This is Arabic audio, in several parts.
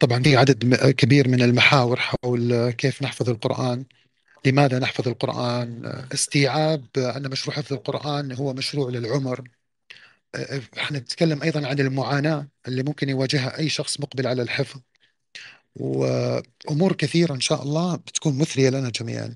طبعا في عدد كبير من المحاور حول كيف نحفظ القرآن لماذا نحفظ القرآن استيعاب أن مشروع حفظ القرآن هو مشروع للعمر آه، احنا نتكلم أيضا عن المعاناة اللي ممكن يواجهها أي شخص مقبل على الحفظ وأمور كثيرة إن شاء الله بتكون مثرية لنا جميعا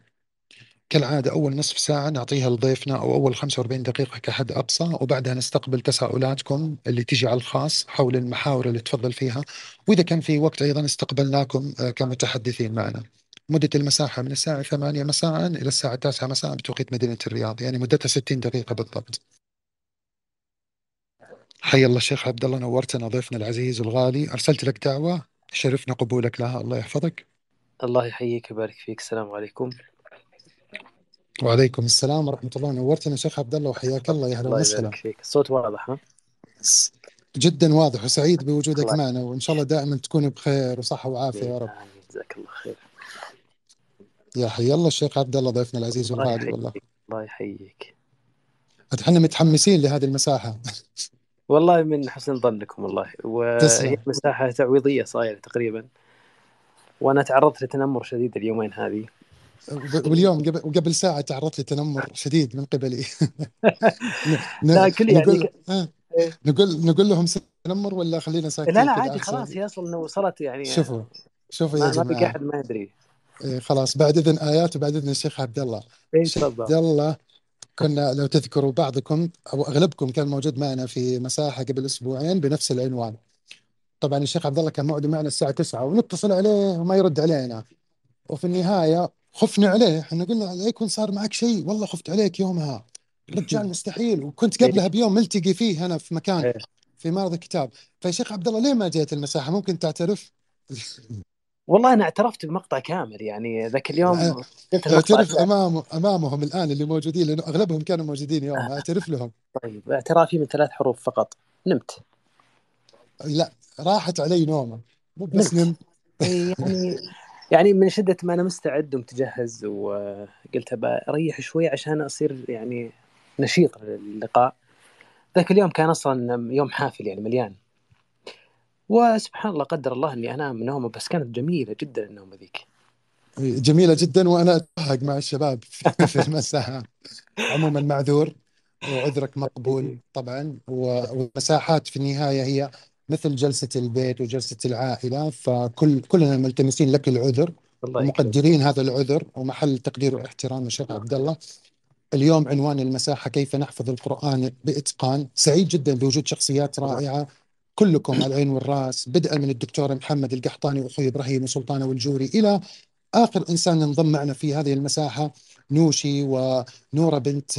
كالعادة أول نصف ساعة نعطيها لضيفنا أو أول 45 دقيقة كحد أقصى وبعدها نستقبل تساؤلاتكم اللي تجي على الخاص حول المحاور اللي تفضل فيها وإذا كان في وقت أيضا استقبلناكم آه، كمتحدثين معنا مدة المساحة من الساعة 8 مساء إلى الساعة 9 مساء بتوقيت مدينة الرياض يعني مدتها 60 دقيقة بالضبط حي الله الشيخ عبد الله نورتنا ضيفنا العزيز الغالي أرسلت لك دعوة شرفنا قبولك لها الله يحفظك الله يحييك ويبارك فيك السلام عليكم وعليكم السلام ورحمة الله نورتنا شيخ عبد الله وحياك الله يا أهلا وسهلا الله فيك الصوت واضح ها؟ جدا واضح وسعيد بوجودك معنا وإن شاء الله دائما تكون بخير وصحة وعافية يا رب جزاك الله خير يا حي الله الشيخ عبد الله ضيفنا العزيز والغالي والله الله يحييك احنا متحمسين لهذه المساحة والله من حسن ظنكم والله وهي مساحة تعويضية صايرة تقريبا وأنا تعرضت لتنمر شديد اليومين هذه واليوم قبل وقبل ساعه تعرضت لتنمر شديد من قبلي لا كل يعني نقول... آه. نقول نقول لهم تنمر ولا خلينا ساكتين لا لا عادي خلاص هي اصلا انه وصلت يعني شوفوا شوفوا يا جماعه ما في احد ما يدري إيه خلاص بعد اذن ايات وبعد اذن الشيخ عبد الله الشيخ إيه، عبد الله كنا لو تذكروا بعضكم او اغلبكم كان موجود معنا في مساحه قبل اسبوعين بنفس العنوان طبعا الشيخ عبد الله كان موعده معنا الساعه 9 ونتصل عليه وما يرد علينا وفي النهايه خفنا عليه احنا قلنا لا يكون صار معك شيء والله خفت عليك يومها رجال مستحيل وكنت قبلها إيه. بيوم ملتقي فيه انا في مكان إيه. في معرض الكتاب فيا شيخ عبد الله ليه ما جيت المساحه ممكن تعترف؟ والله انا اعترفت بمقطع كامل يعني ذاك اليوم اعترف امامه امامهم الان اللي موجودين لانه اغلبهم كانوا موجودين يوم آه. اعترف لهم طيب اعترافي من ثلاث حروف فقط نمت لا راحت علي نومه مو بس نمت, نمت. إيه، يعني يعني من شده ما انا مستعد ومتجهز وقلت أريح شوي عشان اصير يعني نشيط للقاء ذاك اليوم كان اصلا يوم حافل يعني مليان وسبحان الله قدر الله اني انام نومه بس كانت جميله جدا النومه ذيك جميله جدا وانا اتوهق مع الشباب في المساحه عموما معذور وعذرك مقبول طبعا والمساحات في النهايه هي مثل جلسة البيت وجلسة العائلة فكل كلنا ملتمسين لك العذر الله ومقدرين هذا العذر ومحل تقدير واحترام الشيخ نعم. عبد الله اليوم عنوان المساحة كيف نحفظ القرآن بإتقان سعيد جدا بوجود شخصيات رائعة كلكم على العين والراس بدءا من الدكتور محمد القحطاني واخوي ابراهيم وسلطانه والجوري الى اخر انسان انضم معنا في هذه المساحه نوشي ونوره بنت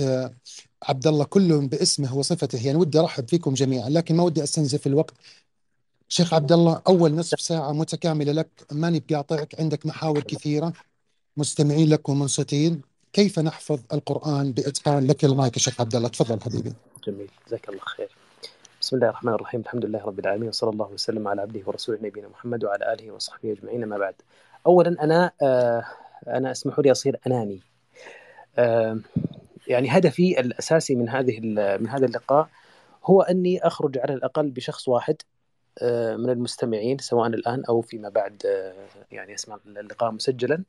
عبد الله كلهم باسمه وصفته يعني ودي ارحب فيكم جميعا لكن ما ودي استنزف الوقت شيخ عبد الله اول نصف ساعه متكامله لك ماني بقاطعك عندك محاور كثيره مستمعين لك ومنصتين كيف نحفظ القران باتقان لك المايك يا شيخ عبد الله تفضل حبيبي جميل جزاك الله خير بسم الله الرحمن الرحيم الحمد لله رب العالمين وصلى الله وسلم على عبده ورسوله نبينا محمد وعلى اله وصحبه اجمعين ما بعد اولا انا آه انا اسمحوا لي اصير اناني آه يعني هدفي الاساسي من هذه من هذا اللقاء هو اني اخرج على الاقل بشخص واحد آه، من المستمعين سواء الآن أو فيما بعد آه، يعني يسمع اللقاء مسجلا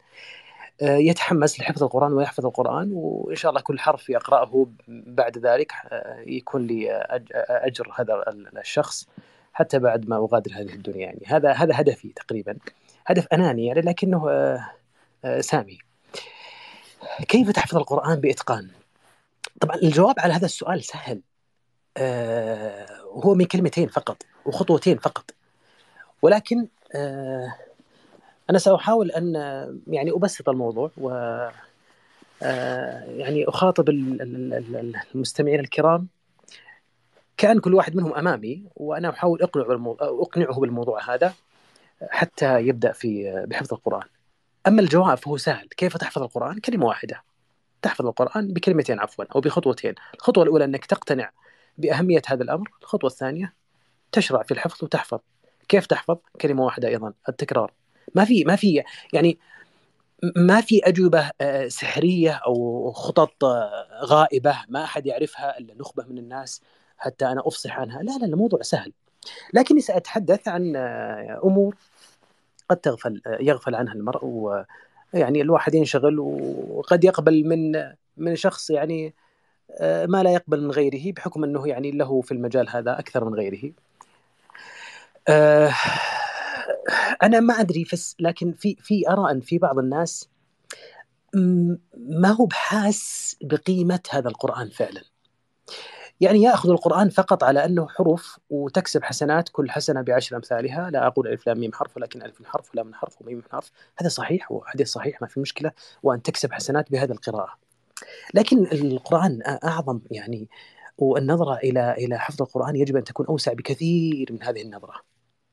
آه، يتحمس لحفظ القرآن ويحفظ القرآن وإن شاء الله كل حرف يقرأه بعد ذلك يكون لي أجر هذا الشخص حتى بعد ما أغادر هذه الدنيا يعني هذا هذا هدفي تقريبا هدف أناني يعني لكنه سامي كيف تحفظ القرآن بإتقان؟ طبعا الجواب على هذا السؤال سهل هو من كلمتين فقط وخطوتين فقط ولكن آه، انا ساحاول ان يعني ابسط الموضوع و آه، يعني اخاطب المستمعين الكرام كان كل واحد منهم امامي وانا احاول اقنعه اقنعه بالموضوع هذا حتى يبدا في آه، بحفظ القران. اما الجواب فهو سهل، كيف تحفظ القران؟ كلمه واحده. تحفظ القران بكلمتين عفوا او بخطوتين، الخطوه الاولى انك تقتنع باهميه هذا الامر، الخطوه الثانيه تشرع في الحفظ وتحفظ كيف تحفظ كلمه واحده ايضا التكرار ما في ما في يعني ما في اجوبه آه، سحريه او خطط آه، غائبه ما احد يعرفها الا نخبه من الناس حتى انا افصح عنها لا لا الموضوع سهل لكني ساتحدث عن آه، امور قد تغفل يغفل عنها المرء ويعني الواحد ينشغل وقد يقبل من من شخص يعني ما لا يقبل من غيره بحكم انه يعني له في المجال هذا اكثر من غيره آه، انا ما ادري فس لكن في في ارى ان في بعض الناس ما هو بحاس بقيمه هذا القران فعلا يعني ياخذ القران فقط على انه حروف وتكسب حسنات كل حسنه بعشر امثالها لا اقول الف لام ميم حرف ولكن الف من حرف ولا من حرف وميم من حرف هذا صحيح وحديث صحيح ما في مشكله وان تكسب حسنات بهذا القراءه لكن القران اعظم يعني والنظره الى الى حفظ القران يجب ان تكون اوسع بكثير من هذه النظره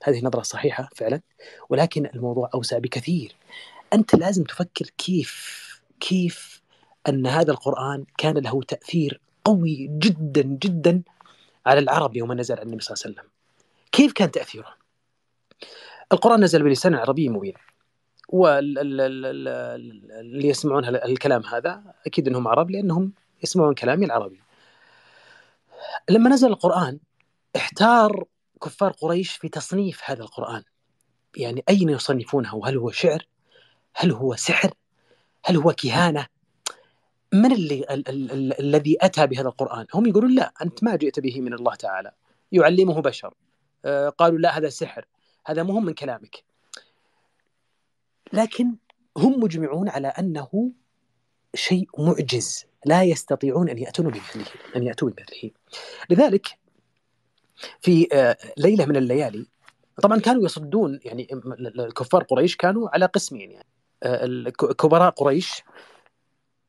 هذه نظرة صحيحة فعلا ولكن الموضوع أوسع بكثير أنت لازم تفكر كيف كيف أن هذا القرآن كان له تأثير قوي جدا جدا على العرب يوم نزل على النبي صلى الله عليه وسلم كيف كان تأثيره؟ القرآن نزل بلسان عربي مبين واللي يسمعون الكلام هذا أكيد أنهم عرب لأنهم يسمعون كلامي العربي لما نزل القرآن احتار كفار قريش في تصنيف هذا القرآن يعني أين يصنفونه هل هو شعر هل هو سحر هل هو كهانة من اللي ال- ال- ال- الذي أتى بهذا القرآن هم يقولون لا أنت ما جئت به من الله تعالى يعلمه بشر آه، قالوا لا هذا سحر هذا مهم من كلامك لكن هم مجمعون على أنه شيء معجز لا يستطيعون أن يأتون بمثله أن يأتوا بمثله لذلك في آه، ليله من الليالي طبعا كانوا يصدون يعني كفار قريش كانوا على قسمين يعني آه، كبراء قريش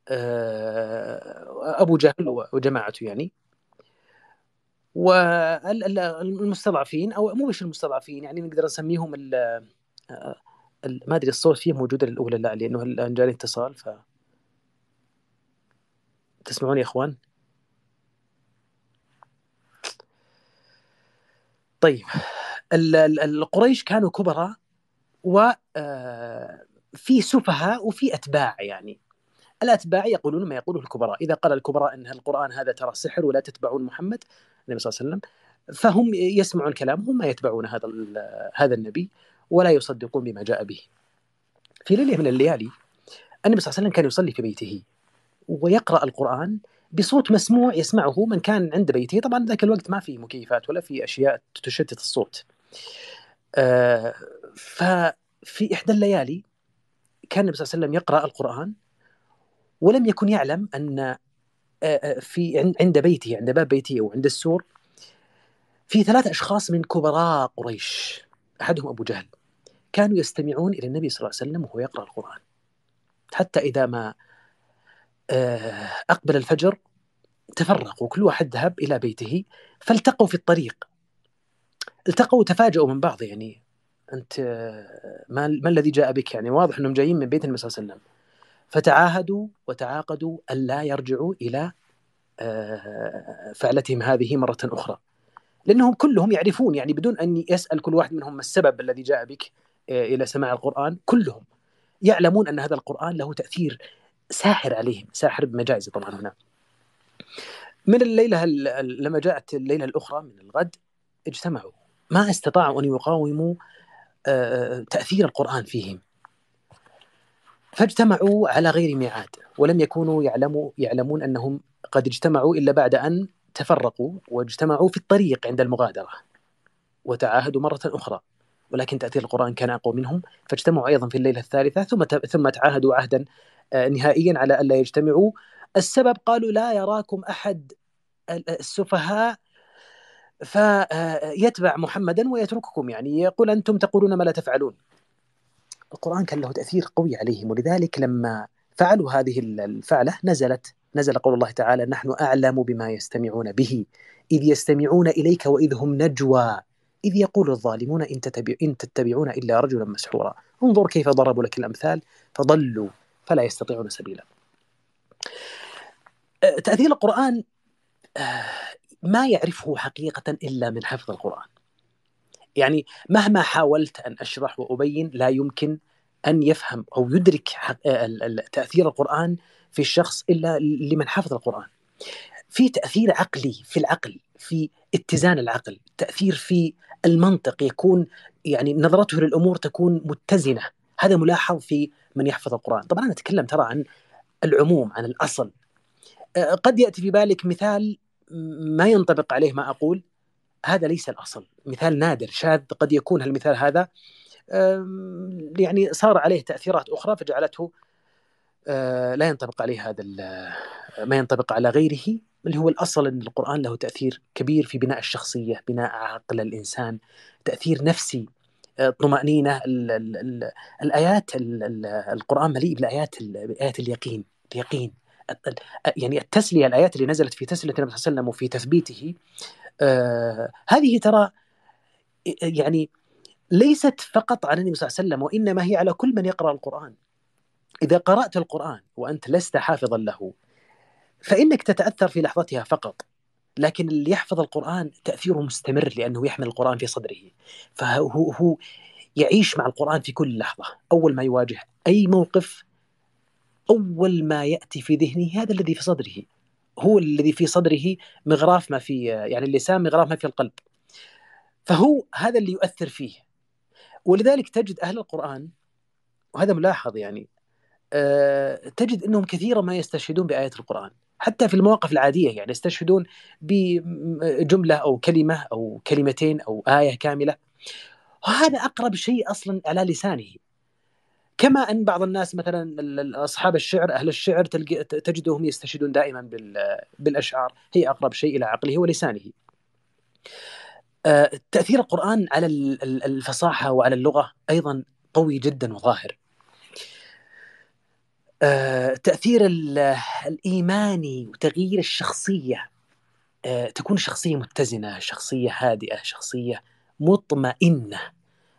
آه، ابو جهل وجماعته يعني والمستضعفين او مو مش المستضعفين يعني نقدر نسميهم ما ادري الصوت فيه موجود الاولى لا لانه الان جاني اتصال ف تسمعوني يا اخوان؟ طيب القريش كانوا كبراء وفي آه، سفهاء وفي اتباع يعني الاتباع يقولون ما يقوله الكبراء اذا قال الكبراء ان القران هذا ترى سحر ولا تتبعون محمد النبي صلى الله عليه وسلم فهم يسمعون كلامهم ما يتبعون هذا هذا النبي ولا يصدقون بما جاء به في ليله من الليالي النبي صلى الله عليه وسلم كان يصلي في بيته ويقرا القران بصوت مسموع يسمعه من كان عند بيته طبعا ذاك الوقت ما في مكيفات ولا في اشياء تشتت الصوت آه، ففي احدى الليالي كان النبي صلى الله عليه وسلم يقرا القران ولم يكن يعلم ان آه، آه، في عند بيته عند باب بيته او عند السور في ثلاث اشخاص من كبراء قريش احدهم ابو جهل كانوا يستمعون الى النبي صلى الله عليه وسلم وهو يقرا القران حتى اذا ما آه، أقبل الفجر تفرقوا كل واحد ذهب إلى بيته فالتقوا في الطريق التقوا وتفاجؤوا من بعض يعني أنت آه، ما, ما الذي جاء بك يعني واضح أنهم جايين من بيت النبي صلى الله عليه وسلم فتعاهدوا وتعاقدوا ألا يرجعوا إلى آه، فعلتهم هذه مرة أخرى لأنهم كلهم يعرفون يعني بدون أن يسأل كل واحد منهم ما السبب الذي جاء بك إلى سماع القرآن كلهم يعلمون أن هذا القرآن له تأثير ساحر عليهم ساحر بمجازي طبعا هنا من الليلة لما جاءت الليلة الأخرى من الغد اجتمعوا ما استطاعوا أن يقاوموا آه، آه، تأثير القرآن فيهم فاجتمعوا على غير ميعاد ولم يكونوا يعلموا يعلمون أنهم قد اجتمعوا إلا بعد أن تفرقوا واجتمعوا في الطريق عند المغادرة وتعاهدوا مرة أخرى ولكن تأثير القرآن كان أقوى منهم فاجتمعوا أيضا في الليلة الثالثة ثم ثم تعاهدوا عهدا آه، نهائيا على ألا يجتمعوا السبب قالوا لا يراكم أحد السفهاء فيتبع محمدا ويترككم يعني يقول أنتم تقولون ما لا تفعلون القرآن كان له تأثير قوي عليهم ولذلك لما فعلوا هذه الفعلة نزلت نزل قول الله تعالى نحن أعلم بما يستمعون به إذ يستمعون إليك وإذ هم نجوى إذ يقول الظالمون إن, إن تتبعون إلا رجلا مسحورا انظر كيف ضربوا لك الأمثال فضلوا فلا يستطيعون سبيلا أه، تأثير القرآن أه، ما يعرفه حقيقة إلا من حفظ القرآن يعني مهما حاولت أن أشرح وأبين لا يمكن أن يفهم أو يدرك أه، تأثير القرآن في الشخص إلا لمن حفظ القرآن في تأثير عقلي في العقل في اتزان العقل تأثير في المنطق يكون يعني نظرته للأمور تكون متزنة هذا ملاحظ في من يحفظ القرآن طبعا أنا أتكلم ترى عن العموم عن الأصل آه، قد يأتي في بالك مثال ما ينطبق عليه ما أقول هذا ليس الأصل مثال نادر شاذ قد يكون المثال هذا يعني صار عليه تأثيرات أخرى فجعلته آه، لا ينطبق عليه هذا آه، ما ينطبق على غيره اللي هو الأصل أن القرآن له تأثير كبير في بناء الشخصية بناء عقل الإنسان تأثير نفسي الطمأنينة الـ الـ الـ الآيات الـ الـ القرآن مليء بالآيات آيات اليقين اليقين يعني التسلية الآيات اللي نزلت في تسلية النبي صلى الله عليه وسلم وفي تثبيته آه هذه ترى آه، يعني ليست فقط على النبي صلى الله عليه وسلم وإنما هي على كل من يقرأ القرآن إذا قرأت القرآن وأنت لست حافظا له فإنك تتأثر في لحظتها فقط لكن اللي يحفظ القرآن تأثيره مستمر لأنه يحمل القرآن في صدره فهو هو يعيش مع القرآن في كل لحظة أول ما يواجه أي موقف أول ما يأتي في ذهنه هذا الذي في صدره هو الذي في صدره مغراف ما في يعني اللسان مغراف ما في القلب فهو هذا اللي يؤثر فيه ولذلك تجد أهل القرآن وهذا ملاحظ يعني آه، تجد انهم كثيرا ما يستشهدون بايات القران حتى في المواقف العاديه يعني يستشهدون بجمله او كلمه او كلمتين او ايه كامله وهذا اقرب شيء اصلا على لسانه كما ان بعض الناس مثلا اصحاب الشعر اهل الشعر تجدهم يستشهدون دائما بالاشعار هي اقرب شيء الى عقله ولسانه آه، تاثير القران على الفصاحه وعلى اللغه ايضا قوي جدا وظاهر التأثير آه، الإيماني وتغيير الشخصية آه، تكون الشخصية متزنة شخصية هادئة شخصية مطمئنة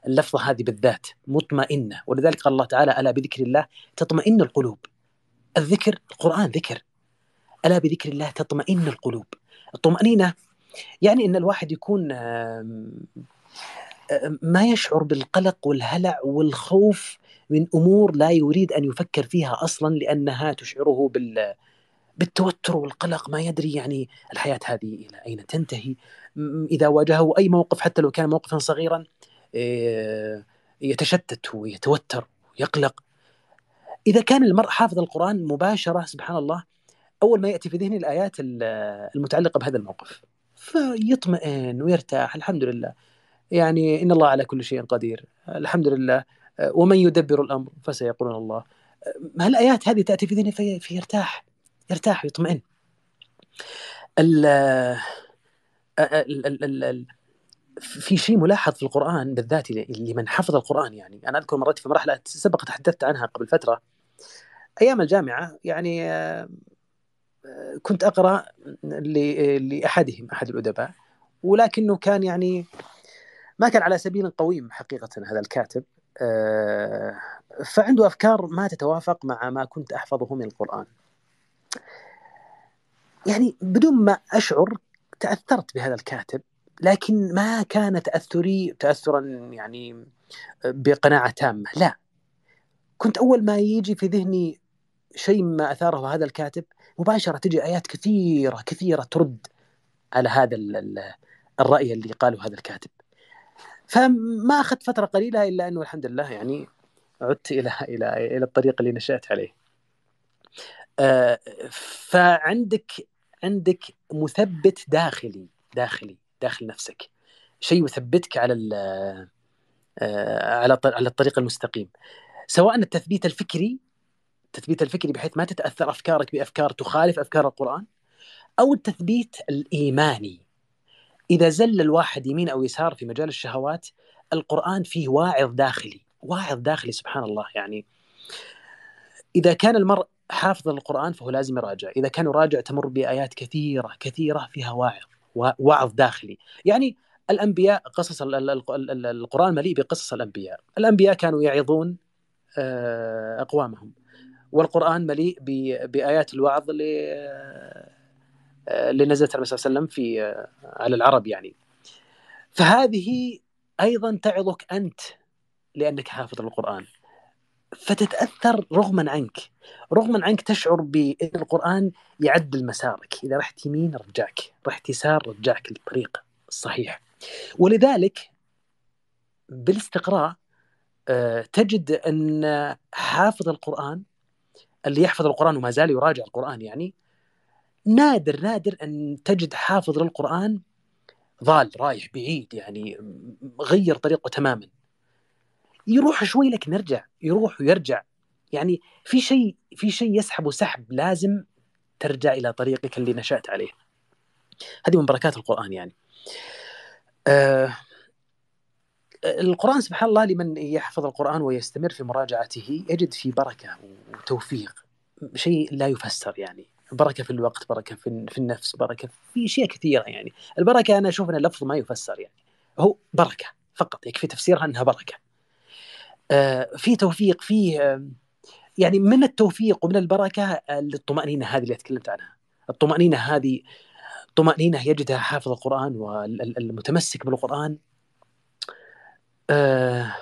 اللفظة هذه بالذات مطمئنة ولذلك قال الله تعالى ألا بذكر الله تطمئن القلوب الذكر القرآن ذكر ألا بذكر الله تطمئن القلوب الطمأنينة يعني أن الواحد يكون ما يشعر بالقلق والهلع والخوف من امور لا يريد ان يفكر فيها اصلا لانها تشعره بال بالتوتر والقلق ما يدري يعني الحياه هذه الى اين تنتهي اذا واجهه اي موقف حتى لو كان موقفا صغيرا آه، يتشتت ويتوتر ويقلق اذا كان المرء حافظ القران مباشره سبحان الله اول ما ياتي في ذهنه الايات المتعلقه بهذا الموقف فيطمئن ويرتاح الحمد لله يعني ان الله على كل شيء قدير الحمد لله ومن يدبر الامر فسيقولون الله هالايات هذه تاتي في ذهني في فيرتاح يرتاح ويطمئن ال في شيء ملاحظ في القران بالذات لمن حفظ القران يعني انا اذكر مرات في مرحله سبق تحدثت عنها قبل فتره ايام الجامعه يعني آه، كنت اقرا لاحدهم احد الادباء ولكنه كان يعني ما كان على سبيل قويم حقيقه هذا الكاتب آه، فعنده افكار ما تتوافق مع ما كنت احفظه من القران يعني بدون ما اشعر تاثرت بهذا الكاتب لكن ما كان تاثري تاثرا يعني بقناعه تامه لا كنت اول ما يجي في ذهني شيء ما اثاره هذا الكاتب مباشره تجي ايات كثيره كثيره ترد على هذا الراي اللي قاله هذا الكاتب فما اخذت فتره قليله الا انه الحمد لله يعني عدت الى الى الى الطريق اللي نشات عليه. آه، فعندك عندك مثبت داخلي داخلي داخل نفسك شيء يثبتك على آه، على على الطريق المستقيم سواء التثبيت الفكري التثبيت الفكري بحيث ما تتاثر افكارك بافكار تخالف افكار القران او التثبيت الايماني اذا زل الواحد يمين او يسار في مجال الشهوات القران فيه واعظ داخلي واعظ داخلي سبحان الله يعني اذا كان المرء حافظ القرآن فهو لازم يراجع اذا كان يراجع تمر بايات كثيره كثيره فيها واعظ وعظ داخلي يعني الانبياء قصص القران مليء بقصص الانبياء الانبياء كانوا يعظون آه، اقوامهم والقران مليء بايات الوعظ اللي آه، نزلت النبي صلى الله عليه وسلم في آه، على العرب يعني فهذه ايضا تعظك انت لانك حافظ القران فتتاثر رغما عنك رغما عنك تشعر بان القران يعدل مسارك اذا رحت يمين رجعك رحت يسار رجعك للطريق الصحيح ولذلك بالاستقراء آه، تجد ان حافظ القران اللي يحفظ القران وما زال يراجع القران يعني نادر نادر ان تجد حافظ للقران ضال رايح بعيد يعني غير طريقه تماما يروح شوي لكن يرجع يروح ويرجع يعني في شيء في شيء يسحبه سحب لازم ترجع الى طريقك اللي نشات عليه هذه من بركات القران يعني آه القرآن سبحان الله لمن يحفظ القرآن ويستمر في مراجعته يجد في بركة وتوفيق شيء لا يفسر يعني بركه في الوقت بركه في, في النفس بركه في اشياء كثيره يعني البركه انا اشوف ان اللفظ ما يفسر يعني هو بركه فقط يكفي يعني تفسيرها انها بركه آه، في توفيق في يعني من التوفيق ومن البركه الطمانينه هذه اللي تكلمت عنها الطمانينه هذه طمانينه يجدها حافظ القران والمتمسك بالقران آه،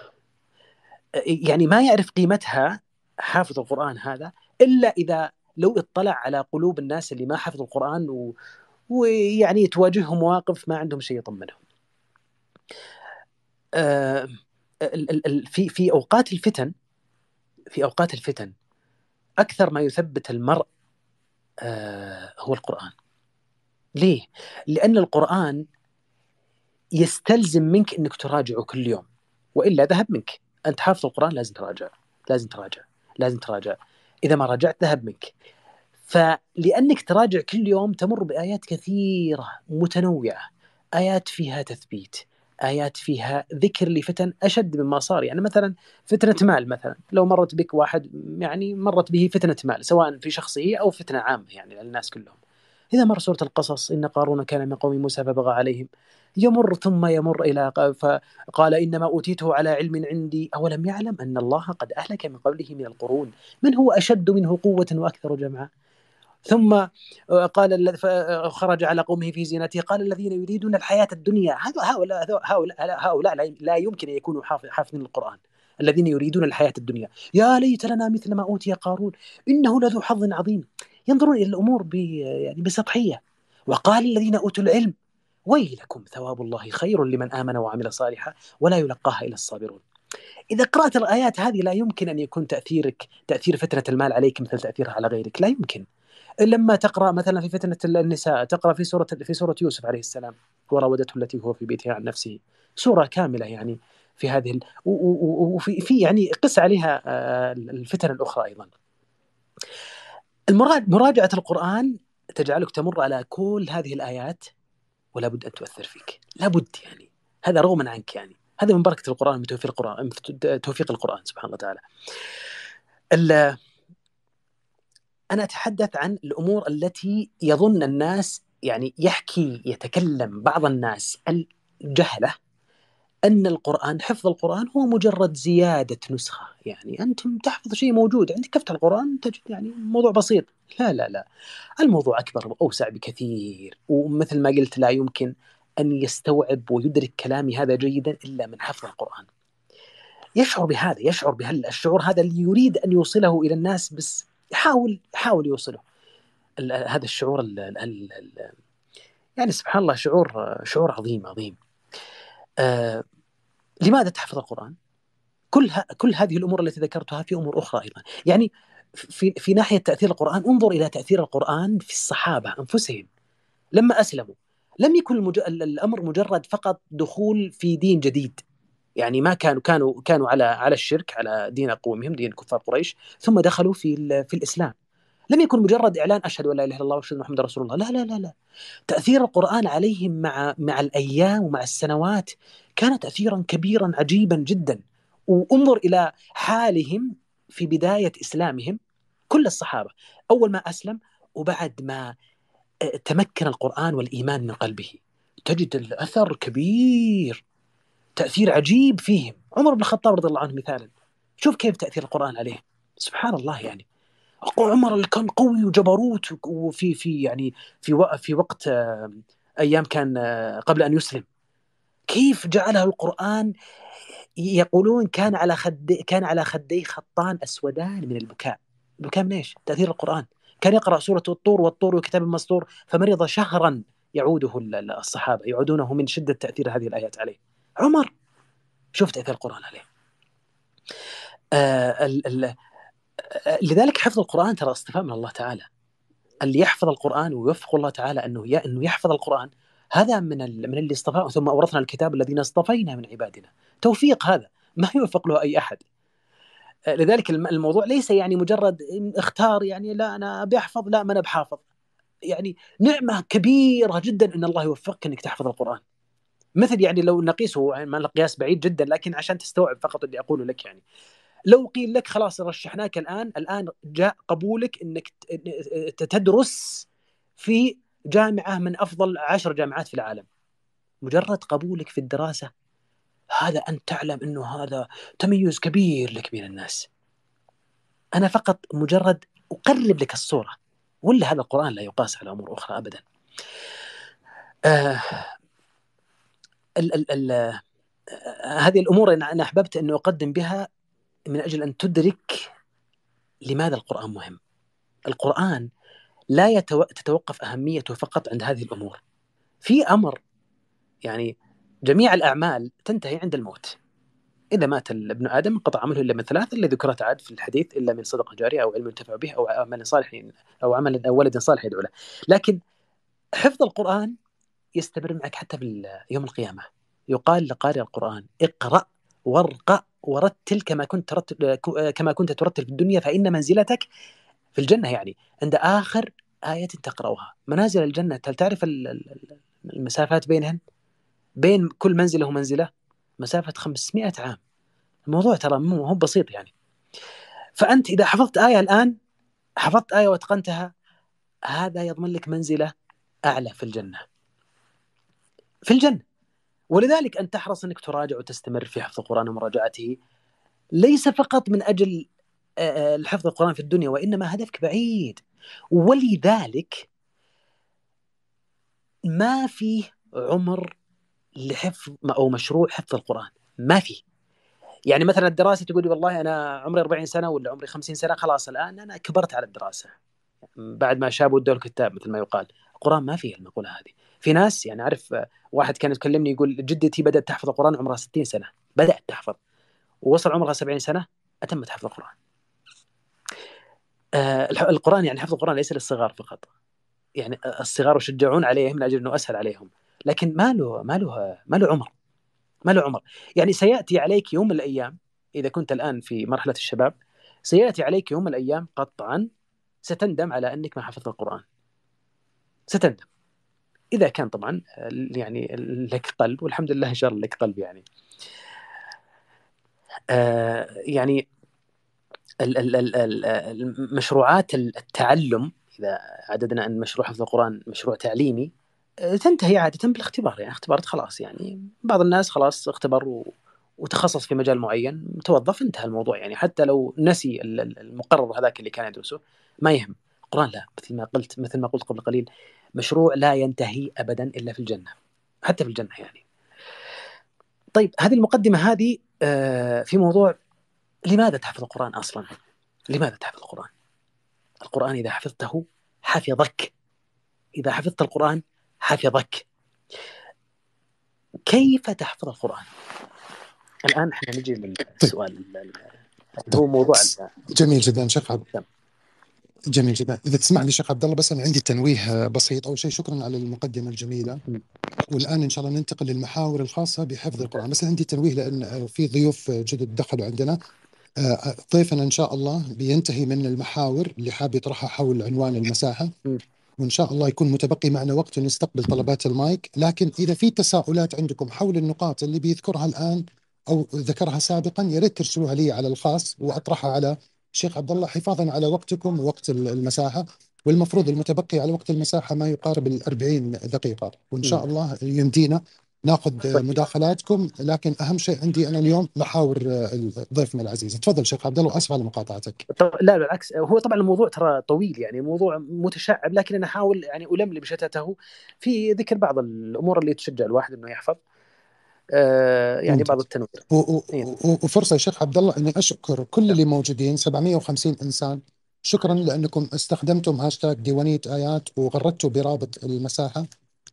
يعني ما يعرف قيمتها حافظ القران هذا الا اذا لو اطلع على قلوب الناس اللي ما حفظوا القرآن و... ويعني تواجههم مواقف ما عندهم شيء يطمنهم آه، في في اوقات الفتن في اوقات الفتن اكثر ما يثبت المرء آه، هو القران ليه لان القران يستلزم منك انك تراجعه كل يوم والا ذهب منك انت حافظ القران لازم تراجع لازم تراجع لازم تراجع اذا ما راجعت ذهب منك فلانك تراجع كل يوم تمر بايات كثيره متنوعه ايات فيها تثبيت ايات فيها ذكر لفتن اشد مما صار يعني مثلا فتنه مال مثلا لو مرت بك واحد يعني مرت به فتنه مال سواء في شخصه او فتنه عامه يعني للناس كلهم اذا مر سوره القصص ان قارون كان من قوم موسى فبغى عليهم يمر ثم يمر إلى فقال إنما أوتيته على علم عندي أولم يعلم أن الله قد أهلك من قبله من القرون من هو أشد منه قوة وأكثر جمعا ثم آه، قال آه، خرج على قومه في زينته قال الذين يريدون الحياة الدنيا هؤلاء هؤلاء هؤلاء لا يمكن أن يكونوا حافظين القرآن الذين يريدون الحياة الدنيا يا ليت لنا مثل ما أوتي قارون إنه لذو حظ عظيم ينظرون إلى الأمور يعني بسطحية وقال الذين أوتوا العلم ويلكم ثواب الله خير لمن آمن وعمل صالحا ولا يلقاها إلا الصابرون إذا قرأت الآيات هذه لا يمكن أن يكون تأثيرك تأثير فتنة المال عليك مثل تأثيرها على غيرك لا يمكن لما تقرأ مثلا في فتنة النساء تقرأ في سورة في سورة يوسف عليه السلام وراودته التي هو في بيتها عن نفسه سورة كاملة يعني في هذه وفي في يعني قس عليها آه، الفتن الأخرى أيضا المراجعة القرآن تجعلك تمر على كل هذه الآيات ولا بد ان تؤثر فيك لا بد يعني هذا رغما عنك يعني هذا من بركه القران من توفيق القران من توفيق القران سبحان الله تعالى انا اتحدث عن الامور التي يظن الناس يعني يحكي يتكلم بعض الناس الجهله ان القران حفظ القران هو مجرد زياده نسخه يعني انت تحفظ شيء موجود عندك تفتح القران تجد يعني موضوع بسيط لا لا لا الموضوع اكبر واوسع بكثير ومثل ما قلت لا يمكن ان يستوعب ويدرك كلامي هذا جيدا الا من حفظ القران يشعر بهذا يشعر بهالشعور هذا اللي يريد ان يوصله الى الناس بس يحاول يحاول يوصله هذا الشعور الـ الـ الـ يعني سبحان الله شعور شعور عظيم عظيم آه، لماذا تحفظ القرآن؟ كل ها كل هذه الامور التي ذكرتها في امور اخرى ايضا، يعني في في ناحيه تاثير القران انظر الى تاثير القران في الصحابه انفسهم لما اسلموا لم يكن المج... الامر مجرد فقط دخول في دين جديد يعني ما كانوا كانوا كانوا على على الشرك على دين قومهم دين كفار قريش ثم دخلوا في في الاسلام لم يكن مجرد اعلان اشهد ان لا اله الا الله واشهد محمد رسول الله لا لا لا لا تاثير القران عليهم مع مع الايام ومع السنوات كان تاثيرا كبيرا عجيبا جدا وانظر الى حالهم في بدايه اسلامهم كل الصحابه اول ما اسلم وبعد ما آه، تمكن القران والايمان من قلبه تجد الاثر كبير تاثير عجيب فيهم عمر بن الخطاب رضي الله عنه مثالا شوف كيف تاثير القران عليه سبحان الله يعني عمر اللي كان قوي وجبروت وفي في يعني في في وقت آه، ايام كان آه، قبل ان يسلم كيف جعله القران يقولون كان على خد كان على خدي خطان اسودان من البكاء البكاء من ايش؟ تاثير القران كان يقرا سوره الطور والطور وكتاب المسطور فمرض شهرا يعوده الصحابه يعودونه من شده تاثير هذه الايات عليه عمر شوف تاثير القران عليه آه ال ال لذلك حفظ القرآن ترى اصطفاء من الله تعالى اللي يحفظ القرآن ويوفق الله تعالى أنه أنه يحفظ القرآن هذا من من اللي اصطفاه ثم أورثنا الكتاب الذين اصطفينا من عبادنا توفيق هذا ما يوفق له أي أحد آه، لذلك الموضوع ليس يعني مجرد اختار يعني لا أنا بحفظ لا ما أنا بحافظ يعني نعمة كبيرة جدا أن الله يوفقك أنك تحفظ القرآن مثل يعني لو نقيسه يعني ما القياس بعيد جدا لكن عشان تستوعب فقط اللي أقوله لك يعني لو قيل لك خلاص رشحناك الان الان جاء قبولك انك تدرس في جامعه من افضل عشر جامعات في العالم مجرد قبولك في الدراسه هذا انت تعلم انه هذا تميز كبير لك بين الناس انا فقط مجرد اقرب لك الصوره ولا هذا القران لا يقاس على امور اخرى ابدا آه ال ال ال آه، هذه الامور انا احببت ان اقدم بها من اجل ان تدرك لماذا القران مهم القران لا يتو... تتوقف اهميته فقط عند هذه الامور في امر يعني جميع الاعمال تنتهي عند الموت اذا مات ابن ادم انقطع عمله الا من ثلاث الذي ذكرت عاد في الحديث الا من صدقه جاريه او علم ينتفع به او عمل صالح او عمل او ولد صالح يدعو له لكن حفظ القران يستمر معك حتى في يوم القيامه يقال لقارئ القران اقرا وارقى ورتل كما كنت ترتل كما كنت ترتل في الدنيا فإن منزلتك في الجنة يعني عند آخر آية تقرأها منازل الجنة هل تعرف المسافات بينهن؟ بين كل منزلة ومنزلة مسافة 500 عام الموضوع ترى مو هو بسيط يعني فأنت إذا حفظت آية الآن حفظت آية واتقنتها هذا يضمن لك منزلة أعلى في الجنة في الجنة ولذلك أن تحرص أنك تراجع وتستمر في حفظ القرآن ومراجعته ليس فقط من أجل آه، آه، حفظ القرآن في الدنيا وإنما هدفك بعيد ولذلك ما في عمر لحفظ أو مشروع حفظ القرآن ما في يعني مثلا الدراسة تقول والله أنا عمري 40 سنة ولا عمري 50 سنة خلاص الآن أنا كبرت على الدراسة بعد ما شابوا الدول الكتاب مثل ما يقال القرآن ما فيه المقولة هذه في ناس يعني اعرف واحد كان يكلمني يقول جدتي بدات تحفظ القران عمرها 60 سنه بدات تحفظ ووصل عمرها 70 سنه اتمت حفظ القران آه القران يعني حفظ القران ليس للصغار فقط يعني الصغار يشجعون عليه من اجل انه اسهل عليهم لكن ما له ما له ما له عمر ما له عمر يعني سياتي عليك يوم من الايام اذا كنت الان في مرحله الشباب سياتي عليك يوم من الايام قطعا ستندم على انك ما حفظت القران ستندم اذا كان طبعا آه، يعني لك قلب والحمد لله ان شاء الله لك قلب يعني آه، يعني المشروعات التعلم اذا عددنا ان مشروع حفظ القران مشروع تعليمي آه، تنتهي عاده بالاختبار يعني اختبرت خلاص يعني بعض الناس خلاص اختبر و... وتخصص في مجال معين توظف انتهى الموضوع يعني حتى لو نسي المقرر هذاك اللي كان يدرسه ما يهم القران لا مثل ما قلت مثل ما قلت قبل قليل مشروع لا ينتهي ابدا الا في الجنه حتى في الجنه يعني طيب هذه المقدمه هذه آه، في موضوع لماذا تحفظ القران اصلا لماذا تحفظ القران القران اذا حفظته حفظك اذا حفظت القران حفظك كيف تحفظ القران الان احنا نجي للسؤال طيب. هو موضوع جميل جدا شفعل جميل جدا اذا تسمعني لي شيخ عبد الله بس انا عندي تنويه بسيط اول شيء شكرا على المقدمه الجميله والان ان شاء الله ننتقل للمحاور الخاصه بحفظ القران بس عندي تنويه لان في ضيوف جدد دخلوا عندنا آه، ضيفنا ان شاء الله بينتهي من المحاور اللي حاب يطرحها حول عنوان المساحه وان شاء الله يكون متبقي معنا وقت نستقبل طلبات المايك لكن اذا في تساؤلات عندكم حول النقاط اللي بيذكرها الان او ذكرها سابقا يا ريت ترسلوها لي على الخاص واطرحها على شيخ عبد الله حفاظا على وقتكم ووقت المساحه والمفروض المتبقي على وقت المساحه ما يقارب ال 40 دقيقه وان شاء الله يمدينا ناخذ طيب. مداخلاتكم لكن اهم شيء عندي انا اليوم محاور آه، ضيفنا العزيز تفضل شيخ عبد الله اسف على مقاطعتك لا بالعكس هو طبعا الموضوع ترى طويل يعني موضوع متشعب لكن انا احاول يعني الملم بشتاته في ذكر بعض الامور اللي تشجع الواحد انه يحفظ آه، يعني بعض التنوير إيه. وفرصه يا شيخ عبد الله اني اشكر كل نعم. اللي موجودين 750 انسان شكرا لانكم استخدمتم هاشتاج ديوانيه ايات وغردتوا برابط المساحه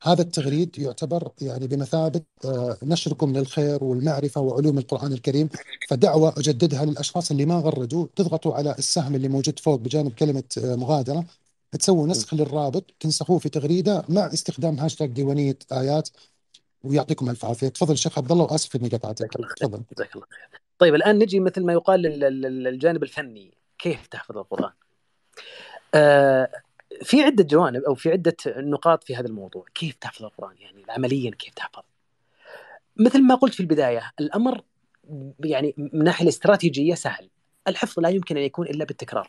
هذا التغريد يعتبر يعني بمثابه آه، نشركم للخير والمعرفه وعلوم القران الكريم فدعوه اجددها للاشخاص اللي ما غردوا تضغطوا على السهم اللي موجود فوق بجانب كلمه آه، مغادره تسووا نسخ نعم. للرابط تنسخوه في تغريده مع استخدام هاشتاج ديوانيه ايات ويعطيكم الف عافيه تفضل شيخ عبد الله واسف اني قطعتك تفضل جزاك الله خير طيب الان نجي مثل ما يقال للجانب الفني كيف تحفظ القران؟ آه في عده جوانب او في عده نقاط في هذا الموضوع، كيف تحفظ القران؟ يعني عمليا كيف تحفظ؟ مثل ما قلت في البدايه الامر يعني من الناحيه الاستراتيجيه سهل، الحفظ لا يمكن ان يكون الا بالتكرار.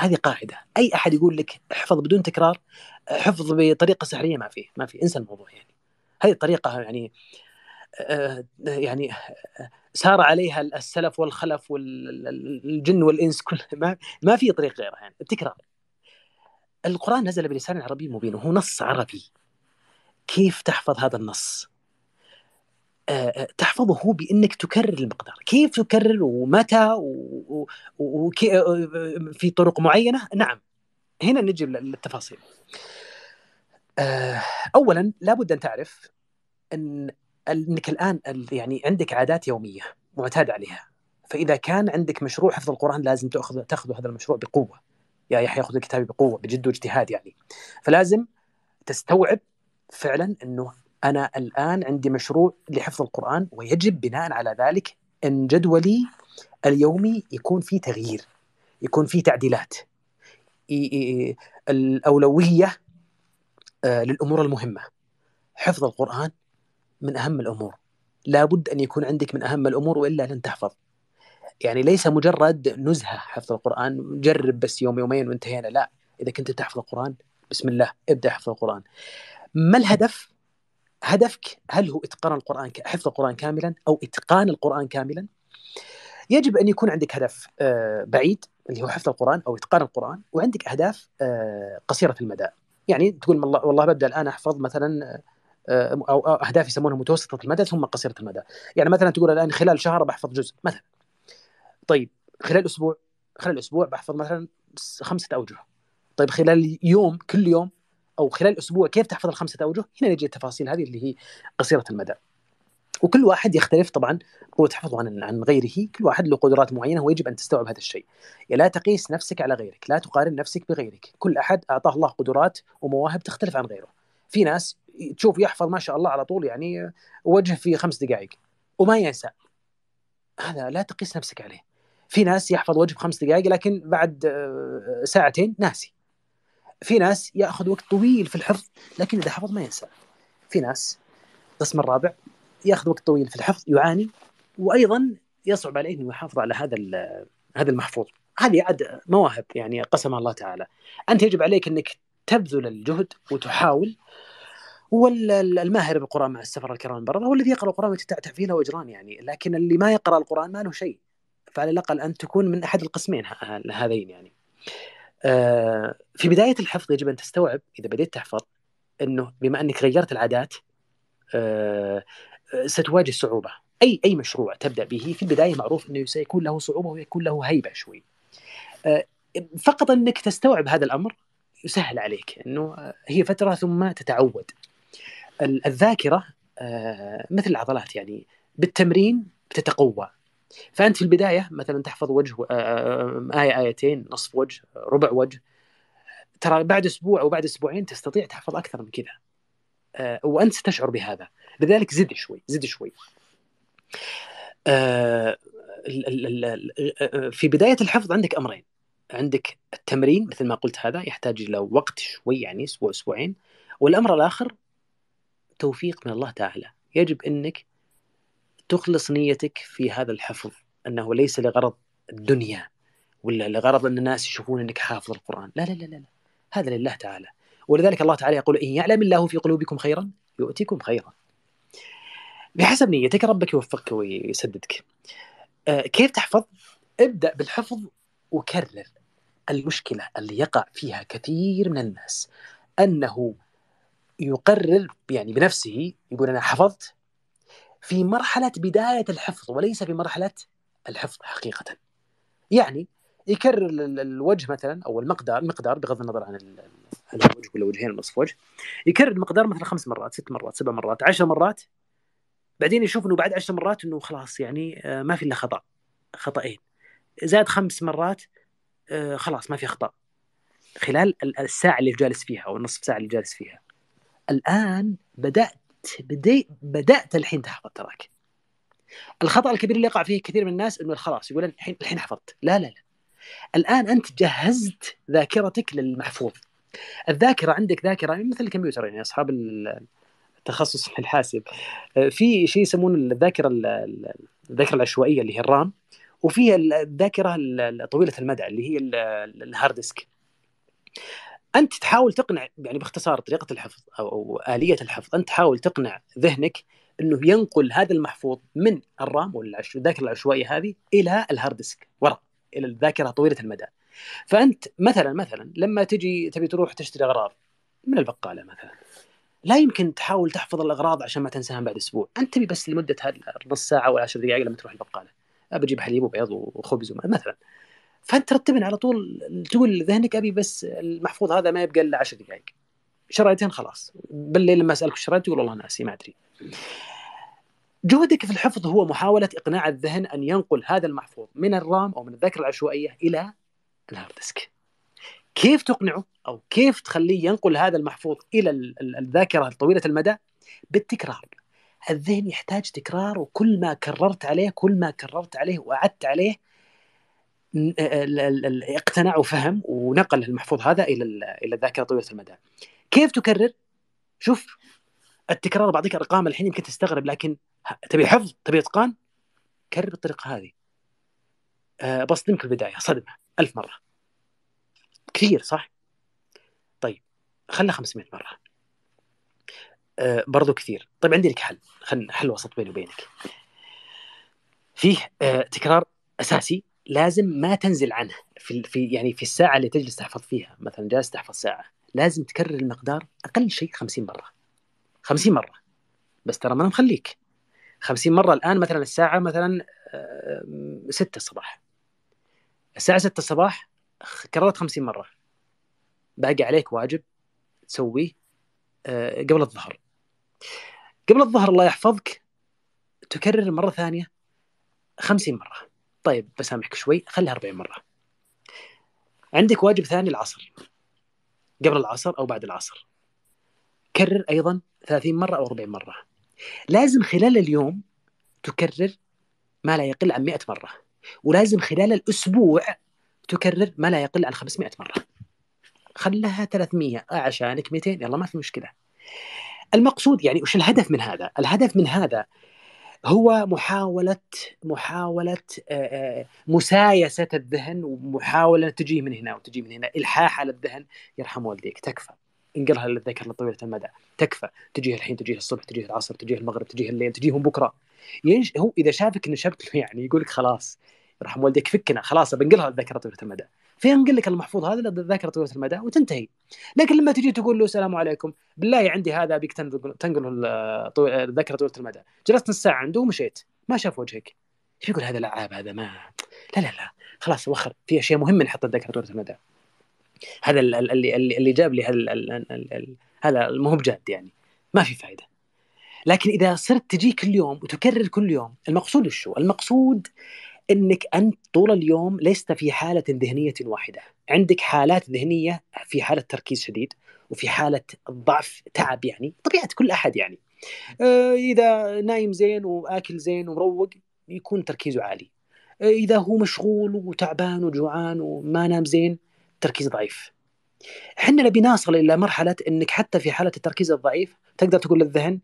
هذه قاعده، اي احد يقول لك احفظ بدون تكرار حفظ بطريقه سحريه ما فيه، ما في انسى الموضوع يعني. هذه الطريقه يعني آه، آه، يعني سار عليها السلف والخلف والجن والانس كل ما ما في طريق غيرها يعني التكرار القران نزل بلسان عربي مبين وهو نص عربي كيف تحفظ هذا النص آه، تحفظه بانك تكرر المقدار كيف تكرر ومتى وفي طرق معينه نعم هنا نجي للتفاصيل آه، اولا لابد ان تعرف ان انك الان يعني عندك عادات يوميه معتاد عليها فاذا كان عندك مشروع حفظ القران لازم تاخذ تاخذ هذا المشروع بقوه يا يحيى خذ الكتاب بقوه بجد واجتهاد يعني فلازم تستوعب فعلا انه انا الان عندي مشروع لحفظ القران ويجب بناء على ذلك ان جدولي اليومي يكون فيه تغيير يكون فيه تعديلات الاولويه آه، للأمور المهمة حفظ القرآن من أهم الأمور لابد أن يكون عندك من أهم الأمور وإلا لن تحفظ يعني ليس مجرد نزهة حفظ القرآن جرب بس يوم يومين وانتهينا لا إذا كنت تحفظ القرآن بسم الله ابدأ حفظ القرآن ما الهدف؟ هدفك هل هو إتقان القرآن حفظ القرآن كاملا أو إتقان القرآن كاملا؟ يجب أن يكون عندك هدف آه، بعيد اللي هو حفظ القرآن أو إتقان القرآن وعندك أهداف آه، قصيرة المدى يعني تقول والله ببدا الان احفظ مثلا آه، او اهداف يسمونها متوسطه المدى ثم قصيره المدى يعني مثلا تقول الان خلال شهر بحفظ جزء مثلا طيب خلال اسبوع خلال اسبوع بحفظ مثلا خمسه اوجه طيب خلال يوم كل يوم او خلال اسبوع كيف تحفظ الخمسه اوجه هنا نجي التفاصيل هذه اللي هي قصيره المدى وكل واحد يختلف طبعا قوه حفظه عن عن غيره كل واحد له قدرات معينه ويجب ان تستوعب هذا الشيء يعني لا تقيس نفسك على غيرك لا تقارن نفسك بغيرك كل احد اعطاه الله قدرات ومواهب تختلف عن غيره في ناس تشوف يحفظ ما شاء الله على طول يعني وجه في خمس دقائق وما ينسى هذا لا تقيس نفسك عليه في ناس يحفظ وجه بخمس دقائق لكن بعد آه، ساعتين ناسي في ناس ياخذ وقت طويل في الحفظ لكن اذا حفظ ما ينسى في ناس القسم الرابع ياخذ وقت طويل في الحفظ يعاني وايضا يصعب عليه انه يحافظ على هذا هذا المحفوظ هذه عاد مواهب يعني قسمها الله تعالى انت يجب عليك انك تبذل الجهد وتحاول والماهر بالقران مع السفر الكرام برا هو الذي يقرا القران فيه تحفيله اجران يعني لكن اللي ما يقرا القران ما له شيء فعلى الاقل ان تكون من احد القسمين هذين يعني آه، في بدايه الحفظ يجب ان تستوعب اذا بديت تحفظ انه بما انك غيرت العادات آه، ستواجه صعوبه اي اي مشروع تبدا به في البدايه معروف انه سيكون له صعوبه ويكون له هيبه شوي آه، فقط انك تستوعب هذا الامر يسهل عليك انه آه، هي فتره ثم تتعود الذاكره آه، مثل العضلات يعني بالتمرين تتقوى فانت في البدايه مثلا تحفظ وجه ايه ايتين نصف وجه ربع وجه ترى بعد اسبوع او بعد اسبوعين تستطيع تحفظ اكثر من كذا وانت ستشعر بهذا لذلك زد شوي زد شوي آه،, آه في بدايه الحفظ عندك امرين عندك التمرين مثل ما قلت هذا يحتاج الى وقت شوي يعني اسبوع اسبوعين والامر الاخر توفيق من الله تعالى يجب انك تخلص نيتك في هذا الحفظ انه ليس لغرض الدنيا ولا لغرض ان الناس يشوفون انك حافظ القران لا لا لا لا, هذا لله تعالى ولذلك الله تعالى يقول ان يعلم الله في قلوبكم خيرا يؤتيكم خيرا بحسب نيتك ربك يوفقك ويسددك آه، كيف تحفظ ابدا بالحفظ وكرر المشكله اللي يقع فيها كثير من الناس انه يقرر يعني بنفسه يقول انا حفظت في مرحله بدايه الحفظ وليس في مرحله الحفظ حقيقه يعني يكرر الوجه مثلا او المقدار المقدار بغض النظر عن الوجه ولا وجهين ونصف وجه يكرر المقدار مثلا خمس مرات ست مرات سبع مرات عشر مرات بعدين يشوف انه بعد عشر مرات انه خلاص يعني آه، ما في الا خطا خطأين زاد خمس مرات آه، خلاص ما في اخطاء خلال الساعه اللي جالس فيها او النصف ساعه اللي جالس فيها الان بدات بدي بدات الحين تحفظ تراك الخطا الكبير اللي يقع فيه كثير من الناس انه خلاص يقول الحين الحين حفظت لا لا لا الان انت جهزت ذاكرتك للمحفوظ الذاكره عندك ذاكره مثل الكمبيوتر يعني اصحاب تخصص في الحاسب آه، في شيء يسمونه الذاكره الذاكره العشوائيه اللي هي الرام وفي الذاكره طويله المدى اللي هي الهارد ديسك انت تحاول تقنع يعني باختصار طريقه الحفظ او اليه الحفظ انت تحاول تقنع ذهنك انه ينقل هذا المحفوظ من الرام والذاكره العشوائيه هذه الى الهارد ديسك ورا الى الذاكره طويله المدى فانت مثلا مثلا لما تجي تبي تروح تشتري اغراض من البقاله مثلا لا يمكن تحاول تحفظ الاغراض عشان ما تنساها بعد اسبوع، انت تبي بس لمده النص ساعه او 10 دقائق لما تروح البقاله. ابي اجيب حليب وبيض وخبز مثلا. فانت رتبن على طول الجول ذهنك ابي بس المحفوظ هذا ما يبقى الا 10 دقائق. شريتين خلاص بالليل لما اسالك شريت تقول والله ناسي ما ادري. جهدك في الحفظ هو محاولة إقناع الذهن أن ينقل هذا المحفوظ من الرام أو من الذاكرة العشوائية إلى الهارد ديسك كيف تقنعه او كيف تخليه ينقل هذا المحفوظ الى الذاكره طويله المدى بالتكرار الذهن يحتاج تكرار وكل ما كررت عليه كل ما كررت عليه واعدت عليه اقتنع وفهم ونقل المحفوظ هذا الى الى الذاكره طويله المدى. كيف تكرر؟ شوف التكرار بعطيك ارقام الحين يمكن تستغرب لكن تبي حفظ تبي اتقان كرر بالطريقه هذه. أه، بصدمك البدايه صدمه ألف مره. كثير صح طيب خلنا 500 مره آه برضو كثير طيب عندي لك حل خلنا حل وسط بيني وبينك فيه آه تكرار اساسي لازم ما تنزل عنه في في يعني في الساعه اللي تجلس تحفظ فيها مثلا جالس تحفظ ساعه لازم تكرر المقدار اقل شيء 50 مره 50 مره بس ترى ما انا مخليك 50 مره الان مثلا الساعه مثلا 6 آه، الصباح الساعه 6 الصباح كررت 50 مره باقي عليك واجب تسويه آه، قبل الظهر قبل الظهر الله يحفظك تكرر مره ثانيه 50 مره طيب بسامحك شوي خليها 40 مره عندك واجب ثاني العصر قبل العصر او بعد العصر كرر ايضا 30 مره او 40 مره لازم خلال اليوم تكرر ما لا يقل عن 100 مره ولازم خلال الاسبوع تكرر ما لا يقل عن 500 مره خلها 300 آه، عشانك 200 يلا ما في مشكله المقصود يعني وش الهدف من هذا الهدف من هذا هو محاولة محاولة آه، آه، مسايسة الذهن ومحاولة تجي من هنا وتجي من هنا إلحاح على الذهن يرحم والديك تكفى انقلها للذكر لطويلة المدى تكفى تجيه الحين تجيه الصبح تجيه العصر تجيه المغرب تجيه الليل تجيهم بكرة ينش... هو إذا شافك نشبت له يعني يقول لك خلاص رحم والديك فكنا خلاص بنقلها الذاكره طويله المدى فينقل لك المحفوظ هذا للذاكره طويله المدى وتنتهي لكن لما تجي تقول له السلام عليكم بالله عندي هذا ابيك تنقل الذاكره طويله المدى جلست نص ساعه عنده ومشيت ما شاف وجهك ايش يقول هذا لعاب هذا ما لا لا لا خلاص وخر في اشياء مهمه نحط الذاكره طويله المدى هذا اللي اللي جاب لي هذا هذا هو بجاد يعني ما في فائده لكن اذا صرت تجي كل يوم وتكرر كل يوم المقصود شو المقصود انك انت طول اليوم لست في حاله ذهنيه واحده، عندك حالات ذهنيه في حاله تركيز شديد وفي حاله ضعف تعب يعني طبيعه كل احد يعني. آه، اذا نايم زين واكل زين ومروق يكون تركيزه عالي. آه، اذا هو مشغول وتعبان وجوعان وما نام زين تركيز ضعيف. احنا نبي نصل الى مرحله انك حتى في حاله التركيز الضعيف تقدر تقول للذهن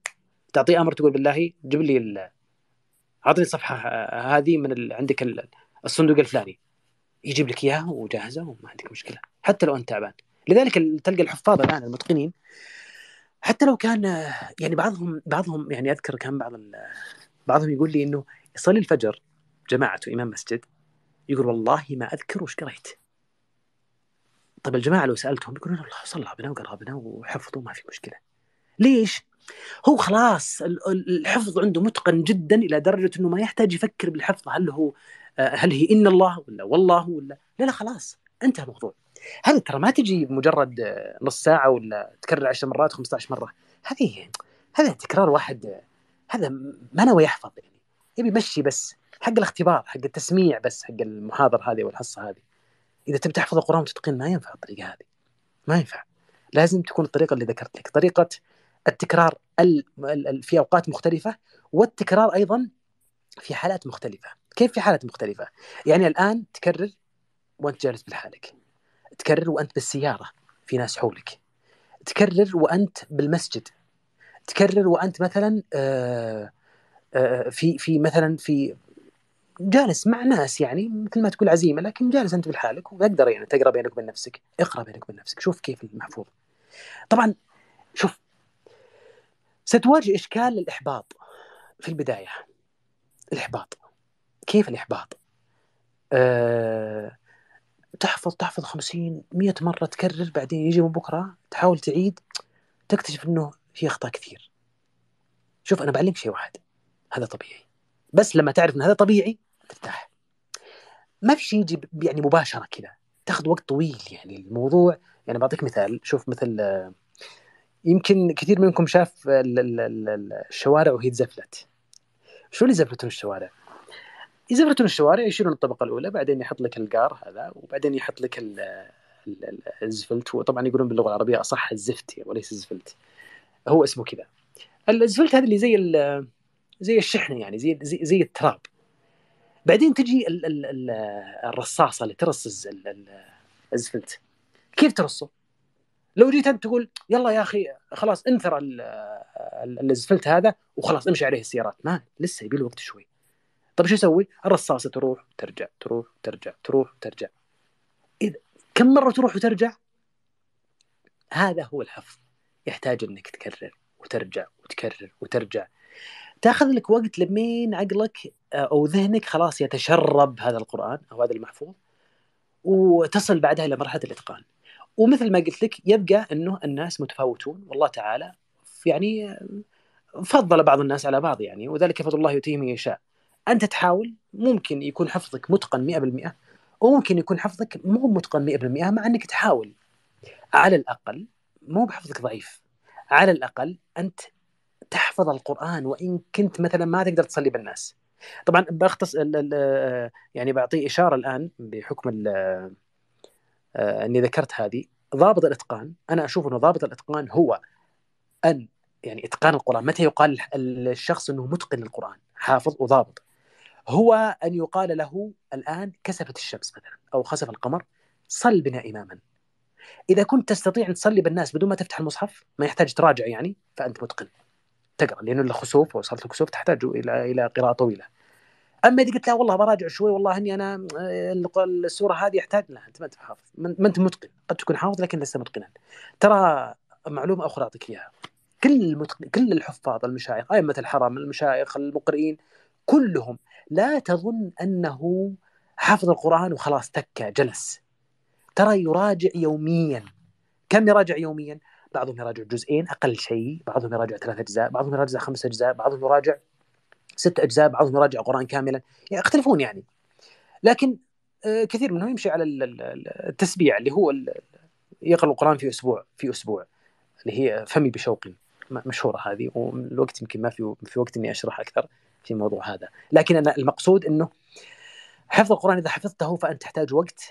تعطيه امر تقول بالله جيب لي اعطني صفحة هذه من ال... عندك ال... الصندوق الفلاني يجيب لك اياها وجاهزه وما عندك مشكله حتى لو انت تعبان لذلك تلقى الحفاظ الان المتقنين حتى لو كان يعني بعضهم بعضهم يعني اذكر كان بعض بعضهم يقول لي انه يصلي الفجر جماعته امام مسجد يقول والله ما اذكر وش قريت طيب الجماعه لو سالتهم يقولون الله صلى بنا وقرا بنا وحفظوا ما في مشكله ليش؟ هو خلاص الحفظ عنده متقن جدا الى درجه انه ما يحتاج يفكر بالحفظ هل هو آه، هل هي ان الله ولا والله ولا لا لا خلاص انتهى الموضوع هذه ترى ما تجي بمجرد آه، نص ساعه ولا تكرر 10 مرات 15 مره هذه هذا تكرار واحد آه، هذا ما نوى يحفظ يعني يبي يمشي بس حق الاختبار حق التسميع بس حق المحاضره هذه والحصه هذه اذا تبي تحفظ القران وتتقين ما ينفع الطريقه هذه ما ينفع لازم تكون الطريقه اللي ذكرت لك طريقه التكرار في اوقات مختلفه والتكرار ايضا في حالات مختلفه كيف في حالات مختلفه يعني الان تكرر وانت جالس بالحالك تكرر وانت بالسياره في ناس حولك تكرر وانت بالمسجد تكرر وانت مثلا آه، آه، في في مثلا في جالس مع ناس يعني مثل ما تقول عزيمه لكن جالس انت بالحالك وتقدر يعني تقرا بينك وبين نفسك اقرا بينك وبين نفسك شوف كيف المحفوظ طبعا شوف ستواجه إشكال الإحباط في البداية الإحباط كيف الإحباط؟ أه تحفظ تحفظ 50 100 مرة تكرر بعدين يجي من بكرة تحاول تعيد تكتشف أنه في أخطاء كثير شوف أنا بعلمك شيء واحد هذا طبيعي بس لما تعرف أن هذا طبيعي ترتاح ما في شيء يجي يعني مباشرة كذا تاخذ وقت طويل يعني الموضوع يعني بعطيك مثال شوف مثل آه، يمكن كثير منكم شاف الشوارع وهي تزفلت شو اللي زفلتون الشوارع؟ يزفلتون الشوارع يشيلون الطبقه الاولى بعدين يحط لك الجار هذا وبعدين يحط لك الزفلت وطبعا يقولون باللغه العربيه اصح الزفت يعني وليس الزفلت هو اسمه كذا الزفلت هذا اللي زي زي الشحنه يعني زي زي, زي التراب بعدين تجي الرصاصه اللي ترص الزفلت كيف ترصه؟ لو جيت انت تقول يلا يا اخي خلاص انثر الزفلت هذا وخلاص امشي عليه السيارات ما لسه يبي له وقت شوي طيب شو اسوي؟ الرصاصه تروح وترجع تروح وترجع تروح وترجع اذا كم مره تروح وترجع؟ هذا هو الحفظ يحتاج انك تكرر وترجع وتكرر وترجع تاخذ لك وقت لمين عقلك آه، او ذهنك خلاص يتشرب هذا القران او هذا المحفوظ وتصل بعدها الى مرحله الاتقان ومثل ما قلت لك يبقى انه الناس متفاوتون والله تعالى يعني فضل بعض الناس على بعض يعني وذلك فضل الله يؤتيه من يشاء انت تحاول ممكن يكون حفظك متقن 100% وممكن يكون حفظك مو متقن 100% مع انك تحاول على الاقل مو بحفظك ضعيف على الاقل انت تحفظ القران وان كنت مثلا ما تقدر تصلي بالناس طبعا بختص يعني بعطيه اشاره الان بحكم آه، اني ذكرت هذه ضابط الاتقان انا اشوف انه ضابط الاتقان هو ان يعني اتقان القران متى يقال الشخص انه متقن القران حافظ وضابط هو ان يقال له الان كسفت الشمس مثلا او خسف القمر صل بنا اماما اذا كنت تستطيع ان تصلي بالناس بدون ما تفتح المصحف ما يحتاج تراجع يعني فانت متقن تقرا لانه الخسوف وصلت الكسوف تحتاج الى الى قراءه طويله اما اذا قلت لا والله براجع شوي والله اني انا آه، السوره هذه احتاج لا انت ما انت حافظ ما انت متقن قد تكون حافظ لكن لست متقنا ترى معلومه اخرى اعطيك اياها كل المتق... كل الحفاظ المشايخ ائمه الحرم المشايخ المقرئين كلهم لا تظن انه حفظ القران وخلاص تكه جلس ترى يراجع يوميا كم يراجع يوميا؟ بعضهم يراجع جزئين اقل شيء، بعضهم يراجع ثلاث اجزاء، بعضهم يراجع خمس اجزاء، بعضهم يراجع ست اجزاء بعضهم يراجع قران كاملا يعني يختلفون يعني لكن آه، كثير منهم يمشي على التسبيع اللي هو يقرا القران في اسبوع في اسبوع اللي هي فمي بشوقي مشهوره هذه والوقت يمكن ما في في وقت اني اشرح اكثر في الموضوع هذا لكن انا المقصود انه حفظ القران اذا حفظته فانت تحتاج وقت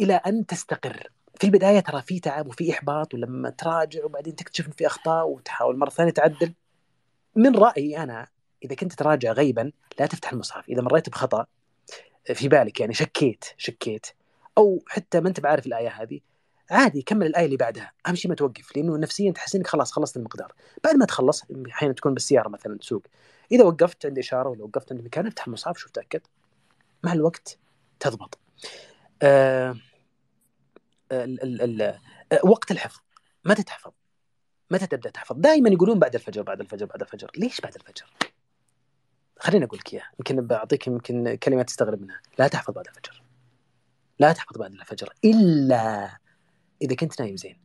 الى ان تستقر في البدايه ترى في تعب وفي احباط ولما تراجع وبعدين تكتشف ان في اخطاء وتحاول مره ثانيه تعدل من رايي انا اذا كنت تراجع غيبا لا تفتح المصحف اذا مريت بخطا في بالك يعني شكيت شكيت او حتى ما انت بعارف الايه هذه عادي كمل الايه اللي بعدها اهم شيء ما توقف لانه نفسيا تحس انك خلاص خلصت المقدار بعد ما تخلص احيانا تكون بالسياره مثلا تسوق اذا وقفت عند اشاره ولا وقفت عند مكان افتح المصحف شوف تاكد مع الوقت تضبط آه،, آه وقت الحفظ متى تحفظ متى تبدا تحفظ دائما يقولون بعد الفجر بعد الفجر بعد الفجر ليش بعد الفجر خليني اقول لك اياها يمكن بعطيك يمكن كلمه تستغرب منها لا تحفظ بعد الفجر لا تحفظ بعد الفجر الا اذا كنت نايم زين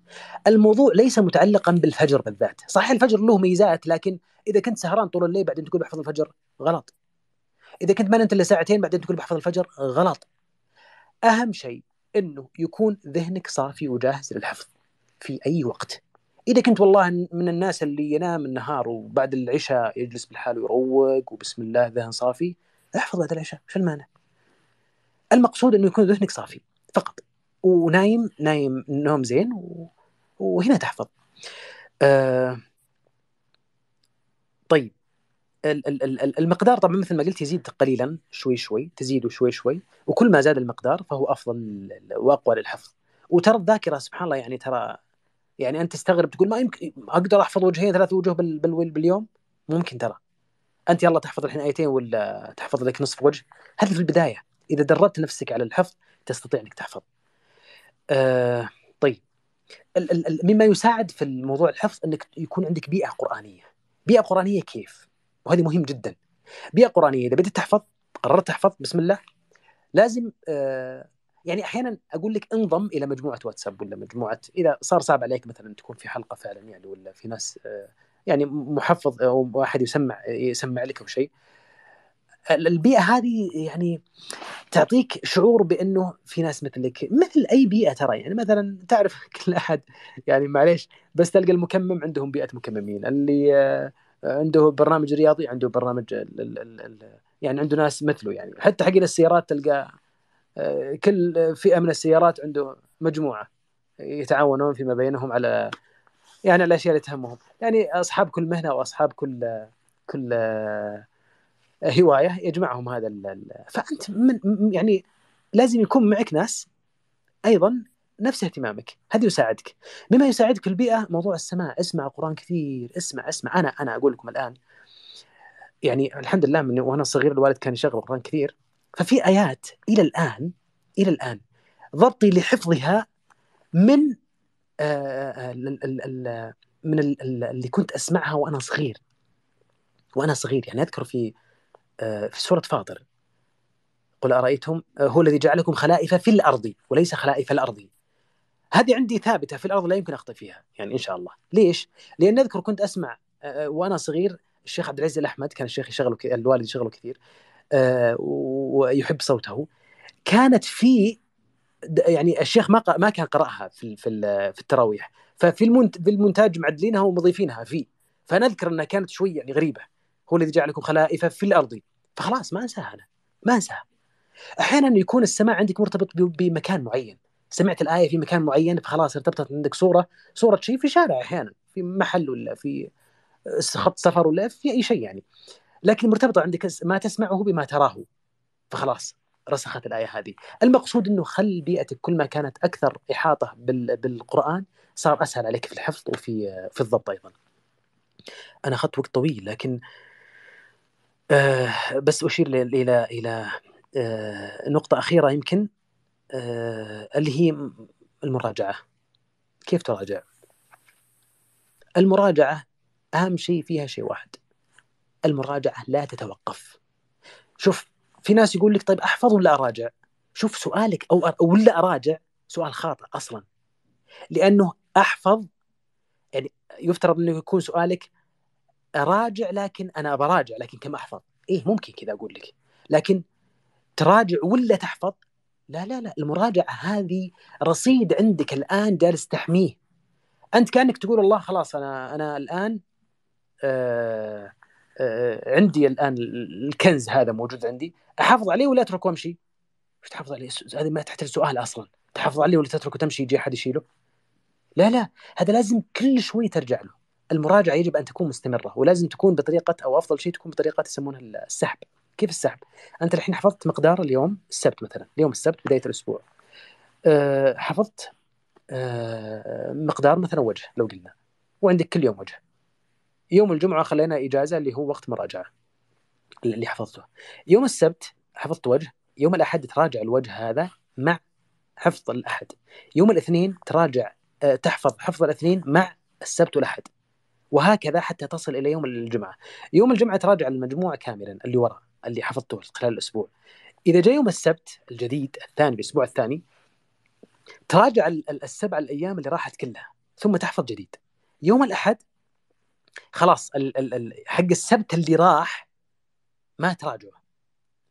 الموضوع ليس متعلقا بالفجر بالذات صحيح الفجر له ميزات لكن اذا كنت سهران طول الليل بعدين تقول بحفظ الفجر غلط اذا كنت ما نمت الا ساعتين بعدين تقول بحفظ الفجر غلط اهم شيء انه يكون ذهنك صافي وجاهز للحفظ في اي وقت اذا كنت والله من الناس اللي ينام النهار وبعد العشاء يجلس بالحال ويروق وبسم الله ذهن صافي احفظ بعد العشاء شو المانع؟ المقصود انه يكون ذهنك صافي فقط ونايم نايم نوم زين و... وهنا تحفظ. آه... طيب المقدار طبعا مثل ما قلت يزيد قليلا شوي شوي تزيده شوي شوي وكل ما زاد المقدار فهو افضل واقوى للحفظ وترى الذاكره سبحان الله يعني ترى يعني انت تستغرب تقول ما يمكن اقدر احفظ وجهين ثلاث وجوه باليوم ممكن ترى انت يلا تحفظ الحين ايتين ولا تحفظ لك نصف وجه هذا في البدايه اذا دربت نفسك على الحفظ تستطيع انك تحفظ آه طيب ال... ال... مما يساعد في الموضوع الحفظ انك يكون عندك بيئه قرانيه بيئه قرانيه كيف وهذه مهم جدا بيئه قرانيه اذا بدأت تحفظ قررت تحفظ بسم الله لازم آه يعني احيانا اقول لك انضم الى مجموعه واتساب ولا مجموعه اذا صار صعب عليك مثلا تكون في حلقه فعلا يعني ولا في ناس آه، يعني محفظ او واحد يسمع يسمع لك او شيء البيئه هذه يعني تعطيك شعور بانه في ناس مثلك مثل اي بيئه ترى يعني مثلا تعرف كل احد يعني معليش بس تلقى المكمم عندهم بيئه مكممين اللي آه، عنده برنامج رياضي عنده برنامج يعني عنده ناس مثله يعني حتى حقين السيارات تلقى كل فئه من السيارات عنده مجموعه يتعاونون فيما بينهم على يعني الاشياء اللي تهمهم يعني اصحاب كل مهنه واصحاب كل كل آه، هوايه يجمعهم هذا فانت من يعني لازم يكون معك ناس ايضا نفس اهتمامك هذا يساعدك مما يساعدك البيئه موضوع السماع اسمع قران كثير اسمع اسمع انا انا اقول لكم الان يعني الحمد لله من وانا صغير الوالد كان يشغل قران كثير ففي ايات الى الان الى الان ضبطي لحفظها من آه، آه، من اللي كنت اسمعها وانا صغير وانا صغير يعني اذكر في آه، في سوره فاطر قل ارايتم هو الذي جعلكم خلائف في الارض وليس خلائف الارض هذه عندي ثابته في الارض لا يمكن فيها يعني ان شاء الله ليش؟ لان اذكر كنت اسمع وانا صغير الشيخ عبد العزيز الاحمد كان الشيخ يشغله الوالد يشغله كثير آه، ويحب صوته كانت في يعني الشيخ ما ما كان قراها في في في التراويح ففي المونتاج معدلينها ومضيفينها فيه فنذكر انها كانت شوي يعني غريبه هو الذي جعلكم خلائف في الارض فخلاص ما انساها انا ما انساها احيانا يكون السماع عندك مرتبط بمكان معين سمعت الايه في مكان معين فخلاص ارتبطت عندك صوره صوره شيء في شارع احيانا في محل ولا في آه، خط سفر ولا في اي شيء يعني لكن مرتبطه عندك ما تسمعه بما تراه فخلاص رسخت الايه هذه المقصود انه خل بيئتك كل ما كانت اكثر احاطه بالقران صار اسهل عليك في الحفظ وفي في الضبط ايضا انا اخذت وقت طويل لكن آه بس اشير الى الى آه نقطه اخيره يمكن آه اللي هي المراجعه كيف تراجع المراجعه اهم شيء فيها شيء واحد المراجعه لا تتوقف شوف في ناس يقول لك طيب احفظ ولا اراجع شوف سؤالك او ولا اراجع سؤال خاطئ اصلا لانه احفظ يعني يفترض انه يكون سؤالك اراجع لكن انا براجع لكن كم احفظ ايه ممكن كذا اقول لك لكن تراجع ولا تحفظ لا لا لا المراجعه هذه رصيد عندك الان جالس تحميه انت كانك تقول الله خلاص انا انا الان آه آه، عندي الان الكنز هذا موجود عندي احافظ عليه ولا اتركه وامشي؟ وش تحافظ عليه؟ هذه ما تحتاج سؤال اصلا تحافظ عليه ولا تتركه تمشي يجي احد يشيله؟ لا لا هذا لازم كل شوي ترجع له المراجعه يجب ان تكون مستمره ولازم تكون بطريقه او افضل شيء تكون بطريقه يسمونها السحب كيف السحب؟ انت الحين حفظت مقدار اليوم السبت مثلا اليوم السبت بدايه الاسبوع آه، حفظت آه، مقدار مثلا وجه لو قلنا وعندك كل يوم وجه يوم الجمعه خلينا اجازه اللي هو وقت مراجعه اللي حفظته يوم السبت حفظت وجه يوم الاحد تراجع الوجه هذا مع حفظ الاحد يوم الاثنين تراجع آه، تحفظ حفظ الاثنين مع السبت والاحد وهكذا حتى تصل الى يوم الجمعه يوم الجمعه تراجع المجموع كاملا اللي وراء اللي حفظته خلال الاسبوع اذا جاء يوم السبت الجديد الثاني الاسبوع الثاني تراجع السبع الايام اللي راحت كلها ثم تحفظ جديد يوم الاحد خلاص ال ال ال حق السبت اللي راح ما تراجعه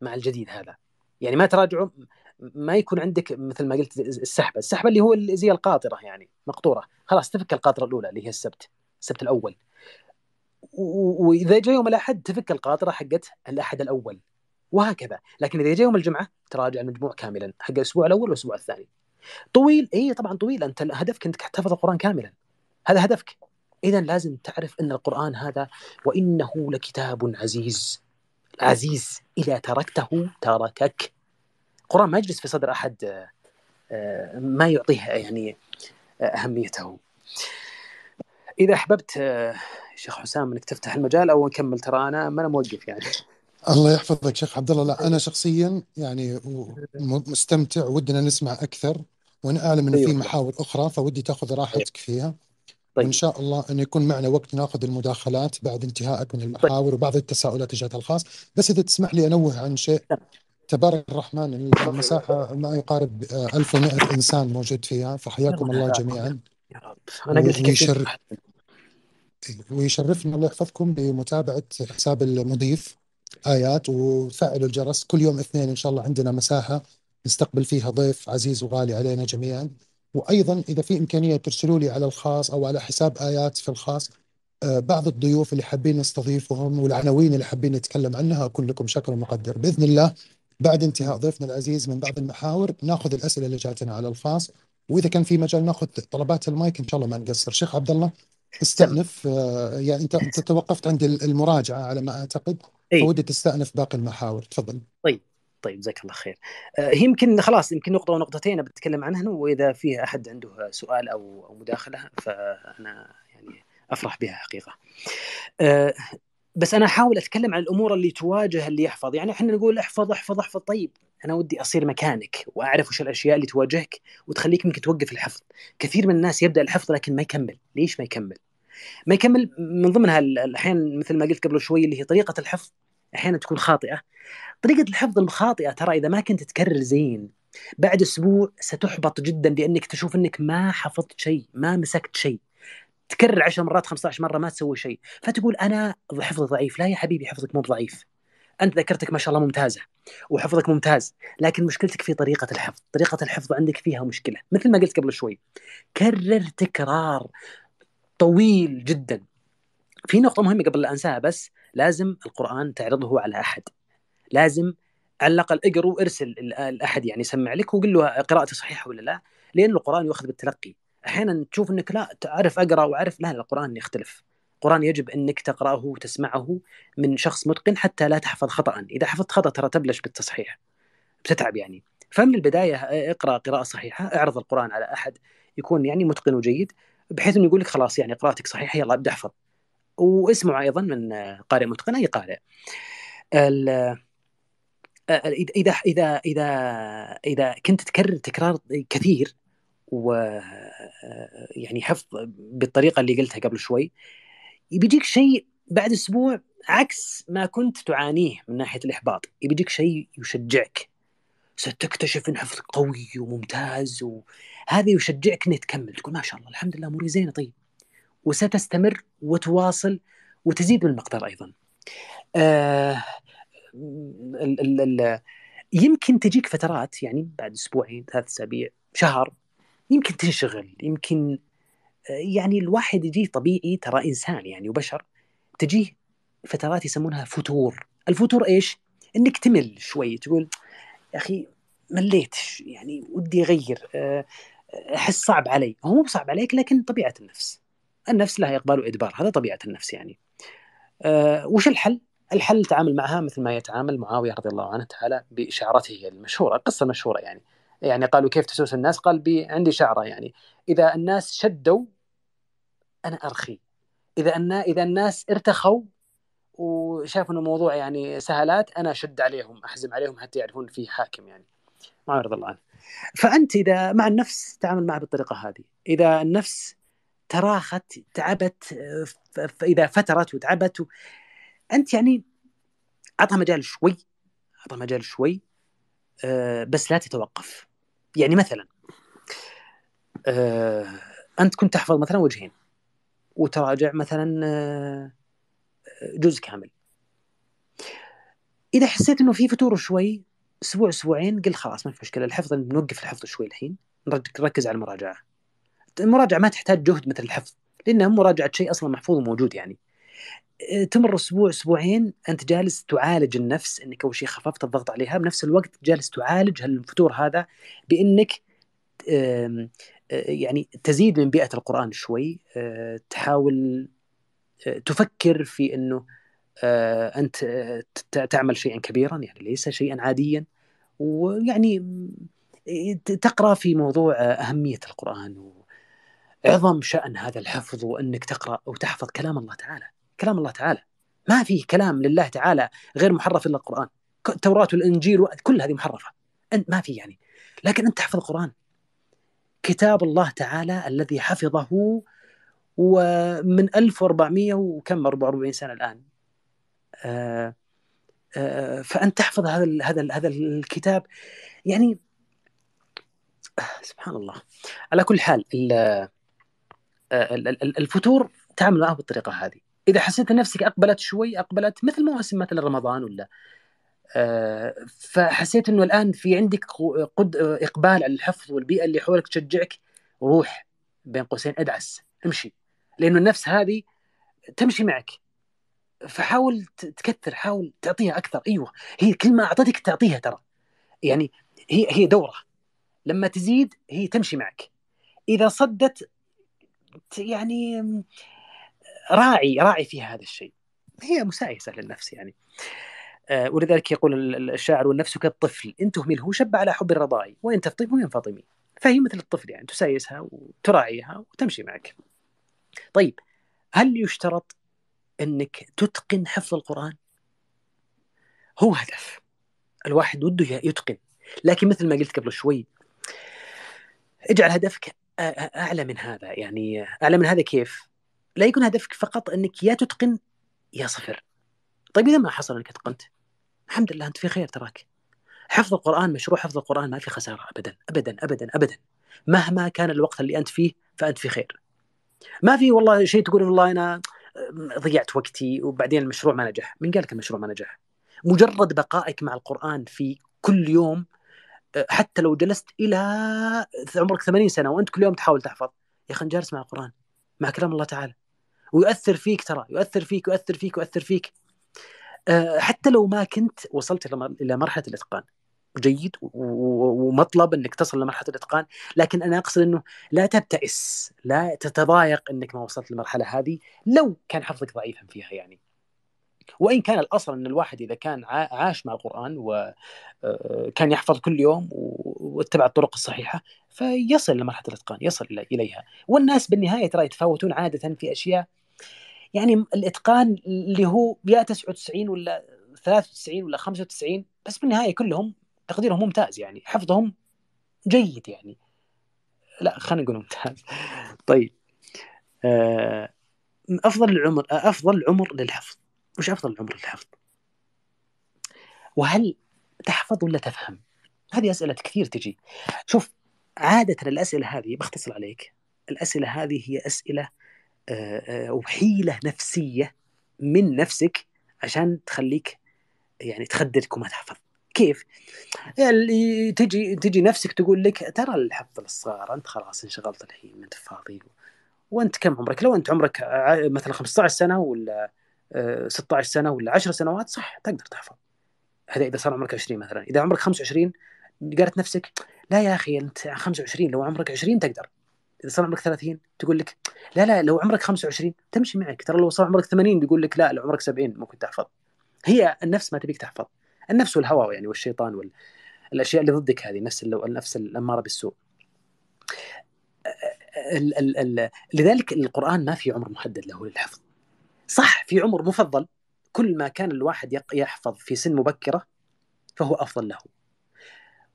مع الجديد هذا يعني ما تراجعه ما يكون عندك مثل ما قلت السحبه، السحبه اللي هو زي القاطره يعني مقطوره، خلاص تفك القاطره الاولى اللي هي السبت، السبت الاول. واذا جاء يوم الاحد تفك القاطره حقت الاحد الاول وهكذا، لكن اذا جاء يوم الجمعه تراجع المجموع كاملا حق الاسبوع الاول والاسبوع الثاني. طويل اي طبعا طويل انت هدفك انك تحتفظ القران كاملا هذا هدفك إذا لازم تعرف أن القرآن هذا وإنه لكتاب عزيز عزيز إذا تركته تركك القرآن ما يجلس في صدر أحد آه، ما يعطيه يعني آه، أهميته إذا أحببت آه، شيخ حسام أنك تفتح المجال أو نكمل ترى أنا ما أنا موقف يعني الله يحفظك شيخ عبد الله لا انا طيب. شخصيا يعني مستمتع ودنا نسمع اكثر وانا اعلم ان أيوة. في محاور اخرى فودي تاخذ راحتك طيب. فيها طيب. ان شاء الله أن يكون معنا وقت ناخذ المداخلات بعد انتهائك من طيب. المحاور طيب. وبعض التساؤلات تجاه الخاص بس إذا تسمح لي أنوه عن شيء طيب. تبارك الرحمن المساحة ما يقارب 1100 إنسان موجود فيها فحياكم الله جميعا يا رب أنا قلت ويشرف... ويشرفنا الله يحفظكم بمتابعة حساب المضيف آيات وفعلوا الجرس كل يوم اثنين إن شاء الله عندنا مساحة نستقبل فيها ضيف عزيز وغالي علينا جميعا وايضا اذا في امكانيه ترسلوا لي على الخاص او على حساب ايات في الخاص آه، بعض الضيوف اللي حابين نستضيفهم والعناوين اللي حابين نتكلم عنها اكون لكم شكر مقدر باذن الله بعد انتهاء ضيفنا العزيز من بعض المحاور ناخذ الاسئله اللي جاتنا على الخاص واذا كان في مجال ناخذ طلبات المايك ان شاء الله ما نقصر شيخ عبد الله استأنف آه، يعني انت انت توقفت عند المراجعه على ما اعتقد إيه. ودي تستأنف باقي المحاور تفضل طيب طيب جزاك الله خير آه، هي يمكن خلاص يمكن نقطه ونقطتين بتكلم عنها واذا في احد عنده سؤال او او مداخله فانا يعني افرح بها حقيقه آه، بس انا احاول اتكلم عن الامور اللي تواجه اللي يحفظ يعني احنا نقول احفظ احفظ احفظ طيب انا ودي اصير مكانك واعرف وش الاشياء اللي تواجهك وتخليك ممكن توقف الحفظ كثير من الناس يبدا الحفظ لكن ما يكمل ليش ما يكمل ما يكمل من ضمنها الاحيان مثل ما قلت قبل شوي اللي هي طريقه الحفظ احيانا تكون خاطئه طريقه الحفظ الخاطئه ترى اذا ما كنت تكرر زين بعد اسبوع ستحبط جدا لانك تشوف انك ما حفظت شيء ما مسكت شيء تكرر 10 مرات 15 مره ما تسوي شيء فتقول انا حفظي ضعيف لا يا حبيبي حفظك مو ضعيف انت ذاكرتك ما شاء الله ممتازه وحفظك ممتاز لكن مشكلتك في طريقه الحفظ طريقه الحفظ عندك فيها مشكله مثل ما قلت قبل شوي كرر تكرار طويل جدا في نقطة مهمة قبل لا أنساها بس لازم القرآن تعرضه على أحد لازم على الأقل اقرأ وارسل الاحد يعني سمع لك وقل له قراءته صحيحة ولا لا لأن القرآن يؤخذ بالتلقي أحيانا تشوف أنك لا تعرف أقرأ وعرف لا القرآن يختلف القرآن يجب أنك تقرأه وتسمعه من شخص متقن حتى لا تحفظ خطأ إذا حفظت خطأ ترى تبلش بالتصحيح بتتعب يعني فمن البداية آه، اقرأ قراءة صحيحة اعرض القرآن على أحد يكون يعني متقن وجيد بحيث انه يقول لك خلاص يعني قراءتك صحيحه يلا ابدا احفظ واسمعوا ايضا من قارئ متقن اي قارئ اذا اذا اذا اذا كنت تكرر تكرار كثير و يعني حفظ بالطريقه اللي قلتها قبل شوي بيجيك شيء بعد اسبوع عكس ما كنت تعانيه من ناحيه الاحباط بيجيك شيء يشجعك ستكتشف ان حفظك قوي وممتاز وهذا يشجعك انك تكمل تقول ما شاء الله الحمد لله اموري زينه طيب وستستمر وتواصل وتزيد من المقدار ايضا. آه ال ال ال يمكن تجيك فترات يعني بعد اسبوعين ثلاث اسابيع شهر يمكن تنشغل يمكن آه، يعني الواحد يجيه طبيعي ترى انسان يعني وبشر تجيه فترات يسمونها فتور الفتور ايش انك تمل شوي تقول يا اخي مليت يعني ودي اغير آه، احس صعب علي هو مو صعب عليك لكن طبيعه النفس النفس لها إقبال وإدبار هذا طبيعة النفس يعني أه وش الحل؟ الحل تعامل معها مثل ما يتعامل معاوية رضي الله عنه تعالى بشعرته المشهورة القصة المشهورة يعني يعني قالوا كيف تسوس الناس قال بي عندي شعرة يعني إذا الناس شدوا أنا أرخي إذا أن إذا الناس ارتخوا وشافوا أن الموضوع يعني سهلات أنا أشد عليهم أحزم عليهم حتى يعرفون في حاكم يعني معاوية رضي الله عنه فأنت إذا مع النفس تعامل معها بالطريقة هذه إذا النفس تراخت تعبت آه، اذا فترت وتعبت و... انت يعني اعطها مجال شوي اعطها مجال شوي أه بس لا تتوقف يعني مثلا أه انت كنت تحفظ مثلا وجهين وتراجع مثلا آه، جزء كامل اذا حسيت انه في فتور شوي اسبوع اسبوعين قل خلاص ما في مشكله الحفظ نوقف الحفظ شوي الحين نركز على المراجعه المراجعه ما تحتاج جهد مثل الحفظ لانها مراجعه شيء اصلا محفوظ وموجود يعني آه، تمر اسبوع اسبوعين انت جالس تعالج النفس انك اول شيء خففت الضغط عليها بنفس الوقت جالس تعالج هالفتور هذا بانك آه، يعني تزيد من بيئه القران شوي آه، تحاول تفكر في انه انت تعمل شيئا كبيرا يعني ليس شيئا عاديا ويعني تقرا في موضوع اهميه القران إيه. عظم شأن هذا الحفظ وأنك تقرأ أو تحفظ كلام الله تعالى كلام الله تعالى ما في كلام لله تعالى غير محرف إلا القرآن التوراة والإنجيل كل هذه محرفة أنت ما في يعني لكن أنت تحفظ القرآن كتاب الله تعالى الذي حفظه ومن 1400 وكم 44 سنة الآن آه، آه، فأنت تحفظ هذا هذا هذا الكتاب يعني آه، سبحان الله على كل حال آه، الفتور تعامل معه بالطريقه هذه اذا حسيت نفسك اقبلت شوي اقبلت مثل مواسم مثلا رمضان ولا آه، فحسيت انه الان في عندك قد اقبال على الحفظ والبيئه اللي حولك تشجعك روح بين قوسين ادعس امشي لانه النفس هذه تمشي معك فحاول تكثر حاول تعطيها اكثر ايوه هي كل ما اعطتك تعطيها ترى يعني هي هي دوره لما تزيد هي تمشي معك اذا صدت يعني راعي راعي في هذا الشيء هي مسايسه للنفس يعني آه، ولذلك يقول الشاعر والنفس كالطفل ان تهمله شب على حب الرضاع وان تفطمه ينفطم فهي مثل الطفل يعني تسايسها وتراعيها وتمشي معك طيب هل يشترط انك تتقن حفظ القران هو هدف الواحد وده يتقن لكن مثل ما قلت قبل شوي اجعل هدفك اعلى من هذا يعني اعلى من هذا كيف؟ لا يكون هدفك فقط انك يا تتقن يا صفر. طيب اذا ما حصل انك اتقنت الحمد لله انت في خير تراك. حفظ القران مشروع حفظ القران ما في خساره ابدا ابدا ابدا ابدا. مهما كان الوقت اللي انت فيه فانت في خير. ما في والله شيء تقول والله انا ضيعت وقتي وبعدين المشروع ما نجح، من قال لك المشروع ما نجح؟ مجرد بقائك مع القران في كل يوم حتى لو جلست الى عمرك 80 سنه وانت كل يوم تحاول تحفظ يا اخي جالس مع القران مع كلام الله تعالى ويؤثر فيك ترى يؤثر فيك يؤثر فيك يؤثر فيك آه، حتى لو ما كنت وصلت الى مرحله الاتقان جيد ومطلب انك تصل لمرحله الاتقان لكن انا اقصد انه لا تبتئس لا تتضايق انك ما وصلت للمرحله هذه لو كان حفظك ضعيفا فيها يعني وان كان الاصل ان الواحد اذا كان عاش مع القران وكان آه، يحفظ كل يوم واتبع الطرق الصحيحه فيصل لمرحله الاتقان يصل اليها والناس بالنهايه ترى يتفاوتون عاده في اشياء يعني الاتقان اللي هو يا 99 ولا 93 ولا 95 بس بالنهايه كلهم تقديرهم ممتاز يعني حفظهم جيد يعني لا خلينا نقول ممتاز طيب آه، افضل العمر افضل العمر للحفظ وش افضل عمر الحفظ؟ وهل تحفظ ولا تفهم؟ هذه اسئله كثير تجي. شوف عاده الاسئله هذه بختصر عليك، الاسئله هذه هي اسئله آه، آه، وحيله نفسيه من نفسك عشان تخليك يعني تخدرك وما تحفظ. كيف؟ يعني تجي تجي نفسك تقول لك ترى الحفظ الصغار انت خلاص انشغلت الحين انت فاضي وانت كم عمرك؟ لو انت عمرك مثلا 15 سنه ولا 16 سنه ولا 10 سنوات صح تقدر تحفظ هذا اذا صار عمرك 20 مثلا اذا عمرك 25 قالت نفسك لا يا اخي انت 25 لو عمرك 20 تقدر اذا صار عمرك 30 تقول لك لا لا لو عمرك 25 تمشي معك ترى لو صار عمرك 80 بيقول لك لا لو عمرك 70 ممكن تحفظ هي النفس ما تبيك تحفظ النفس والهوى يعني والشيطان والاشياء اللي ضدك هذه نفس لو النفس الاماره بالسوء ال... ال... لذلك القران ما في عمر محدد له للحفظ صح في عمر مفضل كل ما كان الواحد يحفظ في سن مبكرة فهو أفضل له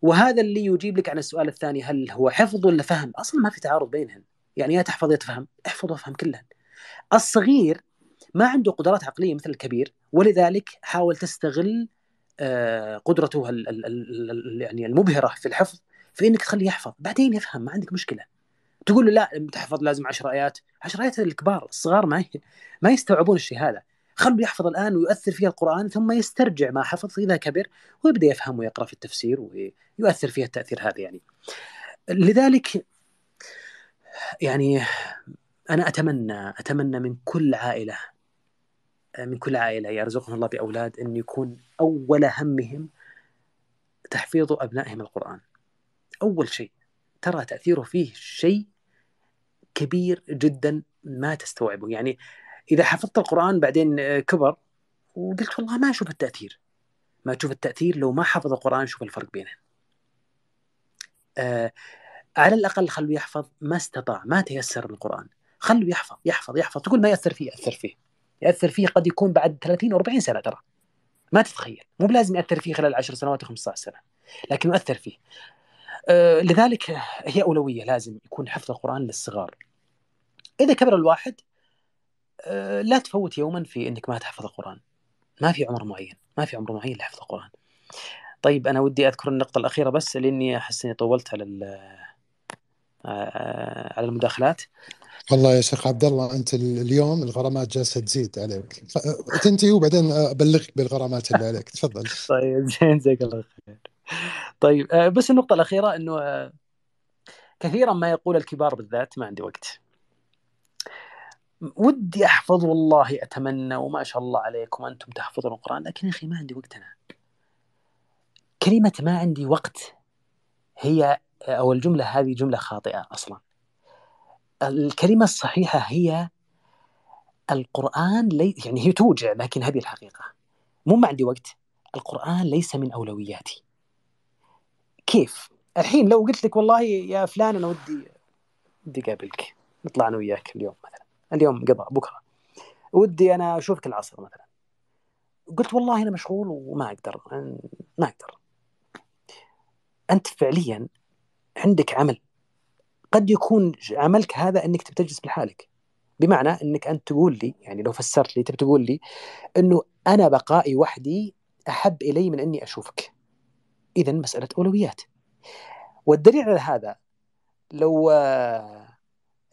وهذا اللي يجيب لك عن السؤال الثاني هل هو حفظ ولا فهم أصلا ما في تعارض بينهن يعني يا تحفظ يا تفهم احفظ وافهم كلهن الصغير ما عنده قدرات عقلية مثل الكبير ولذلك حاول تستغل آه، قدرته يعني المبهرة في الحفظ فإنك تخليه يحفظ بعدين يفهم ما عندك مشكلة تقول له لا تحفظ لازم 10 ايات 10 ايات الكبار الصغار ما ما يستوعبون الشيء هذا خلوا يحفظ الان ويؤثر فيه القران ثم يسترجع ما حفظ اذا كبر ويبدا يفهم ويقرا في التفسير ويؤثر فيه التاثير هذا يعني لذلك يعني انا اتمنى اتمنى من كل عائله من كل عائله يرزقهم الله باولاد ان يكون اول همهم تحفيظ ابنائهم القران اول شيء ترى تاثيره فيه شيء كبير جدا ما تستوعبه يعني اذا حفظت القران بعدين آه، كبر وقلت والله ما اشوف التاثير ما تشوف التاثير لو ما حفظ القران شوف الفرق بينهم آه على الاقل خلوه يحفظ ما استطاع ما تيسر القران خلوه يحفظ يحفظ يحفظ تقول ما ياثر فيه ياثر فيه ياثر فيه قد يكون بعد 30 او 40 سنه ترى ما تتخيل مو بلازم ياثر فيه خلال 10 سنوات و 15 سنه لكن يؤثر فيه آه، لذلك هي أولوية لازم يكون حفظ القرآن للصغار إذا كبر الواحد آه، لا تفوت يوما في أنك ما تحفظ القرآن ما في عمر معين ما في عمر معين لحفظ القرآن طيب أنا ودي أذكر النقطة الأخيرة بس لأني أحس أني طولت على آه، على المداخلات والله يا شيخ عبد الله انت اليوم الغرامات جالسه تزيد عليك تنتهي وبعدين ابلغك بالغرامات اللي عليك تفضل طيب زين جزاك الله خير طيب آه، بس النقطة الأخيرة أنه آه، كثيرا ما يقول الكبار بالذات ما عندي وقت ودي أحفظ والله أتمنى وما شاء الله عليكم أنتم تحفظون القرآن لكن يا أخي ما عندي وقت أنا كلمة ما عندي وقت هي آه، أو الجملة هذه جملة خاطئة أصلا الكلمة الصحيحة هي القرآن لي يعني هي توجع لكن هذه الحقيقة مو ما عندي وقت القرآن ليس من أولوياتي كيف الحين لو قلت لك والله يا فلان انا ودي ودي اقابلك نطلع انا وياك اليوم مثلا اليوم قضاء بكره ودي انا اشوفك العصر مثلا قلت والله انا مشغول وما اقدر ما اقدر انت فعليا عندك عمل قد يكون عملك هذا انك تبي تجلس لحالك بمعنى انك انت تقول لي يعني لو فسرت لي تبي تقول لي انه انا بقائي وحدي احب الي من اني اشوفك اذا مساله اولويات والدليل على هذا لو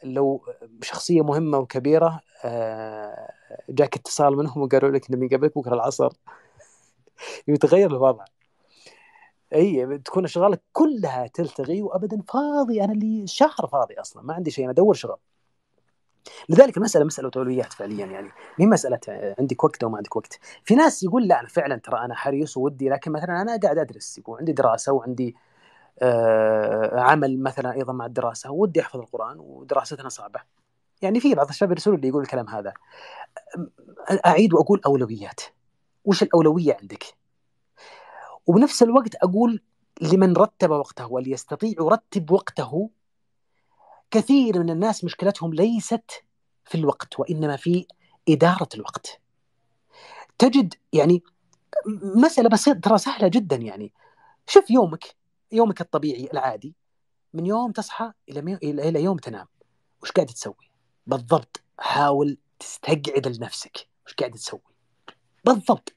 لو شخصيه مهمه وكبيره آه، جاك اتصال منهم وقالوا لك نبي نقابلك بكره العصر يتغير الوضع اي تكون اشغالك كلها تلتغي وابدا فاضي انا اللي شهر فاضي اصلا ما عندي شيء انا ادور شغل لذلك المساله مساله اولويات فعليا يعني مين مساله آه، عندك وقت او ما عندك وقت في ناس يقول لا انا فعلا ترى انا حريص وودي لكن مثلا انا قاعد ادرس يقول عندي دراسه وعندي آه عمل مثلا ايضا مع الدراسه ودي احفظ القران ودراستنا صعبه يعني في بعض الشباب يرسلوا اللي يقول الكلام هذا اعيد واقول اولويات وش الاولويه عندك وبنفس الوقت اقول لمن رتب وقته وليستطيع يرتب وقته كثير من الناس مشكلتهم ليست في الوقت وانما في اداره الوقت تجد يعني مساله بسيطه ترى سهله جدا يعني شوف يومك يومك الطبيعي العادي من يوم تصحى الى الى يوم تنام وش قاعد تسوي بالضبط حاول تستقعد لنفسك وش قاعد تسوي بالضبط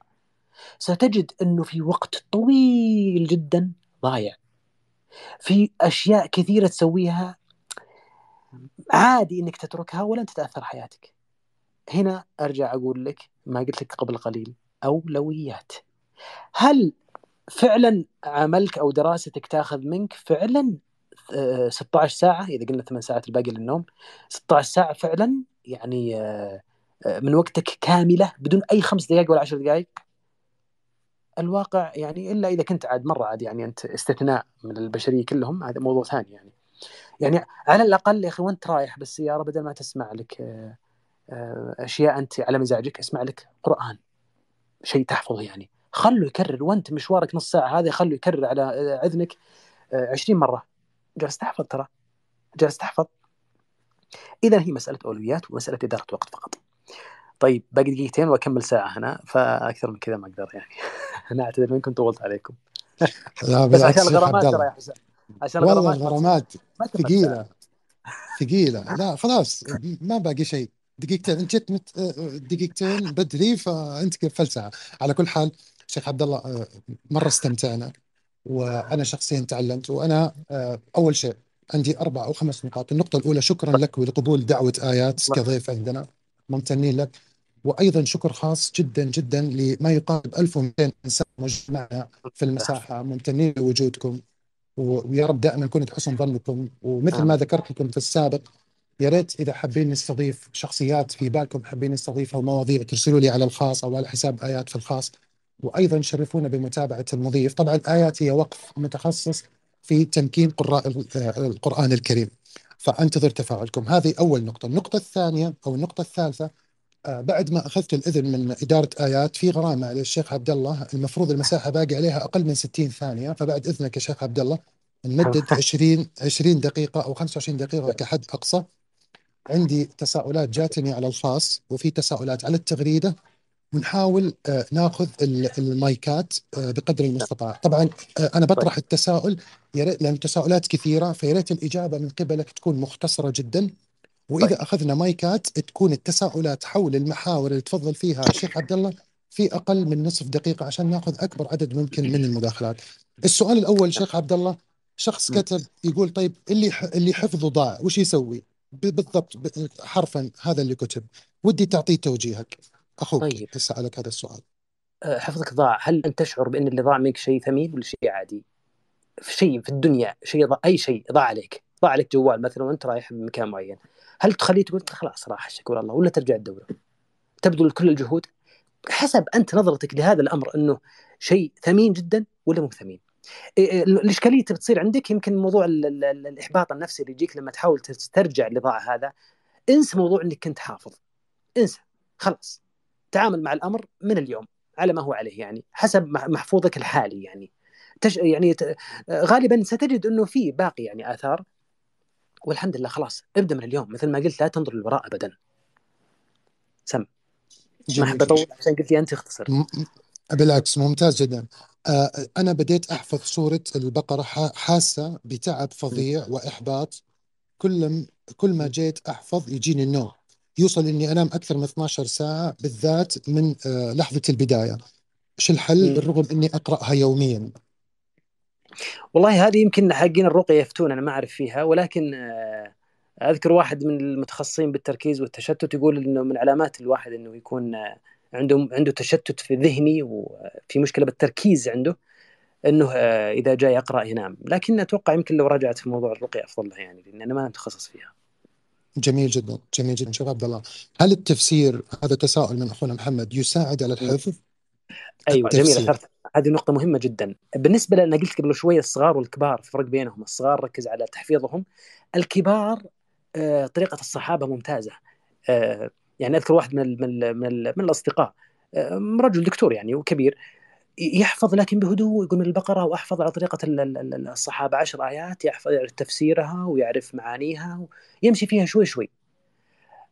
ستجد انه في وقت طويل جدا ضايع في اشياء كثيره تسويها عادي انك تتركها ولن تتاثر حياتك هنا ارجع اقول لك ما قلت لك قبل قليل اولويات هل فعلا عملك او دراستك تاخذ منك فعلا 16 آه، ساعه اذا قلنا 8 ساعات الباقي للنوم 16 ساعه فعلا يعني آه، آه، من وقتك كامله بدون اي خمس دقائق ولا عشر دقائق الواقع يعني الا اذا كنت عاد مره عاد يعني انت استثناء من البشريه كلهم هذا موضوع ثاني يعني يعني على الاقل يا اخي وانت رايح بالسياره بدل ما تسمع لك آه، اشياء انت على مزاجك اسمع لك قران شيء تحفظه يعني خله يكرر وانت مشوارك نص ساعه هذه خله يكرر على اذنك 20 آه، مره جالس تحفظ ترى جالس تحفظ اذا هي مساله اولويات ومساله اداره وقت فقط طيب باقي دقيقتين واكمل ساعه هنا فاكثر من كذا ما اقدر يعني انا اعتذر منكم طولت عليكم لا بالعكس بس عشان الغرامات ترى يا حسام عشان والله الغرامات ثقيله ثقيله لا خلاص ما باقي شيء دقيقتين انت جيت مت... آه، آه، دقيقتين بدري فانت قفلت على كل حال شيخ عبد الله آه، مره استمتعنا وانا شخصيا تعلمت وانا اول شيء عندي اربع او خمس نقاط، النقطه الاولى شكرا لك ولقبول دعوه ايات كضيف عندنا ممتنين لك وايضا شكر خاص جدا جدا لما يقارب 1200 انسان مجتمعنا في المساحه ممتنين لوجودكم ويا رب دائما كنت حسن ظنكم ومثل ما ذكرت لكم في السابق يا ريت اذا حابين نستضيف شخصيات في بالكم حابين نستضيفها ومواضيع ترسلوا لي على الخاص او على حساب ايات في الخاص وايضا شرفونا بمتابعه المضيف طبعا ايات هي وقف متخصص في تمكين قراء آه، القران الكريم فانتظر تفاعلكم هذه اول نقطه النقطه الثانيه او النقطه الثالثه بعد ما اخذت الاذن من اداره ايات في غرامه للشيخ عبد الله المفروض المساحه باقي عليها اقل من 60 ثانيه فبعد اذنك يا شيخ عبد الله نمدد 20 20 دقيقه او 25 دقيقه كحد اقصى عندي تساؤلات جاتني على الخاص وفي تساؤلات على التغريده ونحاول آه، ناخذ المايكات آه، بقدر المستطاع طبعا آه، انا بطرح طيب. التساؤل لان التساؤلات كثيره فيا ريت الاجابه من قبلك تكون مختصره جدا واذا طيب. اخذنا مايكات تكون التساؤلات حول المحاور اللي تفضل فيها الشيخ عبد الله في اقل من نصف دقيقه عشان ناخذ اكبر عدد ممكن من المداخلات. السؤال الاول شيخ عبد الله شخص كتب يقول طيب اللي اللي حفظه ضاع وش يسوي؟ بالضبط حرفا هذا اللي كتب ودي تعطيه توجيهك اخوك طيب. سالك هذا السؤال أه، حفظك ضاع هل انت تشعر بان اللي ضاع منك شيء ثمين ولا شيء عادي؟ في شيء في الدنيا شيء ضاع اي شيء ضاع عليك ضاع عليك جوال مثلا وانت رايح بمكان معين هل تخليه تقول خلاص راح الشكوى الله ولا ترجع الدوره تبذل كل الجهود حسب انت نظرتك لهذا الامر انه شيء ثمين جدا ولا مو ثمين إيه، إيه، الاشكاليه اللي بتصير عندك يمكن موضوع الاحباط النفسي اللي يجيك لما تحاول تسترجع لضاع هذا انسى موضوع انك كنت حافظ انسى خلاص تعامل مع الامر من اليوم على ما هو عليه يعني حسب محفوظك الحالي يعني تش... يعني ت... غالبا ستجد انه في باقي يعني اثار والحمد لله خلاص ابدا من اليوم مثل ما قلت لا تنظر للوراء ابدا سم ما احب اطول عشان قلت لي انت اختصر بالعكس ممتاز جدا آه، انا بديت احفظ سوره البقره حاسه بتعب فظيع واحباط كل كل ما جيت احفظ يجيني النوم يوصل اني انام اكثر من 12 ساعه بالذات من آه، لحظه البدايه ايش الحل بالرغم اني اقراها يوميا والله هذه يمكن حقين الرقيه يفتون انا ما اعرف فيها ولكن آه، اذكر واحد من المتخصصين بالتركيز والتشتت يقول انه من علامات الواحد انه يكون آه، عنده عنده تشتت في ذهني وفي مشكله بالتركيز عنده انه آه، اذا جاي يقرا ينام لكن اتوقع يمكن لو رجعت في موضوع الرقيه افضل لها يعني لان انا ما متخصص فيها جميل جدا جميل جدا شوف عبد الله هل التفسير هذا تساؤل من اخونا محمد يساعد على إيه. الحفظ ايوه التفسير. جميل اثرت هذه نقطة مهمة جدا بالنسبة لأن قلت قبل شوية الصغار والكبار فرق بينهم الصغار ركز على تحفيظهم الكبار آه، طريقة الصحابة ممتازة آه، يعني أذكر واحد من الـ من الـ من, الـ من الأصدقاء آه، رجل دكتور يعني وكبير يحفظ لكن بهدوء يقول من البقرة وأحفظ على طريقة الصحابة عشر آيات يحفظ يعرف تفسيرها ويعرف معانيها ويمشي فيها شوي شوي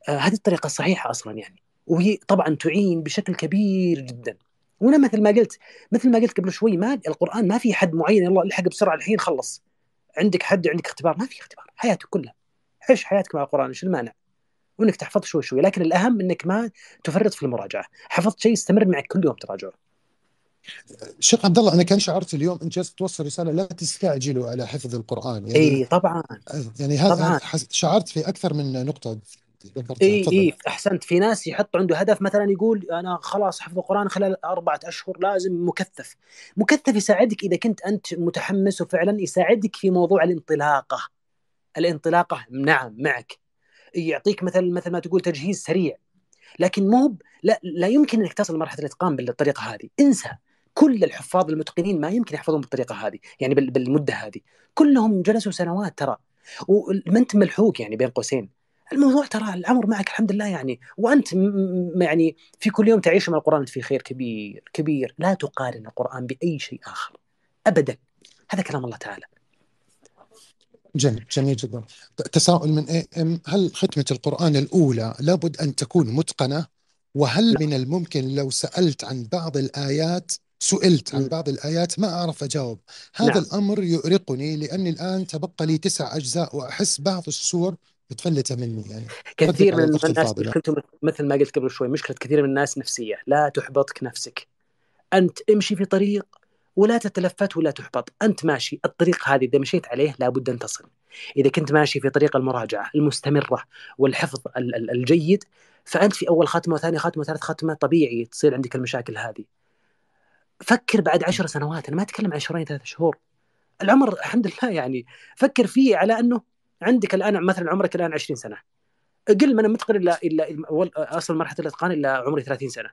هذه الطريقة الصحيحة أصلا يعني وهي طبعا تعين بشكل كبير جدا وانا مثل ما قلت مثل ما قلت قبل شوي ما القران ما في حد معين يلا الحق بسرعه الحين خلص عندك حد عندك اختبار ما في اختبار حياتك كلها عيش حياتك مع القران ايش المانع وانك تحفظ شوي شوي لكن الاهم انك ما تفرط في المراجعه حفظت شيء استمر معك كل يوم تراجعه شيخ عبد الله انا كان شعرت اليوم انت جالس توصل رساله لا تستعجلوا على حفظ القران يعني اي طبعا يعني هذا طبعاً. شعرت في اكثر من نقطه ذكرت اي اي احسنت في ناس يحط عنده هدف مثلا يقول انا خلاص حفظ القران خلال اربعه اشهر لازم مكثف مكثف يساعدك اذا كنت انت متحمس وفعلا يساعدك في موضوع الانطلاقه الانطلاقه نعم معك يعطيك مثلا مثل ما تقول تجهيز سريع لكن مو لا لا يمكن انك تصل لمرحله الاتقان بالطريقه هذه انسى كل الحفاظ المتقنين ما يمكن يحفظون بالطريقه هذه يعني بالمده هذه كلهم جلسوا سنوات ترى وما انت ملحوق يعني بين قوسين الموضوع ترى العمر معك الحمد لله يعني وانت يعني في كل يوم تعيش مع القران في خير كبير كبير لا تقارن القران باي شيء اخر ابدا هذا كلام الله تعالى جميل جميل جدا تساؤل من إيه، ام هل ختمه القران الاولى لابد ان تكون متقنه وهل لا. من الممكن لو سالت عن بعض الايات سئلت عن بعض الآيات ما أعرف أجاوب هذا نعم. الأمر يؤرقني لأني الآن تبقى لي تسع أجزاء وأحس بعض السور بتفلته مني يعني كثير من الناس مشكلته مثل ما قلت قبل شوي مشكله كثير من الناس نفسيه لا تحبطك نفسك انت امشي في طريق ولا تتلفت ولا تحبط انت ماشي الطريق هذه اذا مشيت عليه لابد ان تصل اذا كنت ماشي في طريق المراجعه المستمره والحفظ الجيد فانت في اول ختمه وثاني ختمه وثالث ختمه طبيعي تصير عندك المشاكل هذه فكر بعد عشر سنوات انا ما اتكلم عن شهرين ثلاثة شهور العمر الحمد لله يعني فكر فيه على انه عندك الان مثلا عمرك الان 20 سنه قل ما انا متقن الا الا اصل مرحله الاتقان الا عمري 30 سنه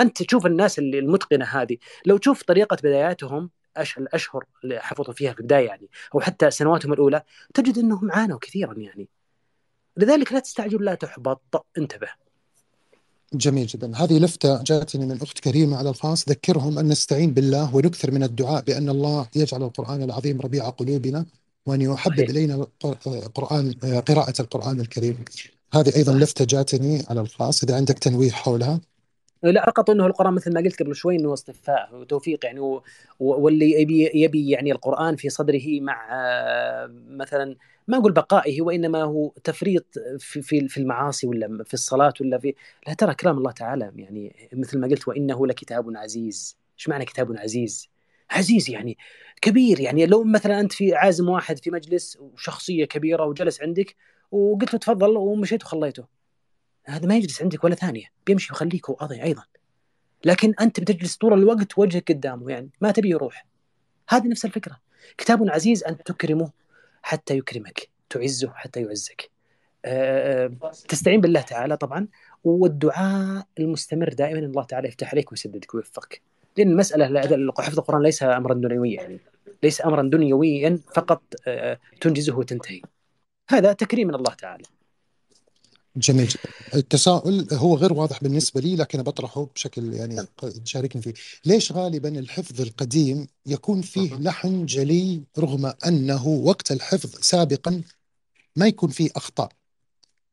انت تشوف الناس اللي المتقنه هذه لو تشوف طريقه بداياتهم الاشهر اللي حفظوا فيها في البدايه يعني او حتى سنواتهم الاولى تجد انهم عانوا كثيرا يعني لذلك لا تستعجل لا تحبط انتبه جميل جدا هذه لفتة جاتني من أخت كريمة على الخاص ذكرهم أن نستعين بالله ونكثر من الدعاء بأن الله يجعل القرآن العظيم ربيع قلوبنا وأن يحبب إلينا قرآن قراءة القرآن الكريم هذه أيضا لفتة جاتني على الخاص إذا عندك تنويه حولها لا فقط انه القران مثل ما قلت قبل شوي انه اصطفاء وتوفيق يعني واللي يبي يبي يعني القران في صدره مع مثلا ما اقول بقائه وانما هو تفريط في في, في المعاصي ولا في الصلاه ولا في لا ترى كلام الله تعالى يعني مثل ما قلت وانه لكتاب عزيز ايش معنى كتاب عزيز عزيز يعني كبير يعني لو مثلا انت في عازم واحد في مجلس وشخصيه كبيره وجلس عندك وقلت له تفضل ومشيت وخليته هذا ما يجلس عندك ولا ثانيه بيمشي ويخليك هو ايضا لكن انت بتجلس طول الوقت وجهك قدامه يعني ما تبي يروح هذه نفس الفكره كتاب عزيز ان تكرمه حتى يكرمك تعزه حتى يعزك أه, آه، تستعين بالله تعالى طبعا والدعاء المستمر دائما الله تعالى يفتح عليك ويسددك ويوفقك لان المساله حفظ القران ليس امرا دنيويا يعني ليس امرا دنيويا فقط آه، تنجزه وتنتهي هذا تكريم من الله تعالى جميل التساؤل هو غير واضح بالنسبه لي لكن بطرحه بشكل يعني تشاركني نعم. فيه ليش غالبا الحفظ القديم يكون فيه لحن جلي رغم انه وقت الحفظ سابقا ما يكون فيه اخطاء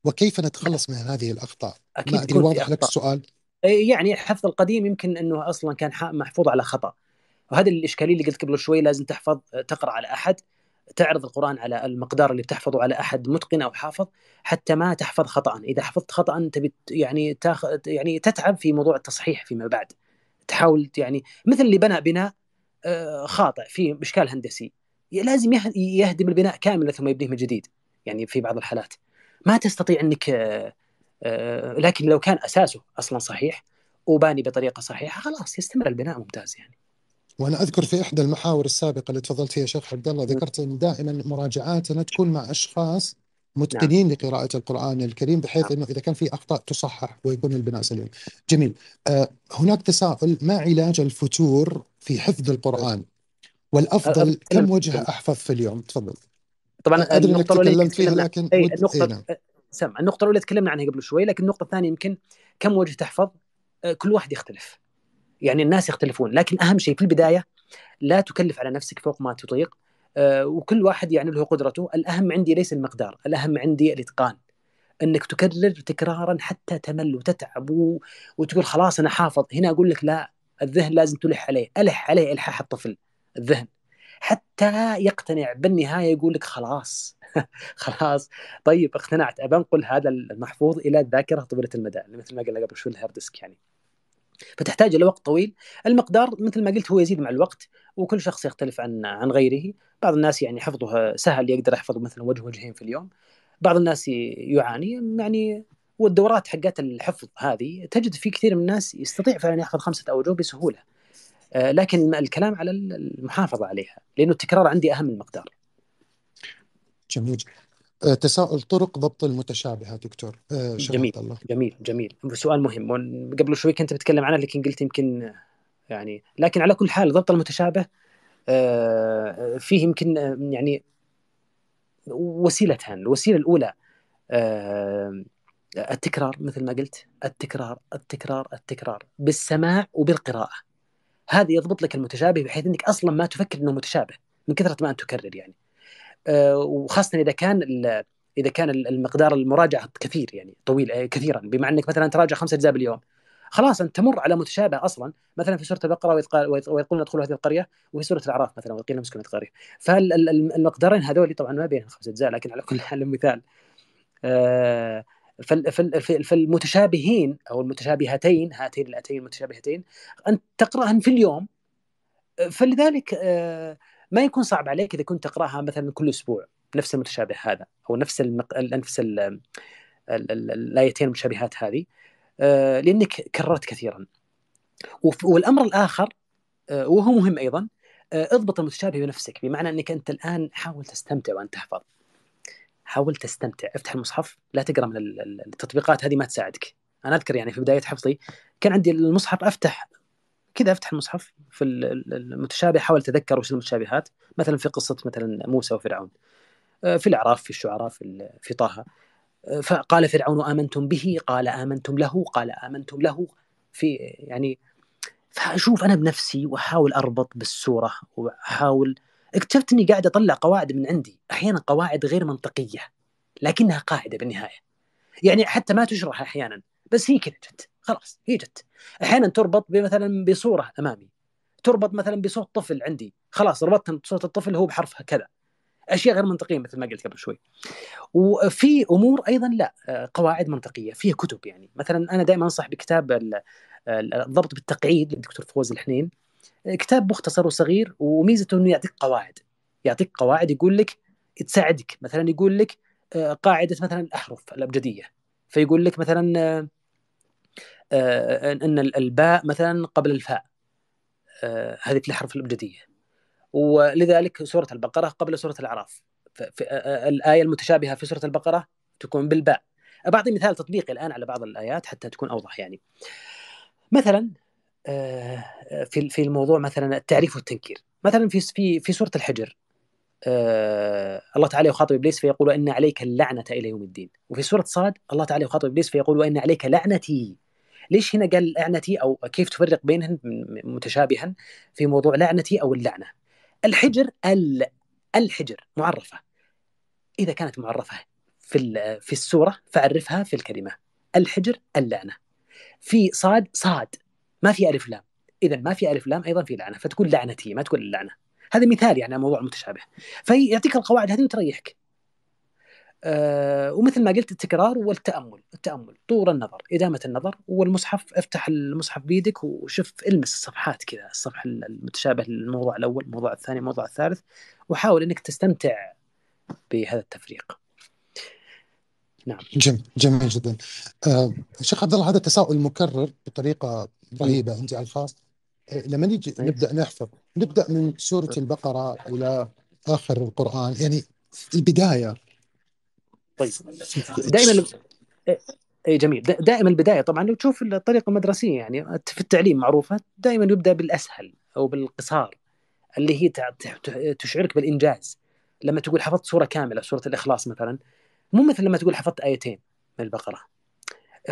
وكيف نتخلص من هذه الاخطاء أكيد ما ادري واضح لك السؤال إيه، يعني الحفظ القديم يمكن انه اصلا كان محفوظ على خطا وهذا الاشكاليه اللي قلت قبل شوي لازم تحفظ تقرا على احد تعرض القران على المقدار اللي بتحفظه على احد متقن او حافظ حتى ما تحفظ خطا اذا حفظت خطا تبي يعني تاخذ يعني تتعب في موضوع التصحيح فيما بعد تحاول يعني مثل اللي بنى بناء آه، خاطئ في اشكال هندسي لازم يهدم البناء كاملا ثم يبنيه من جديد يعني في بعض الحالات ما تستطيع انك آه، آه، لكن لو كان اساسه اصلا صحيح وباني بطريقه صحيحه خلاص يستمر البناء ممتاز يعني. وانا اذكر في احدى المحاور السابقه اللي تفضلت فيها شيخ عبد الله ذكرت ان دائما مراجعاتنا تكون مع اشخاص متقنين نعم. لقراءة القرآن الكريم بحيث نعم. أنه إذا كان في أخطاء تصحح ويكون البناء سليم جميل أه هناك تساؤل ما علاج الفتور في حفظ القرآن والأفضل أه, أه، كم أه، وجه أحفظ في اليوم تفضل طبعا أدري أنك تكلمت فيها لكن أي إيه، النقطة نعم. سمع النقطه الاولى تكلمنا عنها قبل شوي لكن النقطه الثانيه يمكن كم وجه تحفظ آه، كل واحد يختلف يعني الناس يختلفون لكن اهم شيء في البدايه لا تكلف على نفسك فوق ما تطيق آه، وكل واحد يعني له قدرته الاهم عندي ليس المقدار الاهم عندي الاتقان انك تكرر تكرارا حتى تمل وتتعب وتقول خلاص انا حافظ هنا اقول لك لا الذهن لازم تلح عليه الح عليه الحاح الطفل الذهن حتى يقتنع بالنهايه يقول لك خلاص خلاص طيب اقتنعت ابى انقل هذا المحفوظ الى الذاكره طويله المدى مثل ما قلنا قبل شوي الهارد ديسك يعني فتحتاج الى وقت طويل المقدار مثل ما قلت هو يزيد مع الوقت وكل شخص يختلف عن عن غيره بعض الناس يعني حفظه سهل يقدر يحفظ مثلا وجه وجهين في اليوم بعض الناس يعاني يعني والدورات حقت الحفظ هذه تجد في كثير من الناس يستطيع فعلا يحفظ خمسه اوجه بسهوله آه، لكن الكلام على المحافظه عليها لانه التكرار عندي اهم المقدار جميل آه، تساؤل طرق ضبط المتشابهه دكتور آه، جميل الله. جميل جميل سؤال مهم قبل شوي كنت بتكلم عنه لكن قلت يمكن يعني لكن على كل حال ضبط المتشابه فيه يمكن يعني وسيلتان الوسيله الاولى التكرار مثل ما قلت التكرار التكرار التكرار بالسماع وبالقراءه هذا يضبط لك المتشابه بحيث انك اصلا ما تفكر انه متشابه من كثره ما ان تكرر يعني آه، وخاصه اذا كان اذا كان المقدار المراجعه كثير يعني طويل آه، كثيرا بمعنى انك مثلا تراجع خمسة اجزاء باليوم خلاص انت تمر على متشابه اصلا مثلا في سوره البقره ويقول ادخلوا هذه القريه وفي سوره الاعراف مثلا وقيل هذه القريه فالمقدارين هذول طبعا ما بين خمسة اجزاء لكن على كل حال مثال آه، فالمتشابهين او المتشابهتين هاتين الاتين المتشابهتين انت تقراهن في اليوم فلذلك آه، ما يكون صعب عليك اذا كنت تقراها مثلا كل اسبوع نفس المتشابه هذا او نفس المق... نفس الايتين المتشابهات هذه آه، لانك كررت كثيرا والامر الاخر آه، وهو مهم ايضا اضبط المتشابه بنفسك بمعنى انك انت الان حاول تستمتع وانت تحفظ حاول تستمتع افتح المصحف لا تقرا من التطبيقات هذه ما تساعدك انا اذكر يعني في بدايه حفظي كان عندي المصحف افتح كذا افتح المصحف في المتشابه احاول اتذكر وش المتشابهات مثلا في قصه مثلا موسى وفرعون آه، في الاعراف في الشعراء في في طه آه، فقال فرعون امنتم به قال امنتم له قال امنتم له في يعني فاشوف انا بنفسي واحاول اربط بالسوره واحاول اكتشفت اني قاعد اطلع قواعد من عندي احيانا قواعد غير منطقيه لكنها قاعده بالنهايه يعني حتى ما تشرح احيانا بس هي كذا جت خلاص هي جت احيانا تربط مثلا بصوره امامي تربط مثلا بصوت طفل عندي خلاص ربطت صوت الطفل هو بحرفها كذا اشياء غير منطقيه مثل ما قلت قبل شوي وفي امور ايضا لا آه، قواعد منطقيه فيها كتب يعني مثلا انا دائما انصح بكتاب الضبط بالتقعيد للدكتور فوز الحنين كتاب مختصر وصغير وميزته انه يعطيك قواعد يعطيك قواعد يقول لك تساعدك مثلا يقول لك آه، قاعده مثلا الاحرف الابجديه فيقول لك مثلا آه، آه، ان الباء مثلا قبل الفاء هذه الاحرف الابجديه ولذلك سوره البقره قبل سوره الاعراف الايه المتشابهه في سوره البقره تكون بالباء بعطي مثال تطبيقي الان على بعض الايات حتى تكون اوضح يعني مثلا آه، في في الموضوع مثلا التعريف والتنكير مثلا في في في سوره الحجر آه، الله تعالى يخاطب ابليس فيقول ان عليك اللعنه الى يوم الدين وفي سوره صاد الله تعالى يخاطب ابليس فيقول وان عليك لعنتي ليش هنا قال لعنتي او كيف تفرق بينهن متشابها في موضوع لعنتي او اللعنه الحجر ال الحجر معرفه اذا كانت معرفه في في السوره فعرفها في الكلمه الحجر اللعنه في صاد صاد ما في الف لام اذا ما في الف لام ايضا في لعنه فتكون لعنتي ما تكون اللعنه هذا مثال يعني موضوع متشابه فيعطيك القواعد هذه وتريحك أه ومثل ما قلت التكرار والتامل التامل طول النظر ادامه النظر والمصحف افتح المصحف بيدك وشوف المس الصفحات كذا الصفحه المتشابه للموضوع الاول الموضوع الثاني الموضوع الثالث وحاول انك تستمتع بهذا التفريق نعم جميل جميل جدا آه شيخ عبد الله هذا تساؤل مكرر بطريقه رهيبه انت على الخاص آه، لما نيجي طيب. نبدا نحفظ نبدا من سوره طيب. البقره الى اخر القران يعني البدايه طيب دائما اي آه، آه، جميل دائما البدايه طبعا لو تشوف الطريقه المدرسيه يعني في التعليم معروفه دائما يبدا بالاسهل او بالقصار اللي هي تشعرك بالانجاز لما تقول حفظت سوره كامله سوره الاخلاص مثلا مو مثل لما تقول حفظت ايتين من البقره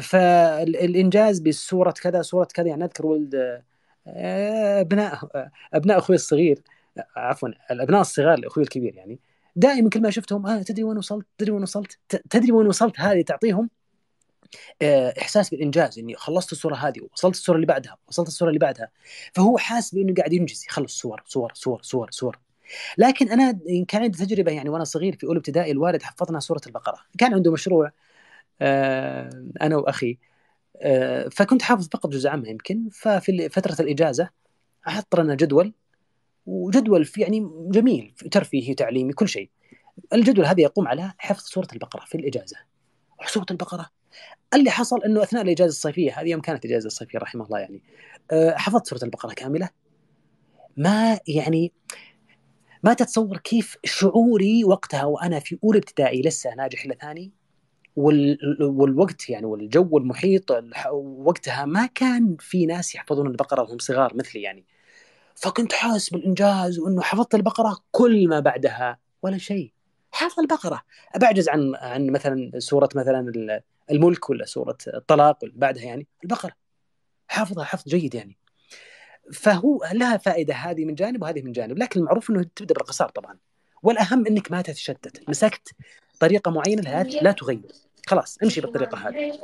فالانجاز بسوره كذا سوره كذا يعني اذكر ولد آه، ابناء آه، ابناء اخوي الصغير آه، عفوا الابناء الصغار لاخوي الكبير يعني دائما كل ما شفتهم آه تدري وين وصلت تدري وين وصلت تدري وين وصلت هذه تعطيهم احساس بالانجاز اني خلصت الصوره هذه وصلت الصوره اللي بعدها وصلت الصوره اللي بعدها فهو حاسس بانه قاعد ينجز يخلص صور صور صور صور صور لكن انا كان عندي تجربه يعني وانا صغير في اولى ابتدائي الوالد حفظنا سوره البقره كان عنده مشروع آه، انا واخي آه، فكنت حافظ فقط جزء عام يمكن ففي فتره الاجازه احط لنا جدول وجدول في يعني جميل ترفيهي تعليمي كل شيء الجدول هذا يقوم على حفظ سوره البقره في الاجازه سوره البقره اللي حصل انه اثناء الاجازه الصيفيه هذه يوم كانت الاجازه الصيفيه رحمه الله يعني آه، حفظت سوره البقره كامله ما يعني ما تتصور كيف شعوري وقتها وانا في اولى ابتدائي لسه ناجح الا ثاني وال... والوقت يعني والجو المحيط وقتها ما كان في ناس يحفظون البقره وهم صغار مثلي يعني فكنت حاسس بالانجاز وانه حفظت البقره كل ما بعدها ولا شيء حافظ البقره بعجز عن عن مثلا سوره مثلا الملك ولا سوره الطلاق بعدها يعني البقره حافظها حفظ جيد يعني فهو لها فائده هذه من جانب وهذه من جانب لكن المعروف انه تبدا بالقصار طبعا والاهم انك ما تتشتت مسكت طريقه معينه لا, لا تغير خلاص امشي بالطريقه هذه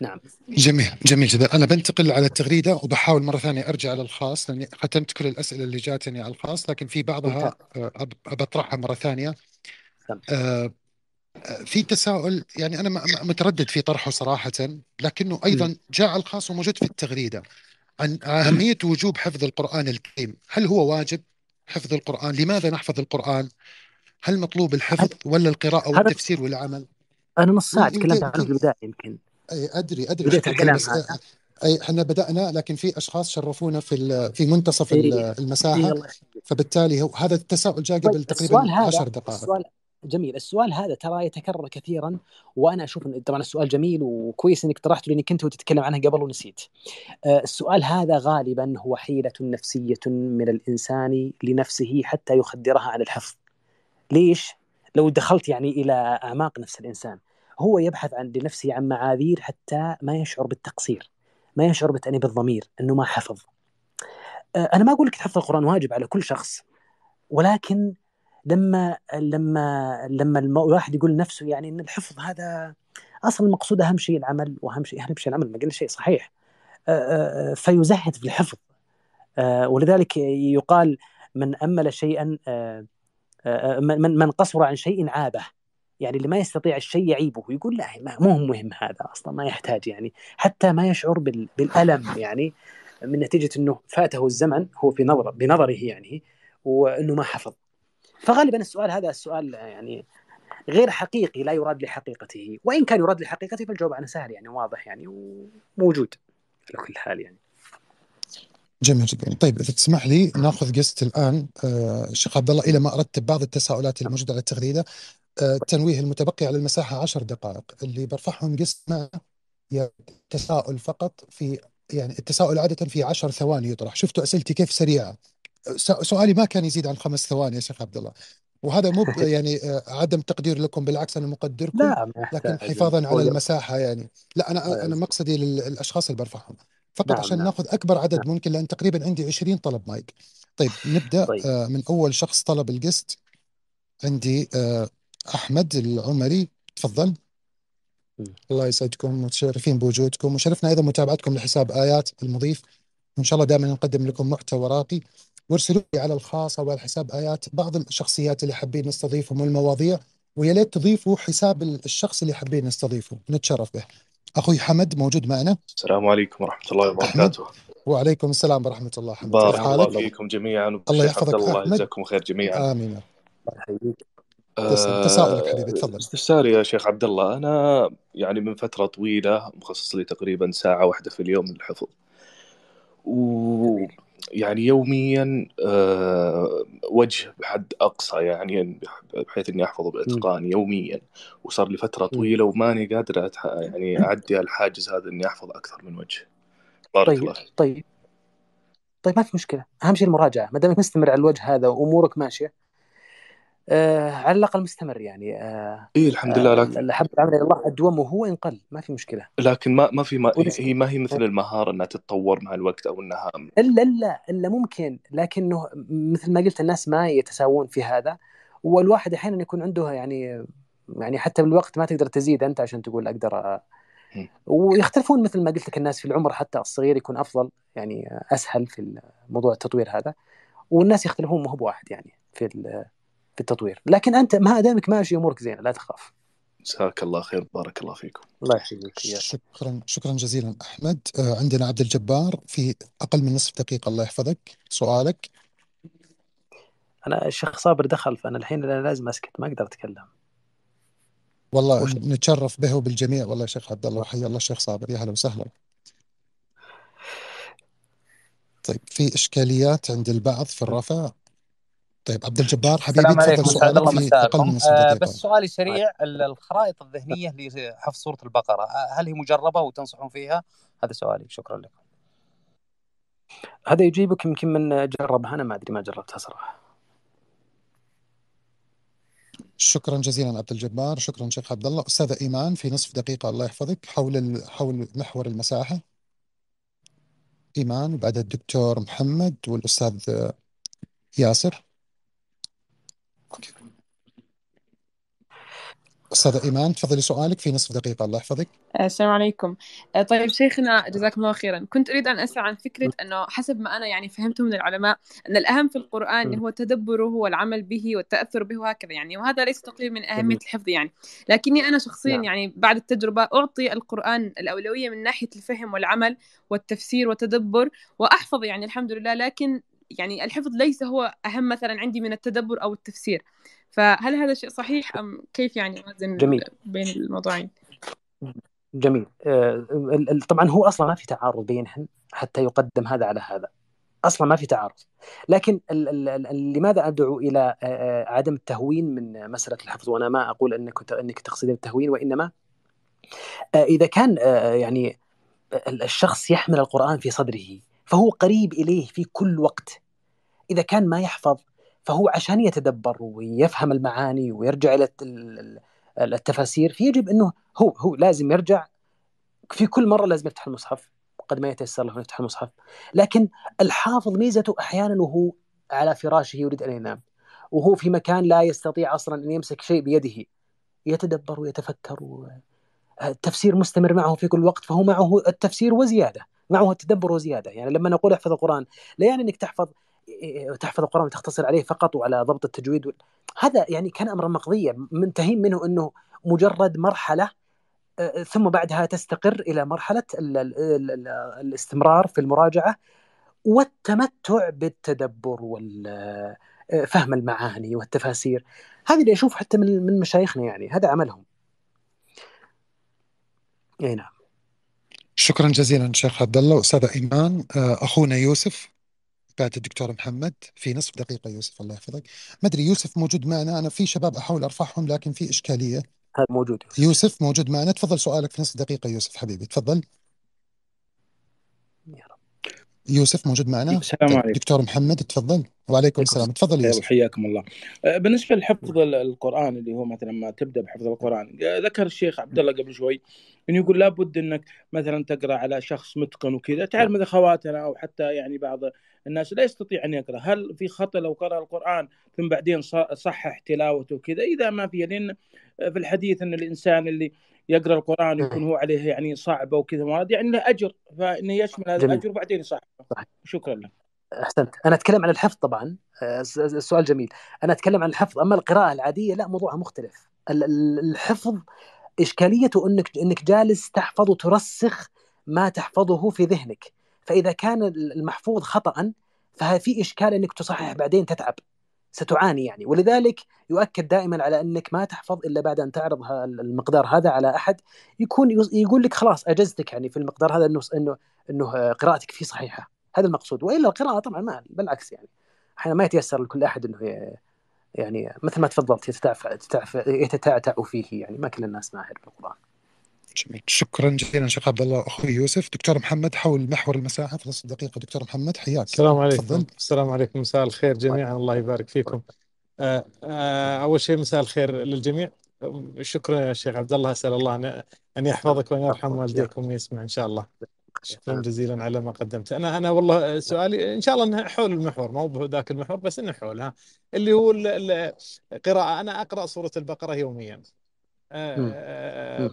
نعم جميل جميل جدا انا بنتقل على التغريده وبحاول مره ثانيه ارجع على الخاص لاني ختمت كل الاسئله اللي جاتني يعني على الخاص لكن في بعضها بطرحها مره ثانيه آه، في تساؤل يعني انا متردد في طرحه صراحه لكنه ايضا جاء الخاص وموجود في التغريده عن أهمية وجوب حفظ القرآن الكريم هل هو واجب حفظ القرآن لماذا نحفظ القرآن هل مطلوب الحفظ ولا القراءة والتفسير والعمل أنا نص ساعة تكلمت عن البداية يمكن أي أدري أدري بديت الكلام اي احنا بدانا لكن في اشخاص شرفونا في في منتصف إيه، المساحه إيه، فبالتالي هو هذا التساؤل جاء طيب، قبل تقريبا 10 دقائق السؤال جميل السؤال هذا ترى يتكرر كثيرا وانا اشوف إن طبعا السؤال جميل وكويس انك طرحته لاني كنت تتكلم عنه قبل ونسيت آه، السؤال هذا غالبا هو حيله نفسيه من الانسان لنفسه حتى يخدرها على الحفظ ليش لو دخلت يعني الى اعماق نفس الانسان هو يبحث عن لنفسه عن معاذير حتى ما يشعر بالتقصير ما يشعر بتانيب الضمير انه ما حفظ آه، انا ما اقول لك حفظ القران واجب على كل شخص ولكن لما لما لما الواحد يقول لنفسه يعني ان الحفظ هذا اصلا المقصود اهم شيء العمل واهم شيء اهم شيء العمل ما قلنا شيء صحيح فيزهد في الحفظ ولذلك يقال من امل شيئا من من قصر عن شيء عابه يعني اللي ما يستطيع الشيء يعيبه يقول لا مو مهم هذا اصلا ما يحتاج يعني حتى ما يشعر بالالم يعني من نتيجه انه فاته الزمن هو في نظره بنظره يعني وانه ما حفظ فغالبا السؤال هذا السؤال يعني غير حقيقي لا يراد لحقيقته وان كان يراد لحقيقته فالجواب عنه سهل يعني واضح يعني وموجود على كل حال يعني جميل جدا طيب اذا تسمح لي ناخذ قست الان الشيخ آه، عبد الله الى ما ارتب بعض التساؤلات الموجوده على التغريده آه، التنويه المتبقي على المساحه 10 دقائق اللي برفعهم قست ما تساؤل فقط في يعني التساؤل عاده في 10 ثواني يطرح شفتوا اسئلتي كيف سريعه سؤالي ما كان يزيد عن خمس ثواني يا شيخ عبد الله وهذا مو يعني آه، عدم تقدير لكم بالعكس انا مقدركم لا لكن حفاظا على المساحه يعني لا انا طيب. انا مقصدي للاشخاص اللي برفعهم فقط نعم عشان نعم. ناخذ اكبر عدد نعم. ممكن لان تقريبا عندي 20 طلب مايك طيب نبدا طيب. آه، من اول شخص طلب القست عندي آه، احمد العمري تفضل الله يسعدكم متشرفين بوجودكم وشرفنا ايضا متابعتكم لحساب ايات المضيف وان شاء الله دائما نقدم لكم محتوى راقي وارسلوا لي على الخاص او على حساب ايات بعض الشخصيات اللي حابين نستضيفهم والمواضيع ويا ليت تضيفوا حساب الشخص اللي حابين نستضيفه نتشرف به. اخوي حمد موجود معنا. السلام عليكم ورحمه الله وبركاته. وعليكم السلام ورحمه الله حمد. بارك الله فيكم جميعا الله يحفظك الله يجزاكم خير جميعا. امين. آه، تساؤلك حبيبي تفضل استفساري يا شيخ عبد الله انا يعني من فتره طويله مخصص لي تقريبا ساعه واحده في اليوم للحفظ و يعني يوميا آه، وجه بحد اقصى يعني بحيث اني احفظه باتقان يوميا وصار لي فتره طويله وماني قادر يعني اعدي الحاجز هذا اني احفظ اكثر من وجه بارك طيب الله. طيب طيب ما في مشكله اهم شيء المراجعه ما دامك مستمر على الوجه هذا وامورك ماشيه آه على الاقل مستمر يعني آه اي الحمد لله آه، لكن حب العمل الى الله الدوام هو ان قل ما في مشكله لكن ما ما في ما هي ما هي مثل المهاره انها تتطور مع الوقت او انها الا الا الا ممكن لكنه مثل ما قلت الناس ما يتساوون في هذا والواحد احيانا يكون عنده يعني يعني حتى بالوقت ما تقدر تزيد انت عشان تقول اقدر آه، ويختلفون مثل ما قلت لك الناس في العمر حتى الصغير يكون افضل يعني اسهل في موضوع التطوير هذا والناس يختلفون ما هو بواحد يعني في في التطوير لكن انت ما دامك ماشي امورك زينه لا تخاف جزاك الله خير بارك الله فيكم الله يحييك شكرا شكرا جزيلا احمد آه، عندنا عبد الجبار في اقل من نصف دقيقه الله يحفظك سؤالك انا الشيخ صابر دخل فانا الحين أنا لازم اسكت ما اقدر اتكلم والله وش... نتشرف به وبالجميع والله شيخ عبد الله وحيا الله الشيخ صابر يا اهلا وسهلا طيب في اشكاليات عند البعض في الرفع طيب عبد الجبار حبيبي تفضل عليكم في اقل من آه بس طيب. سؤالي سريع الخرائط الذهنيه لحفظ سوره البقره آه، هل هي مجربه وتنصحون فيها؟ هذا سؤالي شكرا لكم. هذا يجيبك يمكن من جربها انا ما ادري ما جربتها صراحه. شكرا جزيلا عبد الجبار، شكرا شيخ عبد الله، استاذه ايمان في نصف دقيقه الله يحفظك حول حول محور المساحه. ايمان وبعدها الدكتور محمد والاستاذ ياسر. أستاذة إيمان تفضلي سؤالك في نصف دقيقة الله يحفظك آه، السلام عليكم آه، طيب شيخنا جزاكم الله خيرا كنت أريد أن أسأل عن فكرة أنه حسب ما أنا يعني فهمته من العلماء أن الأهم في القرآن هو تدبره والعمل به والتأثر به وهكذا يعني وهذا ليس تقليل من أهمية الحفظ يعني لكني أنا شخصيا نعم. يعني بعد التجربة أعطي القرآن الأولوية من ناحية الفهم والعمل والتفسير والتدبر وأحفظ يعني الحمد لله لكن يعني الحفظ ليس هو أهم مثلا عندي من التدبر أو التفسير فهل هذا الشيء صحيح أم كيف يعني أوازن جميل. بين الموضوعين؟ جميل آه، طبعا هو أصلا ما في تعارض بينهم حتى يقدم هذا على هذا اصلا ما في تعارض لكن ال ال لماذا ادعو الى آه، آه، عدم التهوين من مساله الحفظ وانا ما اقول انك انك تقصدين التهوين وانما اذا كان يعني الشخص يحمل القران في صدره فهو قريب إليه في كل وقت إذا كان ما يحفظ فهو عشان يتدبر ويفهم المعاني ويرجع إلى التفاسير فيجب أنه هو هو لازم يرجع في كل مرة لازم يفتح المصحف قد ما يتيسر له يفتح المصحف لكن الحافظ ميزته أحيانا وهو على فراشه يريد أن ينام وهو في مكان لا يستطيع أصلا أن يمسك شيء بيده يتدبر ويتفكر و... التفسير مستمر معه في كل وقت فهو معه التفسير وزياده معه التدبر وزياده يعني لما نقول احفظ القران لا يعني انك تحفظ تحفظ القران وتختصر عليه فقط وعلى ضبط التجويد هذا يعني كان امرا مقضيا منتهين منه انه مجرد مرحله ثم بعدها تستقر الى مرحله الاستمرار في المراجعه والتمتع بالتدبر وال فهم المعاني والتفاسير هذه اللي اشوف حتى من مشايخنا يعني هذا عملهم اي نعم شكرا جزيلا شيخ عبد الله استاذ ايمان آه، اخونا يوسف بعد الدكتور محمد في نصف دقيقه يوسف الله يحفظك ما ادري يوسف موجود معنا انا في شباب احاول ارفعهم لكن في اشكاليه هذا موجود يوسف موجود معنا تفضل سؤالك في نصف دقيقه يوسف حبيبي تفضل يوسف موجود معنا السلام عليكم دكتور محمد تفضل وعليكم السلام تفضل يوسف حياكم الله أه، بالنسبه لحفظ القران اللي هو مثلا ما تبدا بحفظ القران أه، ذكر الشيخ عبد الله قبل شوي انه يقول لابد انك مثلا تقرا على شخص متقن وكذا تعرف مثلا خواتنا او حتى يعني بعض الناس لا يستطيع ان يقرا هل في خطا لو قرا القران ثم بعدين صحح تلاوته وكذا اذا ما في لان في الحديث ان الانسان اللي يقرا القران ويكون هو عليه يعني صعبه وكذا ما يعني له اجر فانه يشمل هذا الاجر وبعدين يصعب شكرا لك احسنت انا اتكلم عن الحفظ طبعا السؤال أه، جميل انا اتكلم عن الحفظ اما القراءه العاديه لا موضوعها مختلف الحفظ اشكاليته انك انك جالس تحفظ وترسخ ما تحفظه في ذهنك فاذا كان المحفوظ خطا في اشكال انك تصحح بعدين تتعب ستعاني يعني ولذلك يؤكد دائما على انك ما تحفظ الا بعد ان تعرض المقدار هذا على احد يكون يقول لك خلاص اجزتك يعني في المقدار هذا انه انه انه قراءتك فيه صحيحه هذا المقصود والا القراءه طبعا ما بالعكس يعني احيانا ما يتيسر لكل احد انه يعني مثل ما تفضلت يتتعتع فيه يعني ما كل الناس ماهر بالقران جميل شكرا جزيلا شيخ عبد الله اخوي يوسف دكتور محمد حول محور المساحه في نصف دقيقه دكتور محمد حياك السلام عليكم فضل. السلام عليكم مساء الخير جميعا طيب. الله يبارك فيكم آه آه اول شيء مساء الخير للجميع شكرا يا شيخ عبد الله اسال الله ان يحفظك وان يرحم والديكم ويسمع ان شاء الله شكرا جزيلا على ما قدمت انا انا والله سؤالي ان شاء الله انه حول المحور مو ذاك المحور بس انه ها اللي هو القراءه انا اقرا سوره البقره يوميا آه، آه،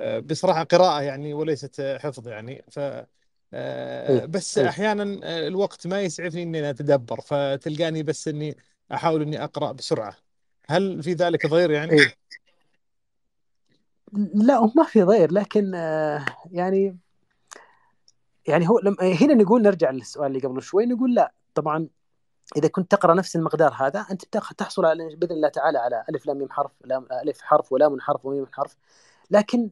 آه، بصراحه قراءه يعني وليست حفظ يعني ف آه، إيه، بس إيه. احيانا آه، الوقت ما يسعفني اني اتدبر فتلقاني بس اني احاول اني اقرا بسرعه هل في ذلك ضير يعني؟ إيه. لا ما في ضير لكن يعني يعني هو لما هنا نقول نرجع للسؤال اللي قبل شوي نقول لا طبعا اذا كنت تقرا نفس المقدار هذا انت تحصل على باذن الله تعالى على الف لام حرف لام الف حرف ولام حرف وميم حرف لكن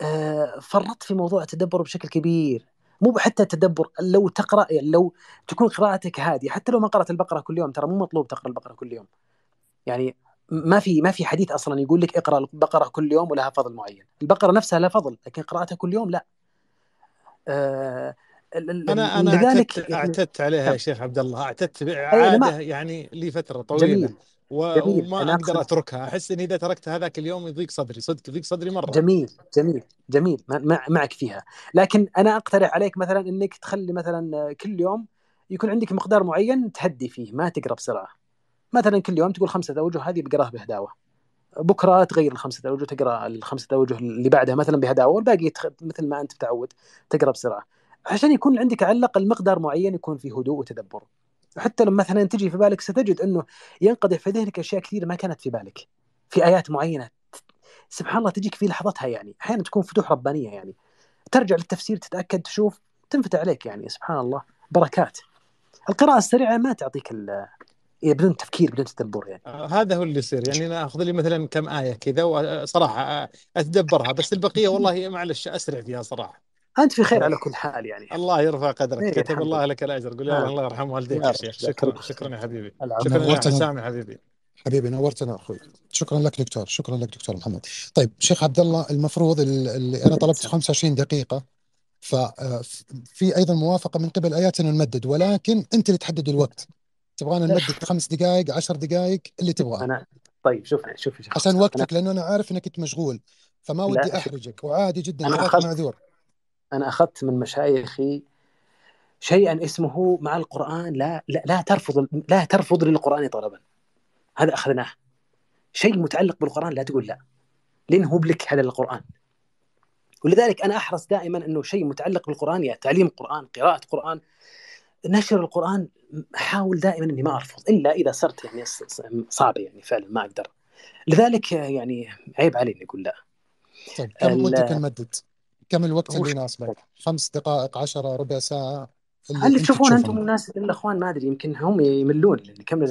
آه، فرطت في موضوع التدبر بشكل كبير مو حتى التدبر لو تقرا يعني لو تكون قراءتك هاديه حتى لو ما قرات البقره كل يوم ترى مو مطلوب تقرا البقره كل يوم يعني ما في ما في حديث اصلا يقول لك اقرا البقره كل يوم ولها فضل معين البقره نفسها لها فضل لكن قراءتها كل يوم لا آه انا انا لذلك اعتدت, يعني أعتدت عليها يا شيخ عبد الله اعتدت عاده يعني لفتره طويله جميل. و... جميل. وما اقدر أقصد... اتركها احس اني اذا تركت هذاك اليوم يضيق صدري صدق يضيق صدري مره جميل جميل جميل معك فيها لكن انا اقترح عليك مثلا انك تخلي مثلا آه، كل يوم يكون عندك مقدار معين تهدي فيه ما تقرا بسرعه مثلا كل يوم تقول خمسه اوجه هذه بقراها بهداوه بكره تغير الخمسه اوجه تقرا الخمسه اوجه اللي بعدها مثلا بهداوه والباقي تخ... مثل ما انت متعود تقرا بسرعه عشان يكون عندك على الاقل مقدار معين يكون فيه هدوء وتدبر حتى لما مثلا تجي في بالك ستجد انه ينقضي في ذهنك اشياء كثير ما كانت في بالك في ايات معينه سبحان الله تجيك في لحظتها يعني احيانا تكون فتوح ربانيه يعني ترجع للتفسير تتاكد تشوف تنفتح عليك يعني سبحان الله بركات القراءه السريعه ما تعطيك بدون تفكير بدون تدبر يعني آه هذا هو اللي يصير يعني انا اخذ لي مثلا كم ايه كذا وصراحه اتدبرها بس البقيه والله معلش اسرع فيها صراحه انت في خير على كل حال يعني الله يرفع قدرك إيه كتب الله لك الاجر قول يا آه. الله يرحم والديك يا شيخ شكرا شكرا يا حبيبي شكرا يا حسام حبيبي حبيبي نورتنا اخوي شكرا لك دكتور شكرا لك دكتور محمد طيب شيخ عبد الله المفروض اللي انا طلبت 25 نعم. دقيقه ففي آه، ايضا موافقه من قبل ايات انه نمدد ولكن انت اللي تحدد الوقت تبغانا نمدد خمس دقائق عشر دقائق اللي تبغاه انا طيب شوف شوف عشان وقتك لانه انا عارف انك انت مشغول فما ودي احرجك وعادي جدا انا أخذ... معذور انا اخذت من مشايخي شيئا اسمه مع القران لا لا, لا ترفض لا ترفض للقران طلبا هذا اخذناه شيء متعلق بالقران لا تقول لا لانه هو بلك هذا القران ولذلك انا احرص دائما انه شيء متعلق بالقران يا يعني تعليم قران قراءه قران نشر القران احاول دائما اني ما ارفض الا اذا صرت يعني صعبه يعني فعلا ما اقدر لذلك يعني عيب علي اني اقول لا طيب كم ودك نمدد؟ كم الوقت اللي يناسبك خمس دقائق عشرة ربع ساعة اللي هل تشوفون انتم الناس الاخوان ما ادري يمكن هم يملون لان كم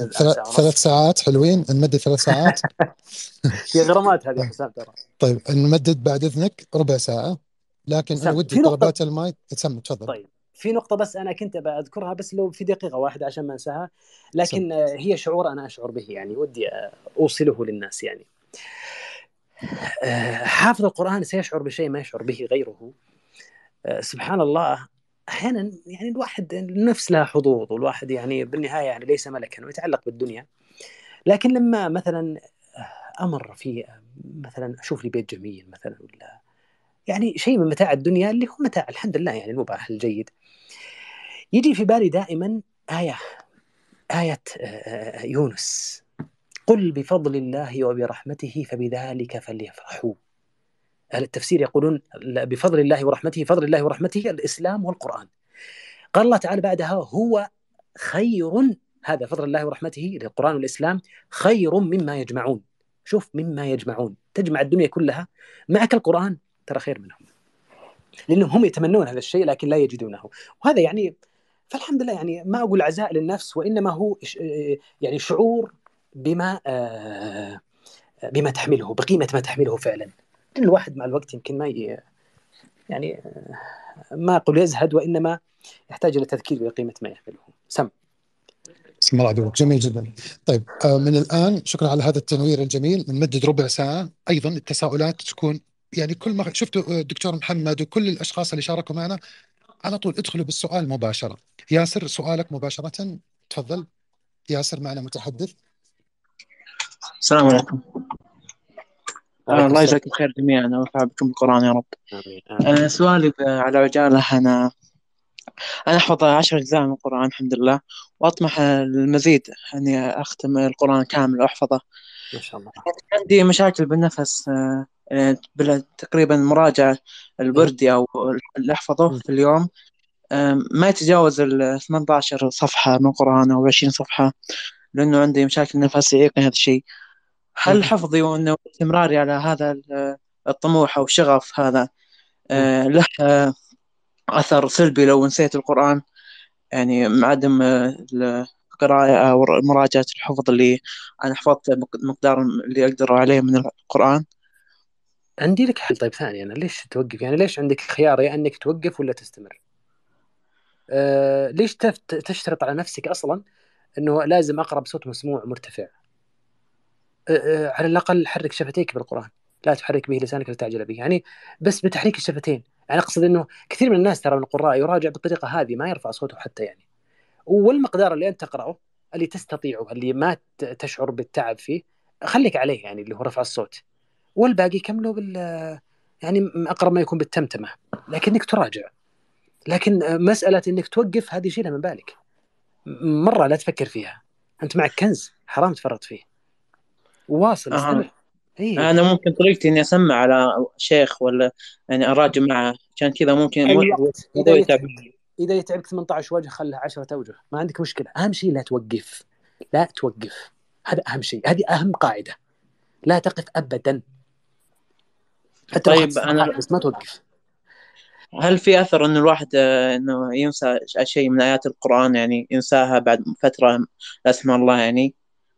ثلاث ساعات حلوين نمدد ثلاث ساعات في غرامات هذه يا حسام ترى طيب نمدد بعد إذنك ربع ساعة لكن أنا ودي طلبات المايك تسمى تفضل طيب في نقطة بس أنا كنت أبى أذكرها بس لو في دقيقة واحدة عشان ما أنساها لكن سم. هي شعور أنا أشعر به يعني ودي أوصله للناس يعني حافظ القرآن سيشعر بشيء ما يشعر به غيره آه، سبحان الله أحيانا يعني الواحد النفس لها حظوظ والواحد يعني بالنهاية يعني ليس ملكا ويتعلق بالدنيا لكن لما مثلا آه، أمر في آه، مثلا أشوف لي بيت جميل مثلا ولا يعني شيء من متاع الدنيا اللي هو متاع الحمد لله يعني المباح الجيد يجي في بالي دائما آية آية يونس قل بفضل الله وبرحمته فبذلك فليفرحوا أهل التفسير يقولون بفضل الله ورحمته فضل الله ورحمته الإسلام والقرآن قال الله تعالى بعدها هو خير هذا فضل الله ورحمته للقرآن والإسلام خير مما يجمعون شوف مما يجمعون تجمع الدنيا كلها معك القرآن ترى خير منهم لأنهم هم يتمنون هذا الشيء لكن لا يجدونه وهذا يعني فالحمد لله يعني ما أقول عزاء للنفس وإنما هو إيه يعني شعور بما آه، بما تحمله بقيمه ما تحمله فعلا الواحد مع الوقت يمكن ما ي... يعني آه، ما اقول يزهد وانما يحتاج الى تذكير بقيمه ما يحمله سم بسم الله عدوك جميل جدا طيب آه، من الان شكرا على هذا التنوير الجميل بنمدد ربع ساعه ايضا التساؤلات تكون يعني كل ما شفتوا الدكتور محمد وكل الاشخاص اللي شاركوا معنا على طول ادخلوا بالسؤال مباشره ياسر سؤالك مباشره تفضل ياسر معنا متحدث السلام عليكم آه، الله يجزاكم خير جميعا وينفع بكم القرآن يا رب آه سؤالي على عجالة أنا أنا أحفظ عشر أجزاء من القرآن الحمد لله وأطمح للمزيد أني يعني أختم القرآن كامل وأحفظه ما شاء الله يعني عندي مشاكل بالنفس آه، تقريبا مراجعة الوردي أو اللي أحفظه في اليوم آه، ما يتجاوز ال 18 صفحة من القرآن أو 20 صفحة لانه عندي مشاكل نفسيه يعيقني هذا الشيء هل حفظي وانه استمراري على هذا الطموح او الشغف هذا آه، له آه، اثر سلبي لو نسيت القران يعني مع عدم آه، القراءة أو مراجعة الحفظ اللي أنا حفظت مقدار اللي أقدر عليه من القرآن عندي لك حل طيب ثاني أنا ليش توقف يعني ليش عندك خيار يا أنك توقف ولا تستمر آه ليش تشترط على نفسك أصلا انه لازم اقرا بصوت مسموع مرتفع أه، أه، على الاقل حرك شفتيك بالقران لا تحرك به لسانك لتعجل به يعني بس بتحريك الشفتين يعني اقصد انه كثير من الناس ترى من القراء يراجع بالطريقه هذه ما يرفع صوته حتى يعني والمقدار اللي انت تقراه اللي تستطيعه اللي ما تشعر بالتعب فيه خليك عليه يعني اللي هو رفع الصوت والباقي كمله بال يعني اقرب ما يكون بالتمتمه لكنك تراجع لكن مساله انك توقف هذه شيلها من بالك مره لا تفكر فيها انت معك كنز حرام تفرط فيه وواصل آه. إيه؟ انا ممكن طريقتي اني اسمع على شيخ ولا يعني اراجع معه عشان كذا ممكن أيوة. اذا يتعبك اذا يتعبك 18 وجه خله 10 اوجه ما عندك مشكله اهم شيء لا توقف لا توقف هذا اهم شيء هذه اهم قاعده لا تقف ابدا حتى طيب انا بس ما توقف هل في اثر انه الواحد آه، انه ينسى شيء من ايات القران يعني ينساها بعد فتره لا سمح الله يعني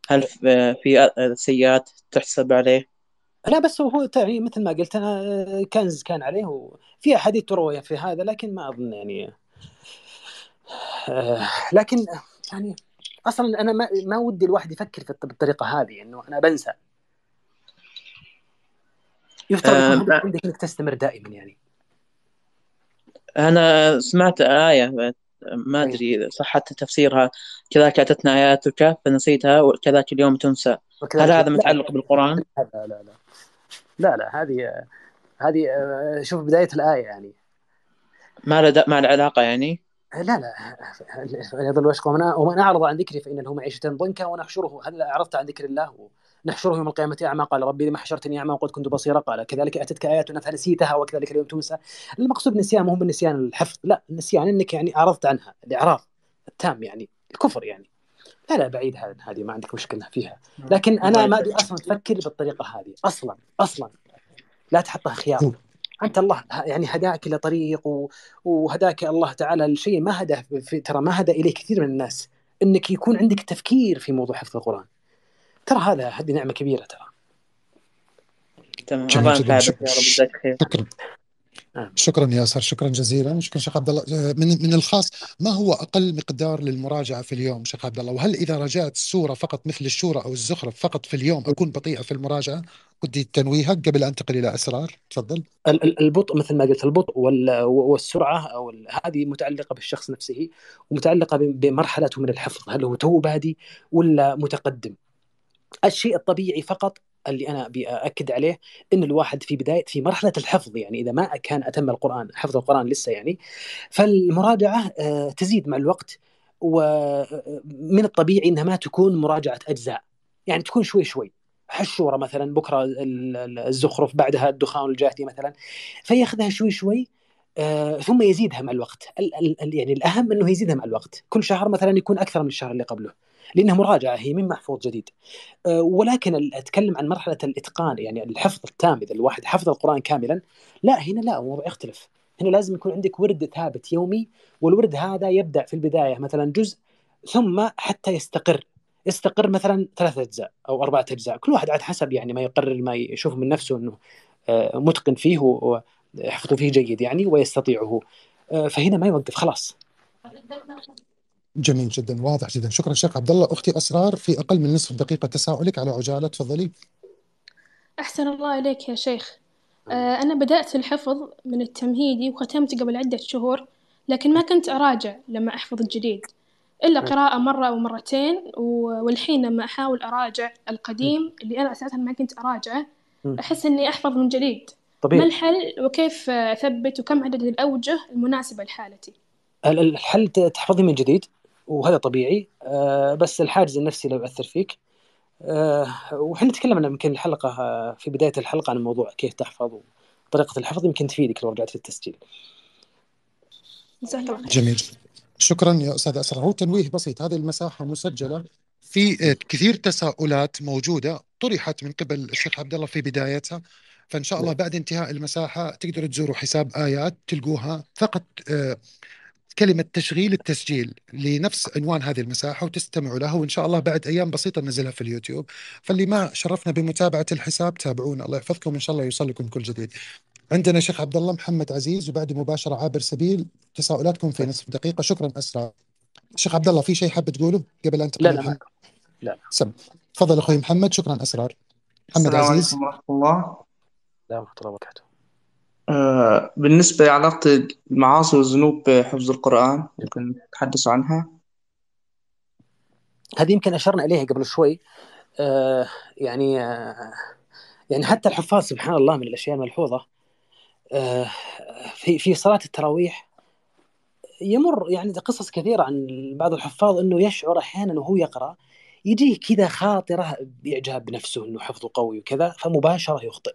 هل آه، في آه، سيئات تحسب عليه؟ لا بس هو يعني مثل ما قلت انا كنز كان عليه وفي احاديث تروي في هذا لكن ما اظن يعني لكن يعني اصلا انا ما, ما ودي الواحد يفكر في بالطريقه هذه انه انا بنسى يفترض عندك انك تستمر دائما يعني أنا سمعت آية ما أدري إذا تفسيرها كذاك أتتنا آياتك فنسيتها وكذاك اليوم تنسى هل هذا متعلق بالقرآن؟ لا لا لا لا لا هذه هذه شوف بداية الآية يعني ما له ما له علاقة يعني؟ لا لا يظل ومن اعرض عن ذكري فان له معيشه ضنكا ونحشره هل اعرضت عن ذكر الله نحشره يوم القيامة أعمى قال ربي لما حشرتني أعمى وقد كنت بصيرا قال كذلك أتتك آياتنا فنسيتها وكذلك اليوم تنسى المقصود النسيان مو بالنسيان الحفظ لا النسيان أنك يعني أعرضت عنها الإعراض التام يعني الكفر يعني لا لا بعيد هذه ما عندك مشكلة فيها نعم. لكن أنا ما أبي أصلا تفكر بالطريقة هذه أصلا أصلا لا تحطها خيار انت الله يعني هداك الى طريق وهداك الله تعالى لشيء ما هداه ترى ما هدى اليه كثير من الناس انك يكون عندك تفكير في موضوع حفظ القران ترى هذا هذه نعمه كبيره ترى تمام شكرا شكرا نعم. ياسر شكرا جزيلا شكرا شيخ عبد الله من من الخاص ما هو اقل مقدار للمراجعه في اليوم شيخ عبد الله وهل اذا راجعت سوره فقط مثل الشورى او الزخرف فقط في اليوم اكون بطيئه في المراجعه ودي تنويهك قبل انتقل الى اسرار تفضل البطء مثل ما قلت البطء والسرعه او هذه متعلقه بالشخص نفسه ومتعلقه بمرحلته من الحفظ هل هو تو بادي ولا متقدم الشيء الطبيعي فقط اللي انا ابي اكد عليه ان الواحد في بدايه في مرحله الحفظ يعني اذا ما كان اتم القران حفظ القران لسه يعني فالمراجعه آه، تزيد مع الوقت ومن آه، الطبيعي انها ما تكون مراجعه اجزاء يعني تكون شوي شوي حشوره مثلا بكره الزخرف بعدها الدخان الجاتي مثلا فياخذها شوي شوي آه، ثم يزيدها مع الوقت يعني الاهم انه يزيدها مع الوقت كل شهر مثلا يكون اكثر من الشهر اللي قبله لانها مراجعه هي من محفوظ جديد آه، ولكن اتكلم عن مرحله الاتقان يعني الحفظ التام اذا الواحد حفظ القران كاملا لا هنا لا الموضوع يختلف هنا لازم يكون عندك ورد ثابت يومي والورد هذا يبدا في البدايه مثلا جزء ثم حتى يستقر يستقر مثلا ثلاثة أجزاء أو أربعة أجزاء كل واحد على حسب يعني ما يقرر ما يشوف من نفسه أنه آه، متقن فيه وحفظه فيه جيد يعني ويستطيعه آه، فهنا ما يوقف خلاص جميل جدا واضح جدا شكرا شيخ عبد الله اختي اسرار في اقل من نصف دقيقه تساؤلك على عجاله تفضلي احسن الله اليك يا شيخ آه، انا بدات الحفظ من التمهيدي وختمت قبل عده شهور لكن ما كنت اراجع لما احفظ الجديد الا قراءه مره او مرتين والحين لما احاول اراجع القديم اللي انا اساسا ما كنت اراجعه احس اني احفظ من جديد طبيعي. ما الحل وكيف اثبت وكم عدد الاوجه المناسبه لحالتي الحل تحفظي من جديد وهذا طبيعي آه، بس الحاجز النفسي لو يأثر فيك آه، وحنا تكلمنا يمكن الحلقة آه، في بداية الحلقة عن موضوع كيف تحفظ طريقة الحفظ يمكن تفيدك لو رجعت للتسجيل جميل شكرا يا أستاذ أسرع هو تنويه بسيط هذه المساحة مسجلة في كثير تساؤلات موجودة طرحت من قبل الشيخ عبد الله في بدايتها فان شاء الله بعد انتهاء المساحه تقدروا تزوروا حساب ايات تلقوها فقط كلمة تشغيل التسجيل لنفس عنوان هذه المساحة وتستمعوا لها وإن شاء الله بعد أيام بسيطة ننزلها في اليوتيوب فاللي ما شرفنا بمتابعة الحساب تابعونا الله يحفظكم إن شاء الله يوصل لكم كل جديد عندنا شيخ عبد الله محمد عزيز وبعد مباشرة عابر سبيل تساؤلاتكم في نصف دقيقة شكرا أسرع شيخ عبد الله في شيء حاب تقوله قبل أن تقول لا لا, لا. سم تفضل أخوي محمد شكرا أسرار محمد السلام عزيز السلام عليكم ورحمة الله لا ورحمة الله وبركاته آه، بالنسبة لعلاقة المعاصي والذنوب بحفظ القرآن يمكن نتحدث عنها هذه يمكن أشرنا إليها قبل شوي آه، يعني آه، يعني حتى الحفاظ سبحان الله من الأشياء الملحوظة في في صلاة التراويح يمر يعني قصص كثيرة عن بعض الحفاظ أنه يشعر أحيانا وهو يقرأ يجيه كذا خاطرة بإعجاب بنفسه أنه حفظه قوي وكذا فمباشرة يخطئ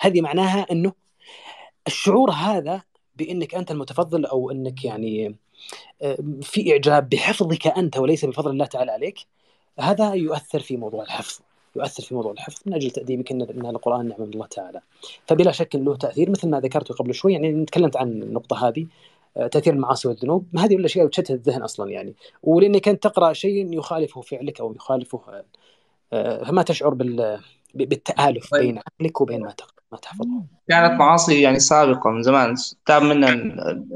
هذه معناها أنه الشعور هذا بانك انت المتفضل او انك يعني آه، في اعجاب بحفظك انت وليس بفضل الله تعالى عليك هذا يؤثر في موضوع الحفظ يؤثر في موضوع الحفظ من اجل تاديبك ان القران نعمه من الله تعالى فبلا شك له تاثير مثل ما ذكرت قبل شوي يعني تكلمت عن النقطه هذه آه، تاثير المعاصي والذنوب هذه الاشياء تشتت الذهن اصلا يعني ولانك انت تقرا شيء يخالفه فعلك او يخالفه آه، فما تشعر بال بالتالف طيب. بين عقلك وبين ما تقرا ما تحفظها كانت معاصي يعني سابقه من زمان تاب منها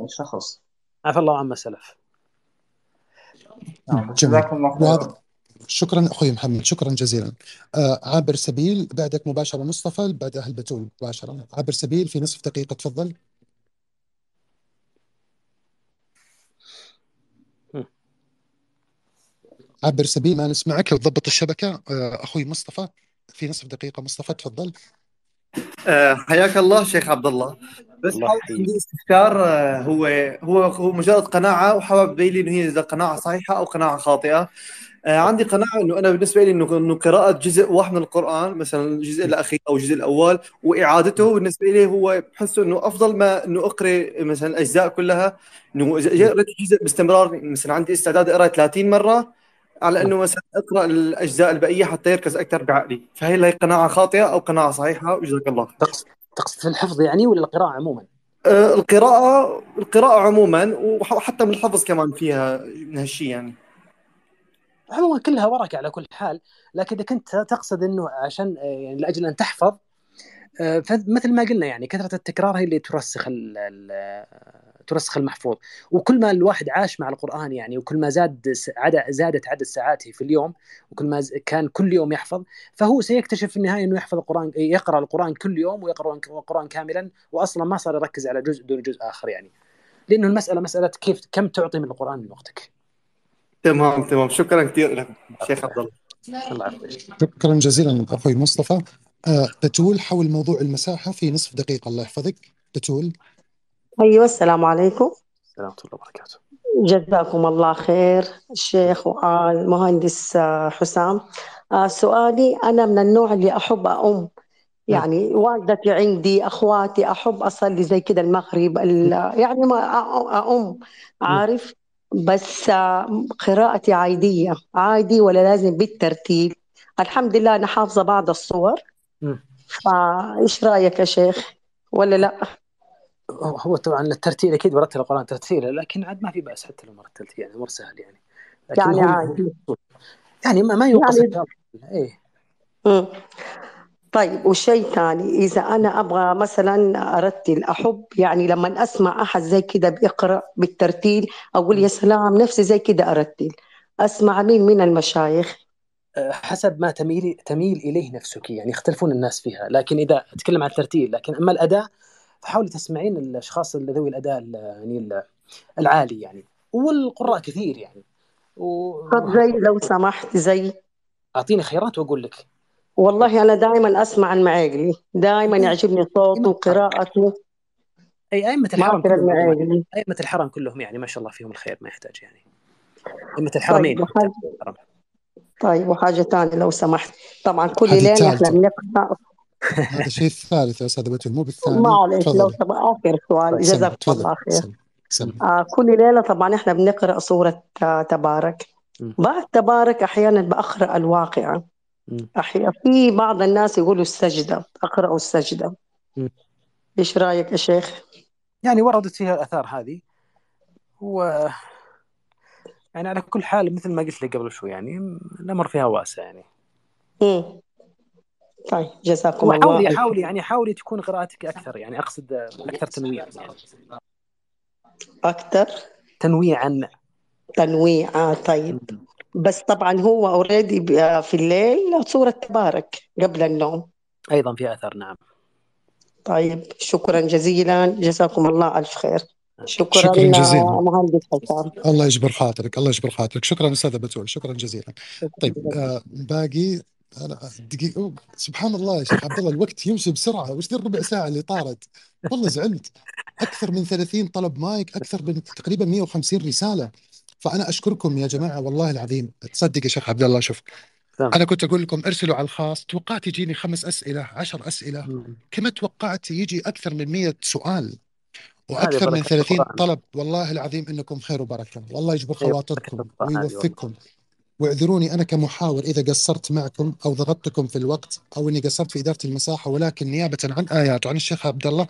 الشخص عفى الله عما سلف نعم، شكرا اخوي محمد شكرا جزيلا آه عابر سبيل بعدك مباشره مصطفى بعد اهل بتول مباشره عابر سبيل في نصف دقيقه تفضل عبر سبيل ما نسمعك لو تضبط الشبكه آه اخوي مصطفى في نصف دقيقه مصطفى تفضل آه، حياك الله شيخ عبد الله بس عندي استفسار آه، هو هو هو مجرد قناعه وحابب لي انه هي اذا قناعه صحيحه او قناعه خاطئه آه، عندي قناعه انه انا بالنسبه لي انه انه قراءه جزء واحد من القران مثلا الجزء الاخير او الجزء الاول واعادته بالنسبه لي هو بحسه انه افضل ما انه اقرا مثلا الاجزاء كلها انه اذا قريت الجزء باستمرار مثلا عندي استعداد اقرا 30 مره على انه مثلا اقرا الاجزاء البقيه حتى يركز اكثر بعقلي فهي هي قناعه خاطئه او قناعه صحيحه وجزاك الله خير تقصد تقصد في الحفظ يعني ولا القراءه عموما؟ أه، القراءه القراءه عموما وحتى من الحفظ كمان فيها من هالشيء يعني عموما كلها ورقه على كل حال لكن اذا كنت تقصد انه عشان أه، يعني لاجل ان تحفظ أه، مثل ما قلنا يعني كثره التكرار هي اللي ترسخ ترسخ المحفوظ وكل ما الواحد عاش مع القرآن يعني وكل ما زاد عدد زادت عدد ساعاته في اليوم وكل ما كان كل يوم يحفظ فهو سيكتشف في النهاية أنه يحفظ القرآن يقرأ القرآن كل يوم ويقرأ القرآن كاملا وأصلا ما صار يركز على جزء دون جزء آخر يعني لأنه المسألة مسألة كيف كم تعطي من القرآن من وقتك تمام تمام شكرا كثير لك شيخ عبد الله شكرا جزيلا اخوي مصطفى بتول آه، تتول حول موضوع المساحه في نصف دقيقه الله يحفظك تتول أيوة السلام عليكم السلام ورحمة الله وبركاته جزاكم الله خير الشيخ والمهندس آه، حسام آه، سؤالي أنا من النوع اللي أحب أؤم نعم. يعني والدتي عندي اخواتي احب اصلي زي كذا المغرب نعم. يعني ما اؤم نعم. عارف بس آه، قراءتي عاديه عادي ولا لازم بالترتيب الحمد لله انا حافظه بعض الصور فايش رايك يا شيخ ولا لا هو طبعا الترتيل اكيد برتل القران ترتيله لكن عاد ما في باس حتى لو رتلت يعني الامر سهل يعني لكن يعني عادي يعني ما, ما ينقص يعني... ايه طيب وشيء ثاني اذا انا ابغى مثلا ارتل احب يعني لما اسمع احد زي كده بيقرا بالترتيل اقول يا سلام نفسي زي كده ارتل اسمع مين من المشايخ أه، حسب ما تميل تميل اليه نفسك يعني يختلفون الناس فيها لكن اذا اتكلم عن الترتيل لكن اما الاداء فحاولي تسمعين الاشخاص ذوي الاداء يعني العالي يعني والقراء كثير يعني و... طب زي لو سمحت زي اعطيني خيارات واقول لك والله انا دائما اسمع المعاقلي دائما يعجبني صوته وقراءته اي ائمه الحرم المعاقلي يعني، ائمه الحرم كلهم يعني ما شاء الله فيهم الخير ما يحتاج يعني ائمه الحرمين طيب وحاجه, طيب وحاجة ثانيه لو سمحت طبعا كل ليله احنا بنقرا هذا الشيء الثالث يا استاذ بتول مو بالثاني معلش لو سمحت اخر سؤال جزاك الله خير آه كل ليله طبعا احنا بنقرا سوره آه تبارك م. بعد تبارك احيانا بقرا الواقعه احيانا في بعض الناس يقولوا السجده اقرأوا السجده م. ايش رايك يا شيخ؟ يعني وردت فيها الاثار هذه و يعني على كل حال مثل ما قلت لك قبل شوي يعني الامر فيها واسع يعني. ايه طيب جزاكم الله حاولي حاولي يعني حاولي تكون قراءتك اكثر يعني اقصد اكثر تنويعا يعني. اكثر تنويعا تنويع اه طيب بس طبعا هو اوريدي آه، في الليل سوره تبارك قبل النوم ايضا في اثر نعم طيب شكرا جزيلا جزاكم الله الف خير آه. شكرا, شكرا جزيلا مهندس حسام الله يجبر خاطرك الله يجبر خاطرك شكرا استاذه بتول شكرا جزيلا طيب آه باقي انا دقيقة سبحان الله يا شيخ عبد الله الوقت يمشي بسرعة وش ذي الربع ساعة اللي طارت والله زعلت أكثر من 30 طلب مايك أكثر من تقريبا 150 رسالة فأنا أشكركم يا جماعة والله العظيم تصدق يا شيخ عبد الله شوف أنا كنت أقول لكم ارسلوا على الخاص توقعت يجيني خمس أسئلة عشر أسئلة كما توقعت يجي أكثر من 100 سؤال واكثر من 30 طلب والله العظيم انكم خير وبركه والله يجبر خواطركم ويوفقكم واعذروني أنا كمحاور إذا قصرت معكم أو ضغطتكم في الوقت أو إني قصرت في إدارة المساحة ولكن نيابة عن آيات وعن الشيخ عبد الله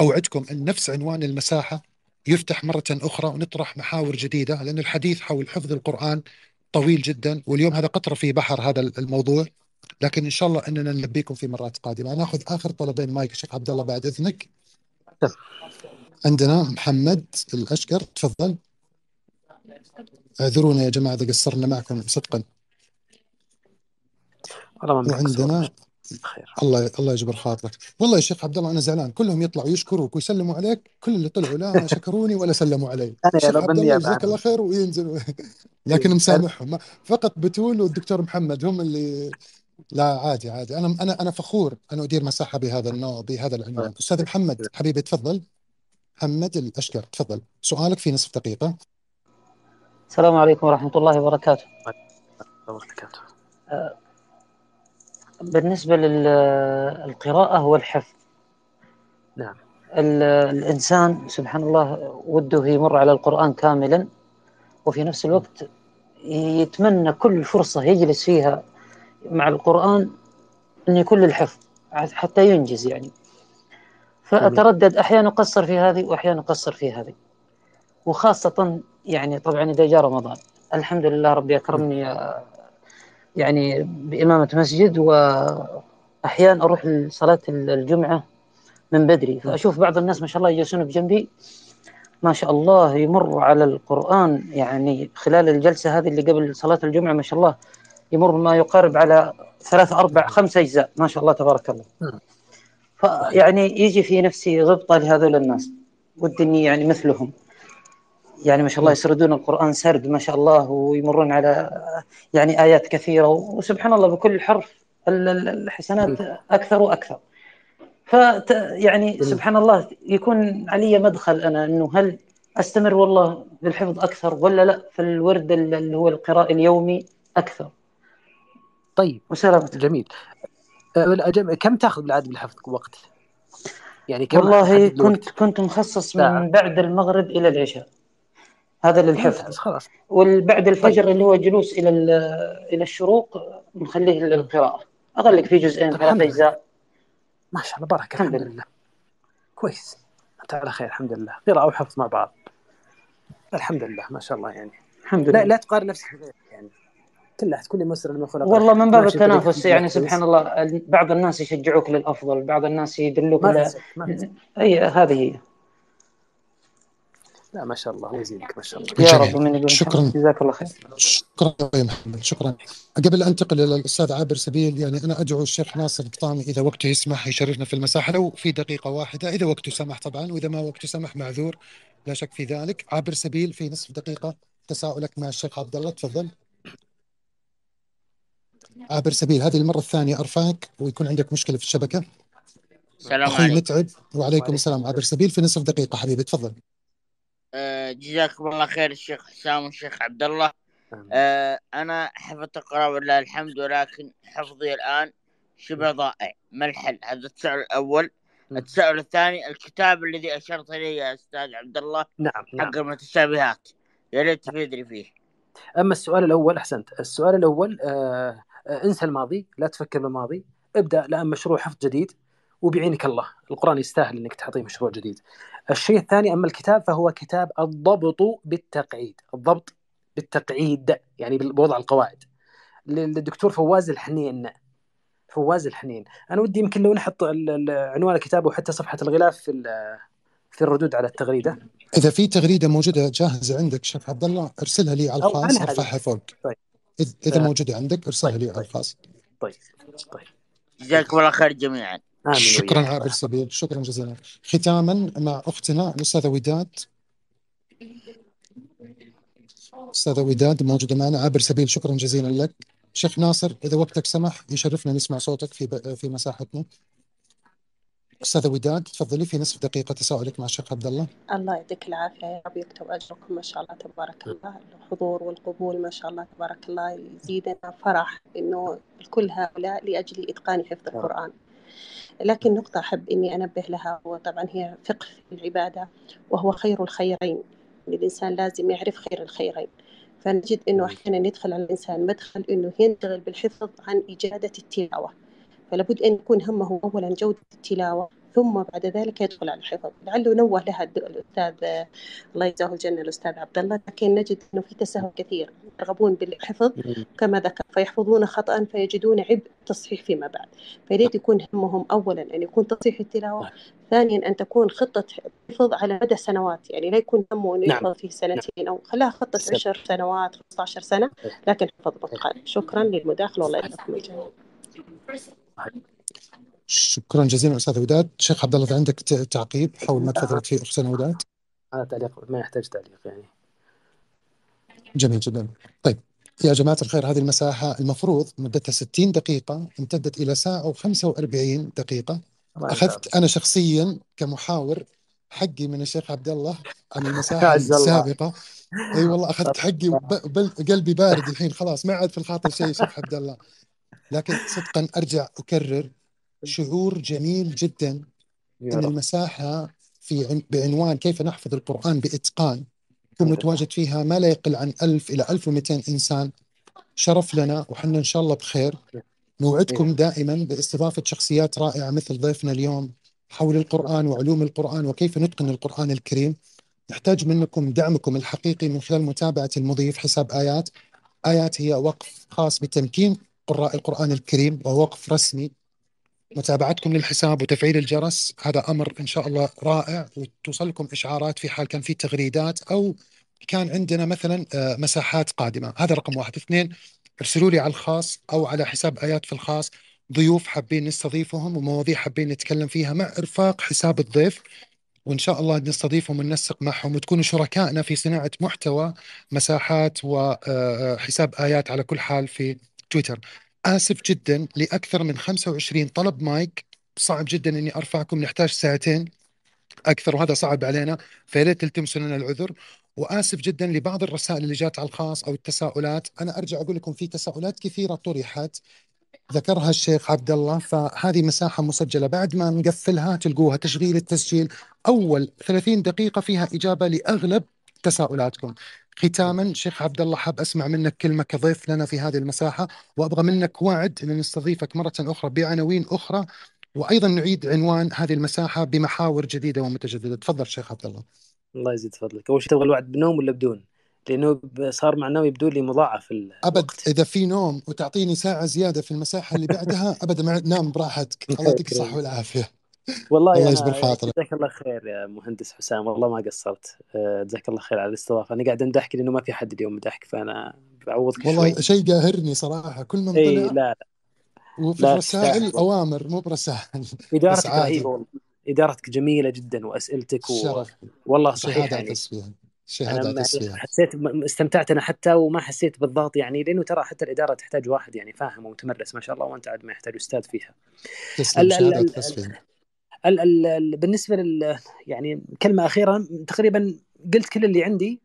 أوعدكم أن نفس عنوان المساحة يفتح مرة أخرى ونطرح محاور جديدة لأن الحديث حول حفظ القرآن طويل جدا واليوم هذا قطرة في بحر هذا الموضوع لكن إن شاء الله أننا نلبيكم في مرات قادمة ناخذ آخر طلبين مايك الشيخ عبد الله بعد إذنك عندنا محمد الأشقر تفضل اعذرونا يا جماعة إذا قصرنا معكم صدقا والله ما وعندنا خير الله الله يجبر خاطرك والله يا شيخ عبد الله انا زعلان كلهم يطلعوا يشكروك ويسلموا عليك كل اللي طلعوا لا شكروني ولا سلموا علي يا رب اني جزاك الله خير وينزلوا لكن إيه، مسامحهم فقط بتول والدكتور محمد هم اللي لا عادي عادي انا انا انا فخور ان ادير مساحه بهذا النوع بهذا العنوان آه. استاذ محمد حبيبي تفضل محمد الاشكر تفضل سؤالك في نصف دقيقه السلام عليكم ورحمة الله وبركاته وبركاته بالنسبة للقراءة والحفظ نعم الإنسان سبحان الله وده يمر على القرآن كاملا وفي نفس نعم. الوقت يتمنى كل فرصة يجلس فيها مع القرآن أن يكون للحفظ حتى ينجز يعني فأتردد أحيانا أقصر في هذه وأحيانا أقصر في هذه وخاصة يعني طبعا إذا جاء رمضان الحمد لله ربي أكرمني آه، يعني بإمامة مسجد وأحيانا أروح لصلاة الجمعة من بدري فأشوف بعض الناس ما شاء الله يجلسون بجنبي ما شاء الله يمر على القرآن يعني خلال الجلسة هذه اللي قبل صلاة الجمعة ما شاء الله يمر ما يقارب على ثلاث أربع خمس أجزاء ما شاء الله تبارك الله نعم. فيعني يجي في نفسي غبطة لهذول الناس ودي إني يعني مثلهم يعني ما شاء الله يسردون القرآن سرد ما شاء الله ويمرون على يعني آيات كثيرة وسبحان الله بكل حرف الحسنات أكثر وأكثر ف يعني سبحان الله يكون علي مدخل أنا أنه هل أستمر والله بالحفظ أكثر ولا لا في الورد اللي هو القراء اليومي أكثر طيب وسلامتك جميل أه، كم تاخذ بالعاده بالحفظ وقت؟ يعني كم والله كنت كنت مخصص من بعد المغرب الى العشاء هذا للحفظ خلاص والبعد الفجر طيب. اللي هو جلوس الى الى الشروق نخليه للقراءه اغلق في جزئين طيب، ثلاث اجزاء ما شاء الله بركه الحمد, الحمد لله. لله كويس انت على خير الحمد لله قراءه وحفظ مع بعض الحمد لله ما شاء الله يعني الحمد لله لا, لا تقارن نفسك يعني كلها تكون مسر من خلق والله من باب التنافس يعني سبحان الله بعض الناس يشجعوك للافضل بعض الناس يدلوك ل... اي هذه هي لا ما شاء الله الله يزيدك ما شاء الله يا رب من شكرا جزاك الله خير شكرا يا محمد شكرا قبل انتقل الى الاستاذ عابر سبيل يعني انا ادعو الشيخ ناصر القطامي اذا وقته يسمح يشرفنا في المساحه لو في دقيقه واحده اذا وقته سمح طبعا واذا ما وقته سمح معذور لا شك في ذلك عابر سبيل في نصف دقيقه تساؤلك مع الشيخ عبد الله تفضل عابر سبيل هذه المره الثانيه ارفعك ويكون عندك مشكله في الشبكه السلام عليكم متعب وعليكم السلام عابر سبيل في نصف دقيقه حبيبي تفضل جزاكم الله خير الشيخ حسام والشيخ عبد الله آه، انا حفظت القراءه ولله الحمد ولكن حفظي الان شبه ضائع ما الحل هذا التساؤل الاول نعم. التساؤل الثاني الكتاب الذي اشرت اليه يا استاذ عبد الله نعم نعم حق المتشابهات يا ريت تفيدني فيه اما السؤال الاول احسنت السؤال الاول آه, آه، انسى الماضي لا تفكر بالماضي ابدا الان مشروع حفظ جديد وبعينك الله القرآن يستاهل أنك تعطيه مشروع جديد الشيء الثاني أما الكتاب فهو كتاب الضبط بالتقعيد الضبط بالتقعيد يعني بوضع القواعد للدكتور فواز الحنين فواز الحنين انا ودي يمكن لو نحط عنوان الكتاب وحتى صفحه الغلاف في في الردود على التغريده اذا في تغريده موجوده جاهزه عندك شيخ عبد الله ارسلها لي على الخاص ارفعها فوق طيب. اذا آه. موجوده عندك ارسلها طيب. لي على طيب. الخاص طيب طيب جزاكم الله خير جميعا آمين شكرا عابر سبيل شكرا جزيلا ختاما مع أختنا الأستاذة وداد أستاذة وداد موجودة معنا عابر سبيل شكرا جزيلا لك شيخ ناصر إذا وقتك سمح يشرفنا نسمع صوتك في في مساحتنا أستاذة وداد تفضلي في نصف دقيقة تساؤلك مع الشيخ عبد الله الله يعطيك العافية يا رب يكتب أجركم ما شاء الله تبارك الله الحضور والقبول ما شاء الله تبارك الله يزيدنا فرح إنه كل هؤلاء لأجل إتقان حفظ القرآن لكن نقطة أحب إني أنبه لها وطبعا هي فقه العبادة وهو خير الخيرين الإنسان لازم يعرف خير الخيرين فنجد انه احيانا يدخل على الانسان مدخل انه ينشغل بالحفظ عن اجاده التلاوه فلابد ان يكون همه اولا جوده التلاوه ثم بعد ذلك يدخل على الحفظ لعله نوه لها الاستاذ الله يجزاه الجنه الاستاذ عبد الله لكن نجد انه في تساهل كثير يرغبون بالحفظ كما ذكر فيحفظون خطا فيجدون عبء تصحيح فيما بعد فيريد نعم. يكون همهم اولا ان يكون تصحيح التلاوه نعم. ثانيا ان تكون خطه حفظ على مدى سنوات يعني لا يكون همه انه نعم. يحفظ في سنتين او خلاها خطه 10 سنوات 15 سنه لكن حفظ متقن شكرا للمداخله والله يحفظكم الجميع شكرا جزيلا استاذ وداد شيخ عبد الله عندك تعقيب حول ما تفضلت فيه أه. اختنا وداد هذا أه، تعليق ما يحتاج تعليق يعني جميل جدا طيب يا جماعة الخير هذه المساحة المفروض مدتها 60 دقيقة امتدت إلى ساعة و45 دقيقة أخذت أنا شخصيا كمحاور حقي من الشيخ عبد الله عن المساحة السابقة اي أيوة والله اخذت حقي بل قلبي بارد الحين خلاص ما عاد في الخاطر شيء شيخ عبد الله لكن صدقا ارجع اكرر شعور جميل جدا ان المساحه في بعنوان كيف نحفظ القران باتقان ومتواجد متواجد فيها ما لا يقل عن 1000 الى 1200 انسان شرف لنا وحنا ان شاء الله بخير نوعدكم دائما باستضافه شخصيات رائعه مثل ضيفنا اليوم حول القران وعلوم القران وكيف نتقن القران الكريم نحتاج منكم دعمكم الحقيقي من خلال متابعه المضيف حساب ايات ايات هي وقف خاص بتمكين قراء القران الكريم وهو وقف رسمي متابعتكم للحساب وتفعيل الجرس هذا امر ان شاء الله رائع وتوصلكم اشعارات في حال كان في تغريدات او كان عندنا مثلا آه، مساحات قادمه هذا رقم واحد اثنين ارسلوا لي على الخاص او على حساب ايات في الخاص ضيوف حابين نستضيفهم ومواضيع حابين نتكلم فيها مع ارفاق حساب الضيف وان شاء الله نستضيفهم وننسق معهم وتكونوا شركائنا في صناعه محتوى مساحات وحساب آه، آه، ايات على كل حال في تويتر اسف جدا لاكثر من 25 طلب مايك صعب جدا اني ارفعكم نحتاج ساعتين اكثر وهذا صعب علينا فيا تلتمسوا لنا العذر واسف جدا لبعض الرسائل اللي جات على الخاص او التساؤلات انا ارجع اقول لكم في تساؤلات كثيره طرحت ذكرها الشيخ عبد الله فهذه مساحه مسجله بعد ما نقفلها تلقوها تشغيل التسجيل اول 30 دقيقه فيها اجابه لاغلب تساؤلاتكم ختاما شيخ عبد الله حاب اسمع منك كلمه كضيف لنا في هذه المساحه وابغى منك وعد ان نستضيفك مره اخرى بعناوين اخرى وايضا نعيد عنوان هذه المساحه بمحاور جديده ومتجدده تفضل شيخ عبد الله الله يزيد فضلك اول شيء تبغى الوعد بنوم ولا بدون لانه صار مع يبدو لي مضاعف ابد اذا في نوم وتعطيني ساعه زياده في المساحه اللي بعدها ابدا نام براحتك الله يعطيك الصحه والعافيه والله الله يجبر يعني خاطرك جزاك الله خير يا مهندس حسام والله ما قصرت آه، جزاك الله خير على الاستضافه انا قاعد امدحك لانه ما في حد اليوم مدحك فانا بعوضك والله شيء قاهرني صراحه كل من اي لا لا وفي رسائل اوامر مو برسائل ادارتك رهيبه والله ادارتك جميله جدا واسئلتك و... والله صحيح شهاده يعني. حسيت استمتعت انا حتى وما حسيت بالضغط يعني لانه ترى حتى الاداره تحتاج واحد يعني فاهم ومتمرس ما شاء الله وانت عاد ما يحتاج استاذ فيها تسلم شهادات ال ال بالنسبه لل يعني كلمه اخيره تقريبا قلت كل اللي عندي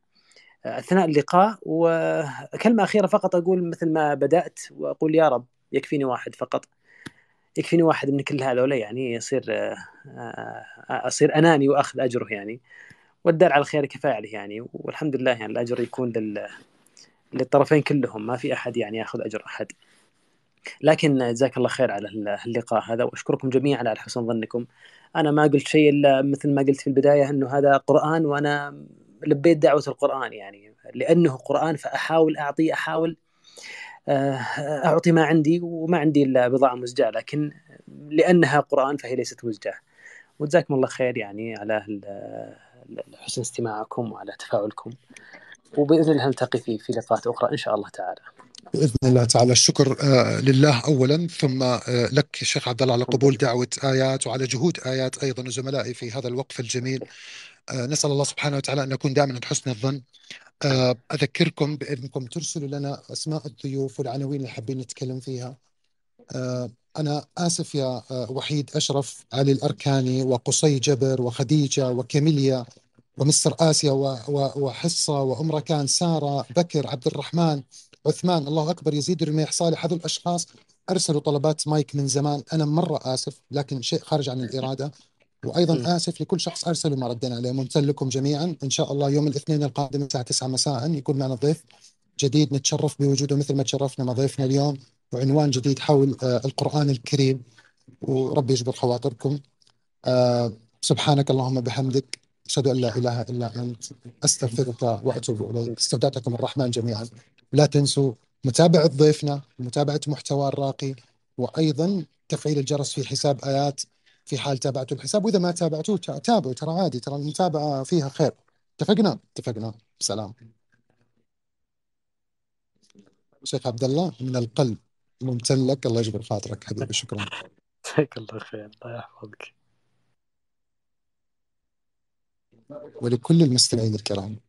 آه، اثناء اللقاء وكلمه اخيره فقط اقول مثل ما بدات واقول يا رب يكفيني واحد فقط يكفيني واحد من كل هذول يعني يصير آه، آه، اصير اناني واخذ اجره يعني والدار على الخير كفاعله يعني والحمد لله يعني الاجر يكون لل للطرفين كلهم ما في احد يعني ياخذ اجر احد. لكن جزاك الله خير على اللقاء هذا واشكركم جميعا على حسن ظنكم انا ما قلت شيء الا مثل ما قلت في البدايه انه هذا قران وانا لبيت دعوه القران يعني لانه قران فاحاول اعطي احاول آه، اعطي ما عندي وما عندي الا بضاعه مزجاه لكن لانها قران فهي ليست مزجاه وجزاكم الله خير يعني على حسن استماعكم وعلى تفاعلكم وباذن الله نلتقي في في لقاءات اخرى ان شاء الله تعالى باذن الله تعالى الشكر آه، لله اولا ثم آه، لك شيخ عبد الله على قبول دعوه ايات وعلى جهود ايات ايضا وزملائي في هذا الوقف الجميل آه، نسال الله سبحانه وتعالى ان نكون دائما حسن الظن اذكركم بانكم ترسلوا لنا اسماء الضيوف والعناوين اللي حابين نتكلم فيها انا اسف يا وحيد اشرف علي الاركاني وقصي جبر وخديجه وكاميليا ومستر اسيا وحصه وام ركان ساره بكر عبد الرحمن عثمان الله اكبر يزيد رميح صالح هذول الاشخاص ارسلوا طلبات مايك من زمان انا مره اسف لكن شيء خارج عن الاراده وايضا اسف لكل شخص ارسل وما ردينا عليه ممتن لكم جميعا ان شاء الله يوم الاثنين القادم الساعه 9 مساء يكون معنا ضيف جديد نتشرف بوجوده مثل ما تشرفنا مع ضيفنا اليوم وعنوان جديد حول آه، القران الكريم وربي يجبر خواطركم آه، سبحانك اللهم بحمدك اشهد ان لا اله الا انت استغفرك واتوب اليك استودعتكم الرحمن جميعا لا تنسوا متابعة ضيفنا ومتابعة محتوى الراقي وأيضا تفعيل الجرس في حساب آيات في حال تابعتوا الحساب وإذا ما تابعتوه تابعوا ترى عادي ترى المتابعة فيها خير اتفقنا اتفقنا سلام شيخ عبد الله من القلب ممتن لك الله يجبر خاطرك حبيبي شكرا جزاك الله خير الله يحفظك ولكل المستمعين الكرام